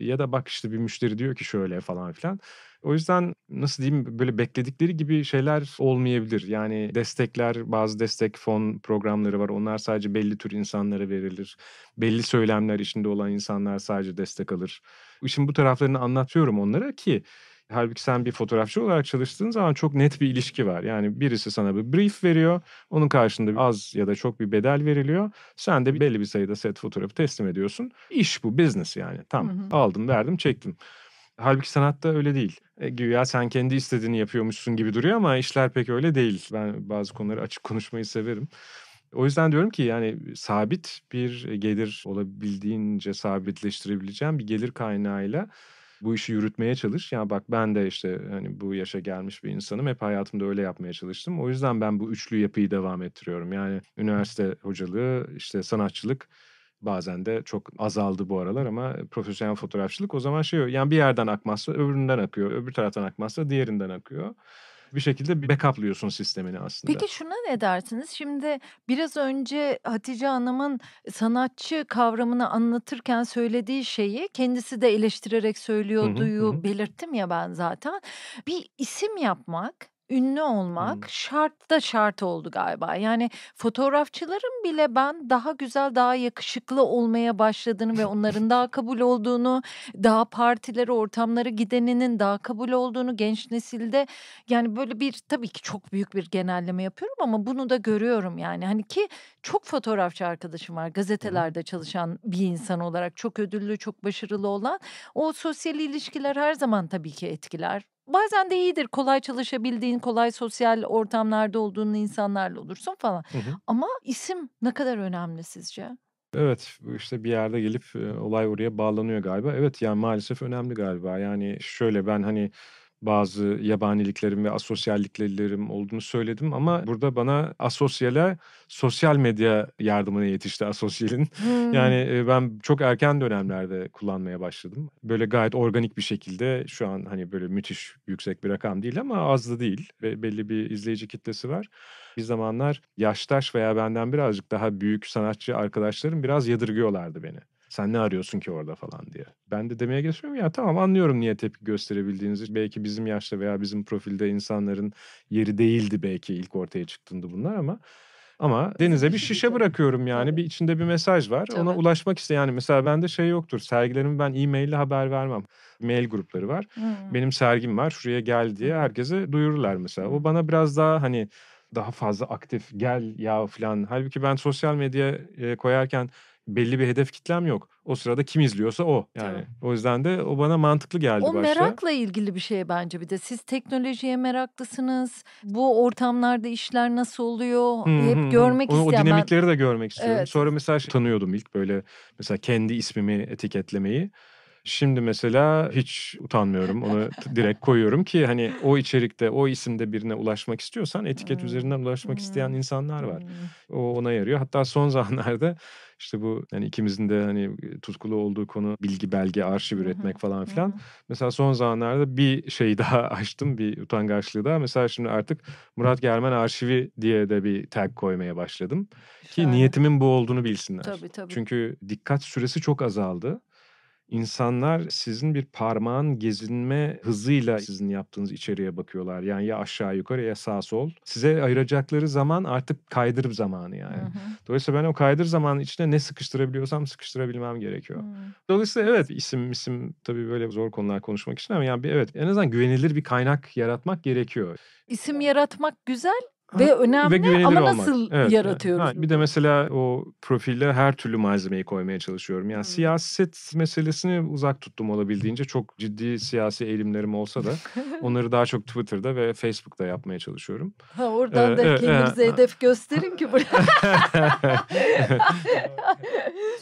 ya da bak işte bir müşteri diyor ki şöyle falan filan. O yüzden nasıl diyeyim böyle bekledikleri gibi şeyler olmayabilir. Yani destekler bazı destek fon programları var. Onlar sadece belli tür insanlara verilir. Belli söylemler içinde olan insanlar sadece destek alır. İşin bu taraflarını anlatıyorum onlara ki Halbuki sen bir fotoğrafçı olarak çalıştığın zaman çok net bir ilişki var. Yani birisi sana bir brief veriyor. Onun karşında az ya da çok bir bedel veriliyor. Sen de belli bir sayıda set fotoğrafı teslim ediyorsun. İş bu, business yani. Tam hı hı. aldım, verdim, çektim. Halbuki sanatta öyle değil. E, güya sen kendi istediğini yapıyormuşsun gibi duruyor ama işler pek öyle değil. Ben bazı konuları açık konuşmayı severim. O yüzden diyorum ki yani sabit bir gelir olabildiğince sabitleştirebileceğim bir gelir kaynağıyla bu işi yürütmeye çalış. Ya bak ben de işte hani bu yaşa gelmiş bir insanım. Hep hayatımda öyle yapmaya çalıştım. O yüzden ben bu üçlü yapıyı devam ettiriyorum. Yani üniversite hocalığı, işte sanatçılık bazen de çok azaldı bu aralar ama profesyonel fotoğrafçılık o zaman şey yani bir yerden akmazsa öbüründen akıyor. Öbür taraftan akmazsa diğerinden akıyor bir şekilde backupluyorsun sistemini aslında. Peki şuna ne dersiniz? Şimdi biraz önce Hatice Hanım'ın sanatçı kavramını anlatırken söylediği şeyi kendisi de eleştirerek söylüyorduyu belirttim ya ben zaten. Bir isim yapmak ünlü olmak hmm. şart da şart oldu galiba. Yani fotoğrafçıların bile ben daha güzel, daha yakışıklı olmaya başladığını ve onların daha kabul olduğunu, daha partilere, ortamlara gideninin daha kabul olduğunu genç nesilde yani böyle bir tabii ki çok büyük bir genelleme yapıyorum ama bunu da görüyorum yani. Hani ki çok fotoğrafçı arkadaşım var. Gazetelerde çalışan bir insan olarak çok ödüllü, çok başarılı olan. O sosyal ilişkiler her zaman tabii ki etkiler Bazen de iyidir kolay çalışabildiğin, kolay sosyal ortamlarda olduğun insanlarla olursun falan. Hı hı. Ama isim ne kadar önemli sizce? Evet işte bir yerde gelip olay oraya bağlanıyor galiba. Evet yani maalesef önemli galiba. Yani şöyle ben hani bazı yabaniliklerim ve asosyalliklerim olduğunu söyledim ama burada bana asosyale sosyal medya yardımına yetişti asosyalin. Hmm. Yani ben çok erken dönemlerde kullanmaya başladım. Böyle gayet organik bir şekilde şu an hani böyle müthiş yüksek bir rakam değil ama az da değil ve belli bir izleyici kitlesi var. Bir zamanlar yaştaş veya benden birazcık daha büyük sanatçı arkadaşlarım biraz yadırgıyorlardı beni. Sen ne arıyorsun ki orada falan diye. Ben de demeye geçiyorum ya tamam anlıyorum niye tepki gösterebildiğinizi. Belki bizim yaşta veya bizim profilde insanların yeri değildi belki ilk ortaya çıktığında bunlar ama ama denize bir şişe bırakıyorum yani. Evet. Bir içinde bir mesaj var. Tabii. Ona ulaşmak isteyen yani mesela bende şey yoktur. Sergilerimi ben e-mail ile haber vermem. Mail grupları var. Hmm. Benim sergim var. Şuraya gel diye herkese duyururlar mesela. Hmm. O bana biraz daha hani daha fazla aktif gel ya falan. Halbuki ben sosyal medyaya e, koyarken belli bir hedef kitlem yok. O sırada kim izliyorsa o yani. Tamam. O yüzden de o bana mantıklı geldi o başta. O merakla ilgili bir şey bence bir de. Siz teknolojiye meraklısınız. Bu ortamlarda işler nasıl oluyor? Hmm, Hep hmm, görmek hmm. isteyen. O dinamikleri ben... de görmek istiyorum. Evet. Sonra mesela şey, tanıyordum ilk böyle mesela kendi ismimi etiketlemeyi. Şimdi mesela hiç utanmıyorum. Onu direkt koyuyorum ki hani o içerikte, o isimde birine ulaşmak istiyorsan etiket hmm. üzerinden ulaşmak hmm. isteyen insanlar var. Hmm. O ona yarıyor. Hatta son zamanlarda işte bu hani ikimizin de hani tutkulu olduğu konu bilgi belge arşiv üretmek falan filan. Mesela son zamanlarda bir şey daha açtım bir utangaçlığı daha. Mesela şimdi artık Murat Germen arşivi diye de bir tag koymaya başladım. Ki Şöyle. niyetimin bu olduğunu bilsinler. Tabii tabii. Çünkü dikkat süresi çok azaldı. İnsanlar sizin bir parmağın gezinme hızıyla sizin yaptığınız içeriye bakıyorlar. Yani ya aşağı yukarı ya sağ sol. Size ayıracakları zaman artık kaydır zamanı yani. Hı hı. Dolayısıyla ben o kaydır zamanın içine ne sıkıştırabiliyorsam sıkıştırabilmem gerekiyor. Hı. Dolayısıyla evet isim isim tabii böyle zor konular konuşmak için ama yani bir, evet en azından güvenilir bir kaynak yaratmak gerekiyor. İsim yaratmak güzel ve önemli ve güvenilir ama olmak. nasıl evet, yaratıyoruz? Ha, bir de mesela o profile her türlü malzemeyi koymaya çalışıyorum. Yani hmm. siyaset meselesini uzak tuttum olabildiğince. Çok ciddi siyasi eğilimlerim olsa da onları daha çok Twitter'da ve Facebook'ta yapmaya çalışıyorum. Ha oradan ee, da e, kendinize e, hedef gösterin ki buraya.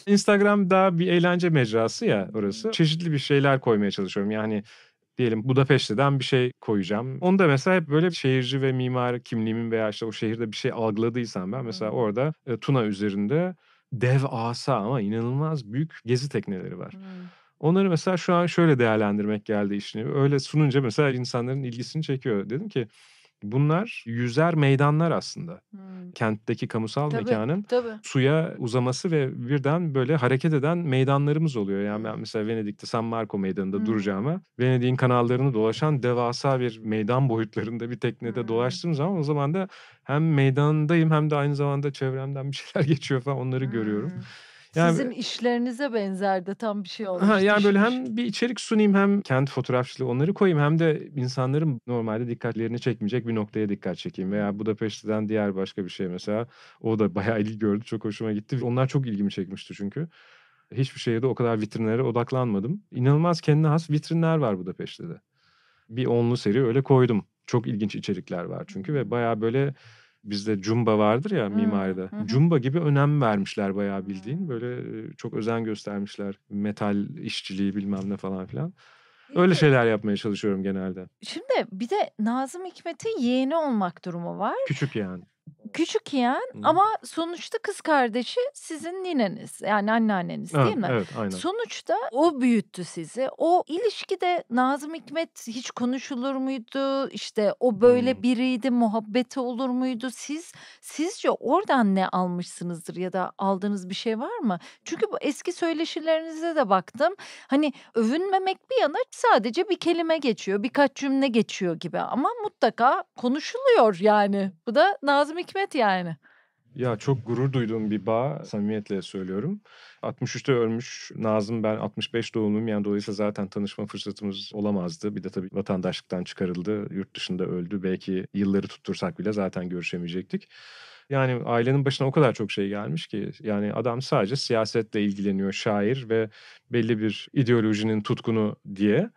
Instagram daha bir eğlence mecrası ya orası. Hmm. Çeşitli bir şeyler koymaya çalışıyorum. Yani diyelim Budapeşte'den bir şey koyacağım. Onu da mesela böyle şehirci ve mimar kimliğimin veya işte o şehirde bir şey algıladıysam ben mesela hmm. orada e, Tuna üzerinde dev asa ama inanılmaz büyük gezi tekneleri var. Hmm. Onları mesela şu an şöyle değerlendirmek geldi işini. Öyle sununca mesela insanların ilgisini çekiyor. Dedim ki Bunlar yüzer meydanlar aslında. Hmm. Kentteki kamusal tabii, mekanın tabii. suya uzaması ve birden böyle hareket eden meydanlarımız oluyor. Yani ben hmm. mesela Venedik'te San Marco meydanında hmm. duracağıma Venedik'in kanallarını dolaşan devasa bir meydan boyutlarında bir teknede hmm. dolaştığım zaman o zaman da hem meydandayım hem de aynı zamanda çevremden bir şeyler geçiyor falan onları hmm. görüyorum. Yani, Sizin işlerinize de tam bir şey olmuş. Ha, yani böyle hem bir içerik sunayım hem kendi fotoğrafçılığı onları koyayım hem de insanların normalde dikkatlerini çekmeyecek bir noktaya dikkat çekeyim. Veya Budapeşte'den diğer başka bir şey mesela o da bayağı ilgi gördü çok hoşuma gitti. Onlar çok ilgimi çekmişti çünkü. Hiçbir şeye de o kadar vitrinlere odaklanmadım. İnanılmaz kendine has vitrinler var Budapeşte'de. Bir onlu seri öyle koydum. Çok ilginç içerikler var çünkü ve bayağı böyle bizde cumba vardır ya hmm. mimaride. Hmm. Cumba gibi önem vermişler bayağı bildiğin. Böyle çok özen göstermişler. Metal işçiliği bilmem ne falan filan. Öyle şeyler yapmaya çalışıyorum genelde. Şimdi bir de Nazım Hikmet'in yeğeni olmak durumu var. Küçük yani küçük yeğen Hı. ama sonuçta kız kardeşi sizin nineniz yani anneanneniz ha, değil mi? Evet aynen. Sonuçta o büyüttü sizi. O ilişkide Nazım Hikmet hiç konuşulur muydu? İşte o böyle Hı. biriydi muhabbeti olur muydu? Siz sizce oradan ne almışsınızdır ya da aldığınız bir şey var mı? Çünkü bu eski söyleşilerinize de baktım. Hani övünmemek bir yana sadece bir kelime geçiyor birkaç cümle geçiyor gibi ama mutlaka konuşuluyor yani. Bu da Nazım Hikmet net yani. Ya çok gurur duyduğum bir bağ samimiyetle söylüyorum. 63'te ölmüş Nazım ben 65 doğumluyum yani dolayısıyla zaten tanışma fırsatımız olamazdı. Bir de tabii vatandaşlıktan çıkarıldı, yurt dışında öldü. Belki yılları tuttursak bile zaten görüşemeyecektik. Yani ailenin başına o kadar çok şey gelmiş ki yani adam sadece siyasetle ilgileniyor şair ve belli bir ideolojinin tutkunu diye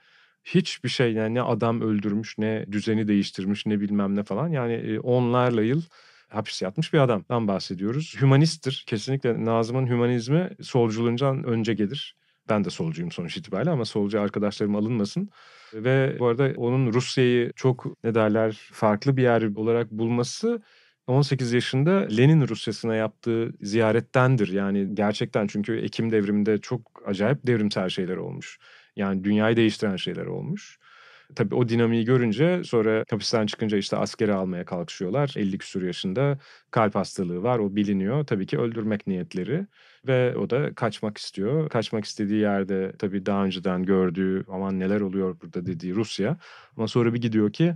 hiçbir şey yani ne adam öldürmüş ne düzeni değiştirmiş ne bilmem ne falan yani e, onlarla yıl hapis yatmış bir adamdan bahsediyoruz. Hümanisttir. Kesinlikle Nazım'ın hümanizmi solculuğundan önce gelir. Ben de solcuyum sonuç itibariyle ama solcu arkadaşlarım alınmasın. Ve bu arada onun Rusya'yı çok ne derler farklı bir yer olarak bulması 18 yaşında Lenin Rusyası'na yaptığı ziyarettendir. Yani gerçekten çünkü Ekim devriminde çok acayip devrimsel şeyler olmuş. Yani dünyayı değiştiren şeyler olmuş. Tabii o dinamiği görünce sonra hapisten çıkınca işte askeri almaya kalkışıyorlar. 50 küsur yaşında kalp hastalığı var o biliniyor. Tabii ki öldürmek niyetleri ve o da kaçmak istiyor. Kaçmak istediği yerde tabii daha önceden gördüğü aman neler oluyor burada dediği Rusya. Ama sonra bir gidiyor ki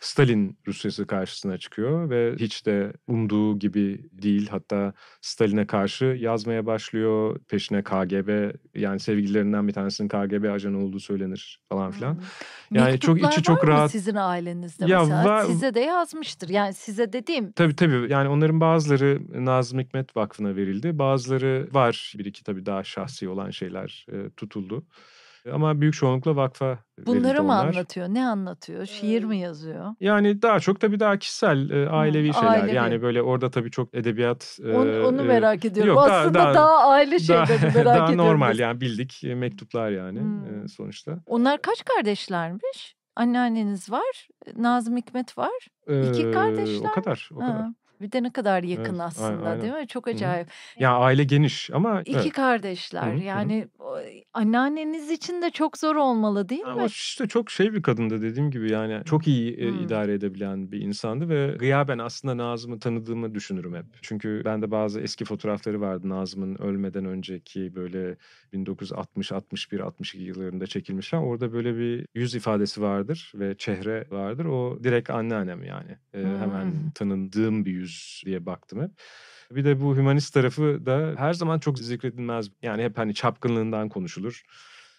Stalin Rusyası karşısına çıkıyor ve hiç de umduğu gibi değil. Hatta Stalin'e karşı yazmaya başlıyor. Peşine KGB yani sevgililerinden bir tanesinin KGB ajanı olduğu söylenir falan filan. Hmm. Yani Mektuplar çok içi çok var rahat. sizin ailenizde ya mesela var... size de yazmıştır. Yani size dediğim. Tabii tabii. Yani onların bazıları Nazım Hikmet Vakfı'na verildi. Bazıları var. Bir iki tabii daha şahsi olan şeyler e, tutuldu. Ama büyük çoğunlukla vakfa e, Bunları mı onlar. anlatıyor? Ne anlatıyor? Şiir mi yazıyor? Yani daha çok tabii daha kişisel, e, ailevi şeyler. Ailevi. Yani böyle orada tabii çok edebiyat... E, onu, onu merak ediyorum. Yok, Aslında daha, daha, daha aile şeyleri daha, merak daha ediyorum. Daha normal biz. yani bildik mektuplar yani hmm. e, sonuçta. Onlar kaç kardeşlermiş? Anneanneniz var, Nazım Hikmet var. İki kardeşler. O kadar, o ha. kadar. Bir de ne kadar yakın evet, aslında aynen. değil mi? Çok acayip. Hı. Ya aile geniş ama iki evet. kardeşler. Hı, yani hı. anneanneniz için de çok zor olmalı değil ama mi? işte çok şey bir kadındı dediğim gibi yani çok iyi e, hı. idare edebilen bir insandı ve gıyaben aslında Nazım'ı tanıdığımı düşünürüm hep. Çünkü ben de bazı eski fotoğrafları vardı Nazım'ın ölmeden önceki böyle 1960 61 62 yıllarında çekilmiş falan. Orada böyle bir yüz ifadesi vardır ve çehre vardır. O direkt anneannem yani. Ee, hemen tanındığım bir yüz görürüz diye baktım hep. Bir de bu humanist tarafı da her zaman çok zikredilmez. Yani hep hani çapkınlığından konuşulur.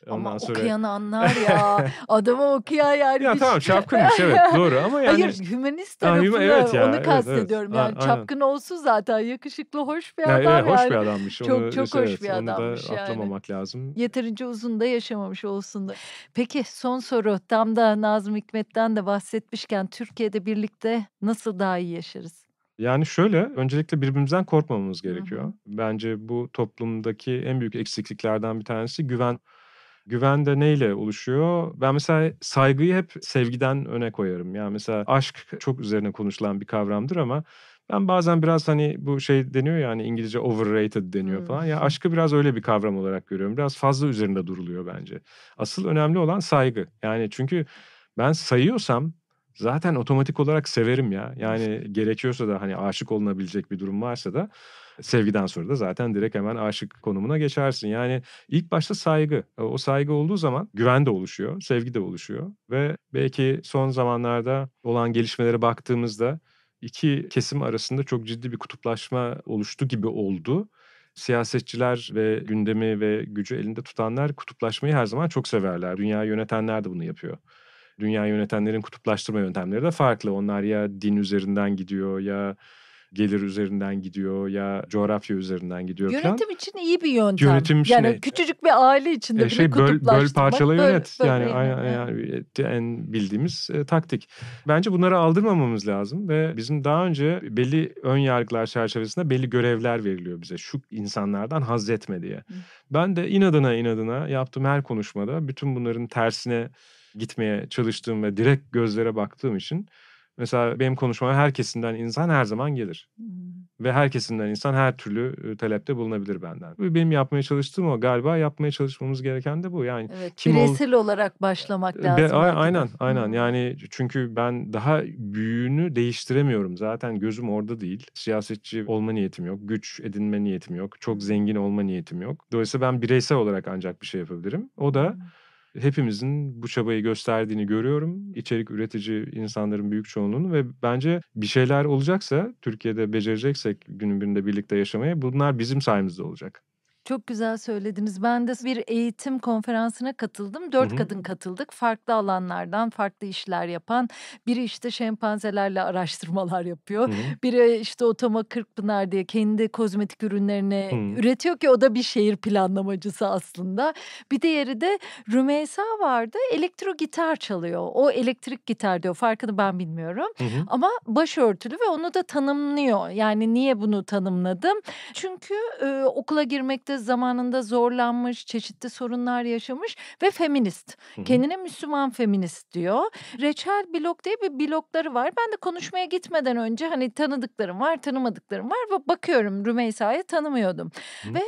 Ondan ama sonra... okuyan anlar ya. Adamı okuyan yani. Ya bir... tamam şey- çapkınmış evet doğru ama yani. Hayır hümanist tarafını ha, evet ya, onu kastediyorum evet, yani. A, çapkın aynen. olsun zaten yakışıklı hoş bir adam yani. Hoş bir adammış. Çok onu, çok hoş evet, bir adammış onu da yani. atlamamak lazım. Yeterince uzun da yaşamamış olsun da. Peki son soru tam da Nazım Hikmet'ten de bahsetmişken Türkiye'de birlikte nasıl daha iyi yaşarız? Yani şöyle, öncelikle birbirimizden korkmamamız gerekiyor. Hı hı. Bence bu toplumdaki en büyük eksikliklerden bir tanesi güven. Güven de neyle oluşuyor? Ben mesela saygıyı hep sevgiden öne koyarım. Yani mesela aşk çok üzerine konuşulan bir kavramdır ama ben bazen biraz hani bu şey deniyor ya hani İngilizce overrated deniyor falan. Ya hmm. aşkı biraz öyle bir kavram olarak görüyorum. Biraz fazla üzerinde duruluyor bence. Asıl önemli olan saygı. Yani çünkü ben sayıyorsam zaten otomatik olarak severim ya. Yani gerekiyorsa da hani aşık olunabilecek bir durum varsa da sevgiden sonra da zaten direkt hemen aşık konumuna geçersin. Yani ilk başta saygı. E, o saygı olduğu zaman güven de oluşuyor, sevgi de oluşuyor ve belki son zamanlarda olan gelişmelere baktığımızda iki kesim arasında çok ciddi bir kutuplaşma oluştu gibi oldu siyasetçiler ve gündemi ve gücü elinde tutanlar kutuplaşmayı her zaman çok severler. Dünya yönetenler de bunu yapıyor dünya yönetenlerin kutuplaştırma yöntemleri de farklı. Onlar ya din üzerinden gidiyor ya gelir üzerinden gidiyor ya coğrafya üzerinden gidiyor Yönetim falan. için iyi bir yöntem. Yönetim için yani e, küçücük bir aile içinde e, şey, bile böl, böl parçala yönet böl, yani, yani. yani e, en bildiğimiz e, taktik. Bence bunları aldırmamamız lazım ve bizim daha önce belli ön yargılar çerçevesinde belli görevler veriliyor bize şu insanlardan haz etme diye. Hı. Ben de inadına inadına yaptığım her konuşmada bütün bunların tersine gitmeye çalıştığım ve direkt gözlere baktığım için mesela benim konuşmama herkesinden insan her zaman gelir. Ve herkesinden insan her türlü talepte bulunabilir benden. Benim yapmaya çalıştığım o galiba yapmaya çalışmamız gereken de bu. Yani evet, kim bireysel ol... olarak başlamak lazım. Be, aynen de. aynen yani çünkü ben daha büyüğünü değiştiremiyorum. Zaten gözüm orada değil. Siyasetçi olma niyetim yok. Güç edinme niyetim yok. Çok zengin olma niyetim yok. Dolayısıyla ben bireysel olarak ancak bir şey yapabilirim. O da hmm hepimizin bu çabayı gösterdiğini görüyorum. İçerik üretici insanların büyük çoğunluğunu ve bence bir şeyler olacaksa Türkiye'de becereceksek günün birinde birlikte yaşamayı bunlar bizim sayemizde olacak. Çok güzel söylediniz. Ben de bir eğitim konferansına katıldım. Dört Hı -hı. kadın katıldık. Farklı alanlardan farklı işler yapan. Biri işte şempanzelerle araştırmalar yapıyor. Hı -hı. Biri işte Otoma Kırkpınar diye kendi kozmetik ürünlerini Hı -hı. üretiyor ki o da bir şehir planlamacısı aslında. Bir diğeri de Rümeysa vardı. Elektro gitar çalıyor. O elektrik gitar diyor. Farkını ben bilmiyorum. Hı -hı. Ama başörtülü ve onu da tanımlıyor. Yani niye bunu tanımladım? Çünkü e, okula girmekte zamanında zorlanmış, çeşitli sorunlar yaşamış ve feminist. Hı-hı. Kendine Müslüman feminist diyor. Reçel Blok diye bir blokları var. Ben de konuşmaya gitmeden önce hani tanıdıklarım var, tanımadıklarım var ve bakıyorum Rümeysa'yı tanımıyordum. Hı-hı. Ve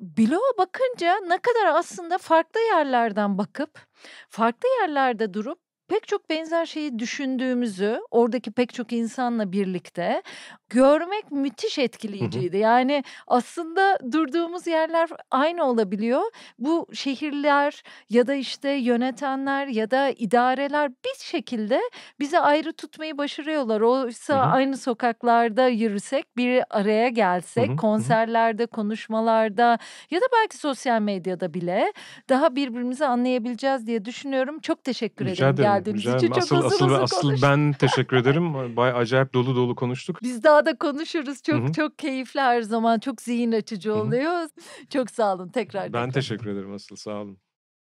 bloğa bakınca ne kadar aslında farklı yerlerden bakıp farklı yerlerde durup pek çok benzer şeyi düşündüğümüzü oradaki pek çok insanla birlikte görmek müthiş etkileyiciydi. Yani aslında durduğumuz yerler aynı olabiliyor. Bu şehirler ya da işte yönetenler ya da idareler bir şekilde bizi ayrı tutmayı başarıyorlar. Oysa hı hı. aynı sokaklarda yürüsek, bir araya gelsek, hı hı. konserlerde, konuşmalarda ya da belki sosyal medyada bile daha birbirimizi anlayabileceğiz diye düşünüyorum. Çok teşekkür Rica ederim. ederim verdiğiniz Rica için asıl, çok asıl, asıl ben teşekkür ederim. Bay acayip dolu dolu konuştuk. Biz daha da konuşuruz. Çok Hı-hı. çok keyifli her zaman. Çok zihin açıcı oluyor. Hı-hı. Çok sağ olun tekrar. Ben tekrar. teşekkür ederim asıl sağ olun.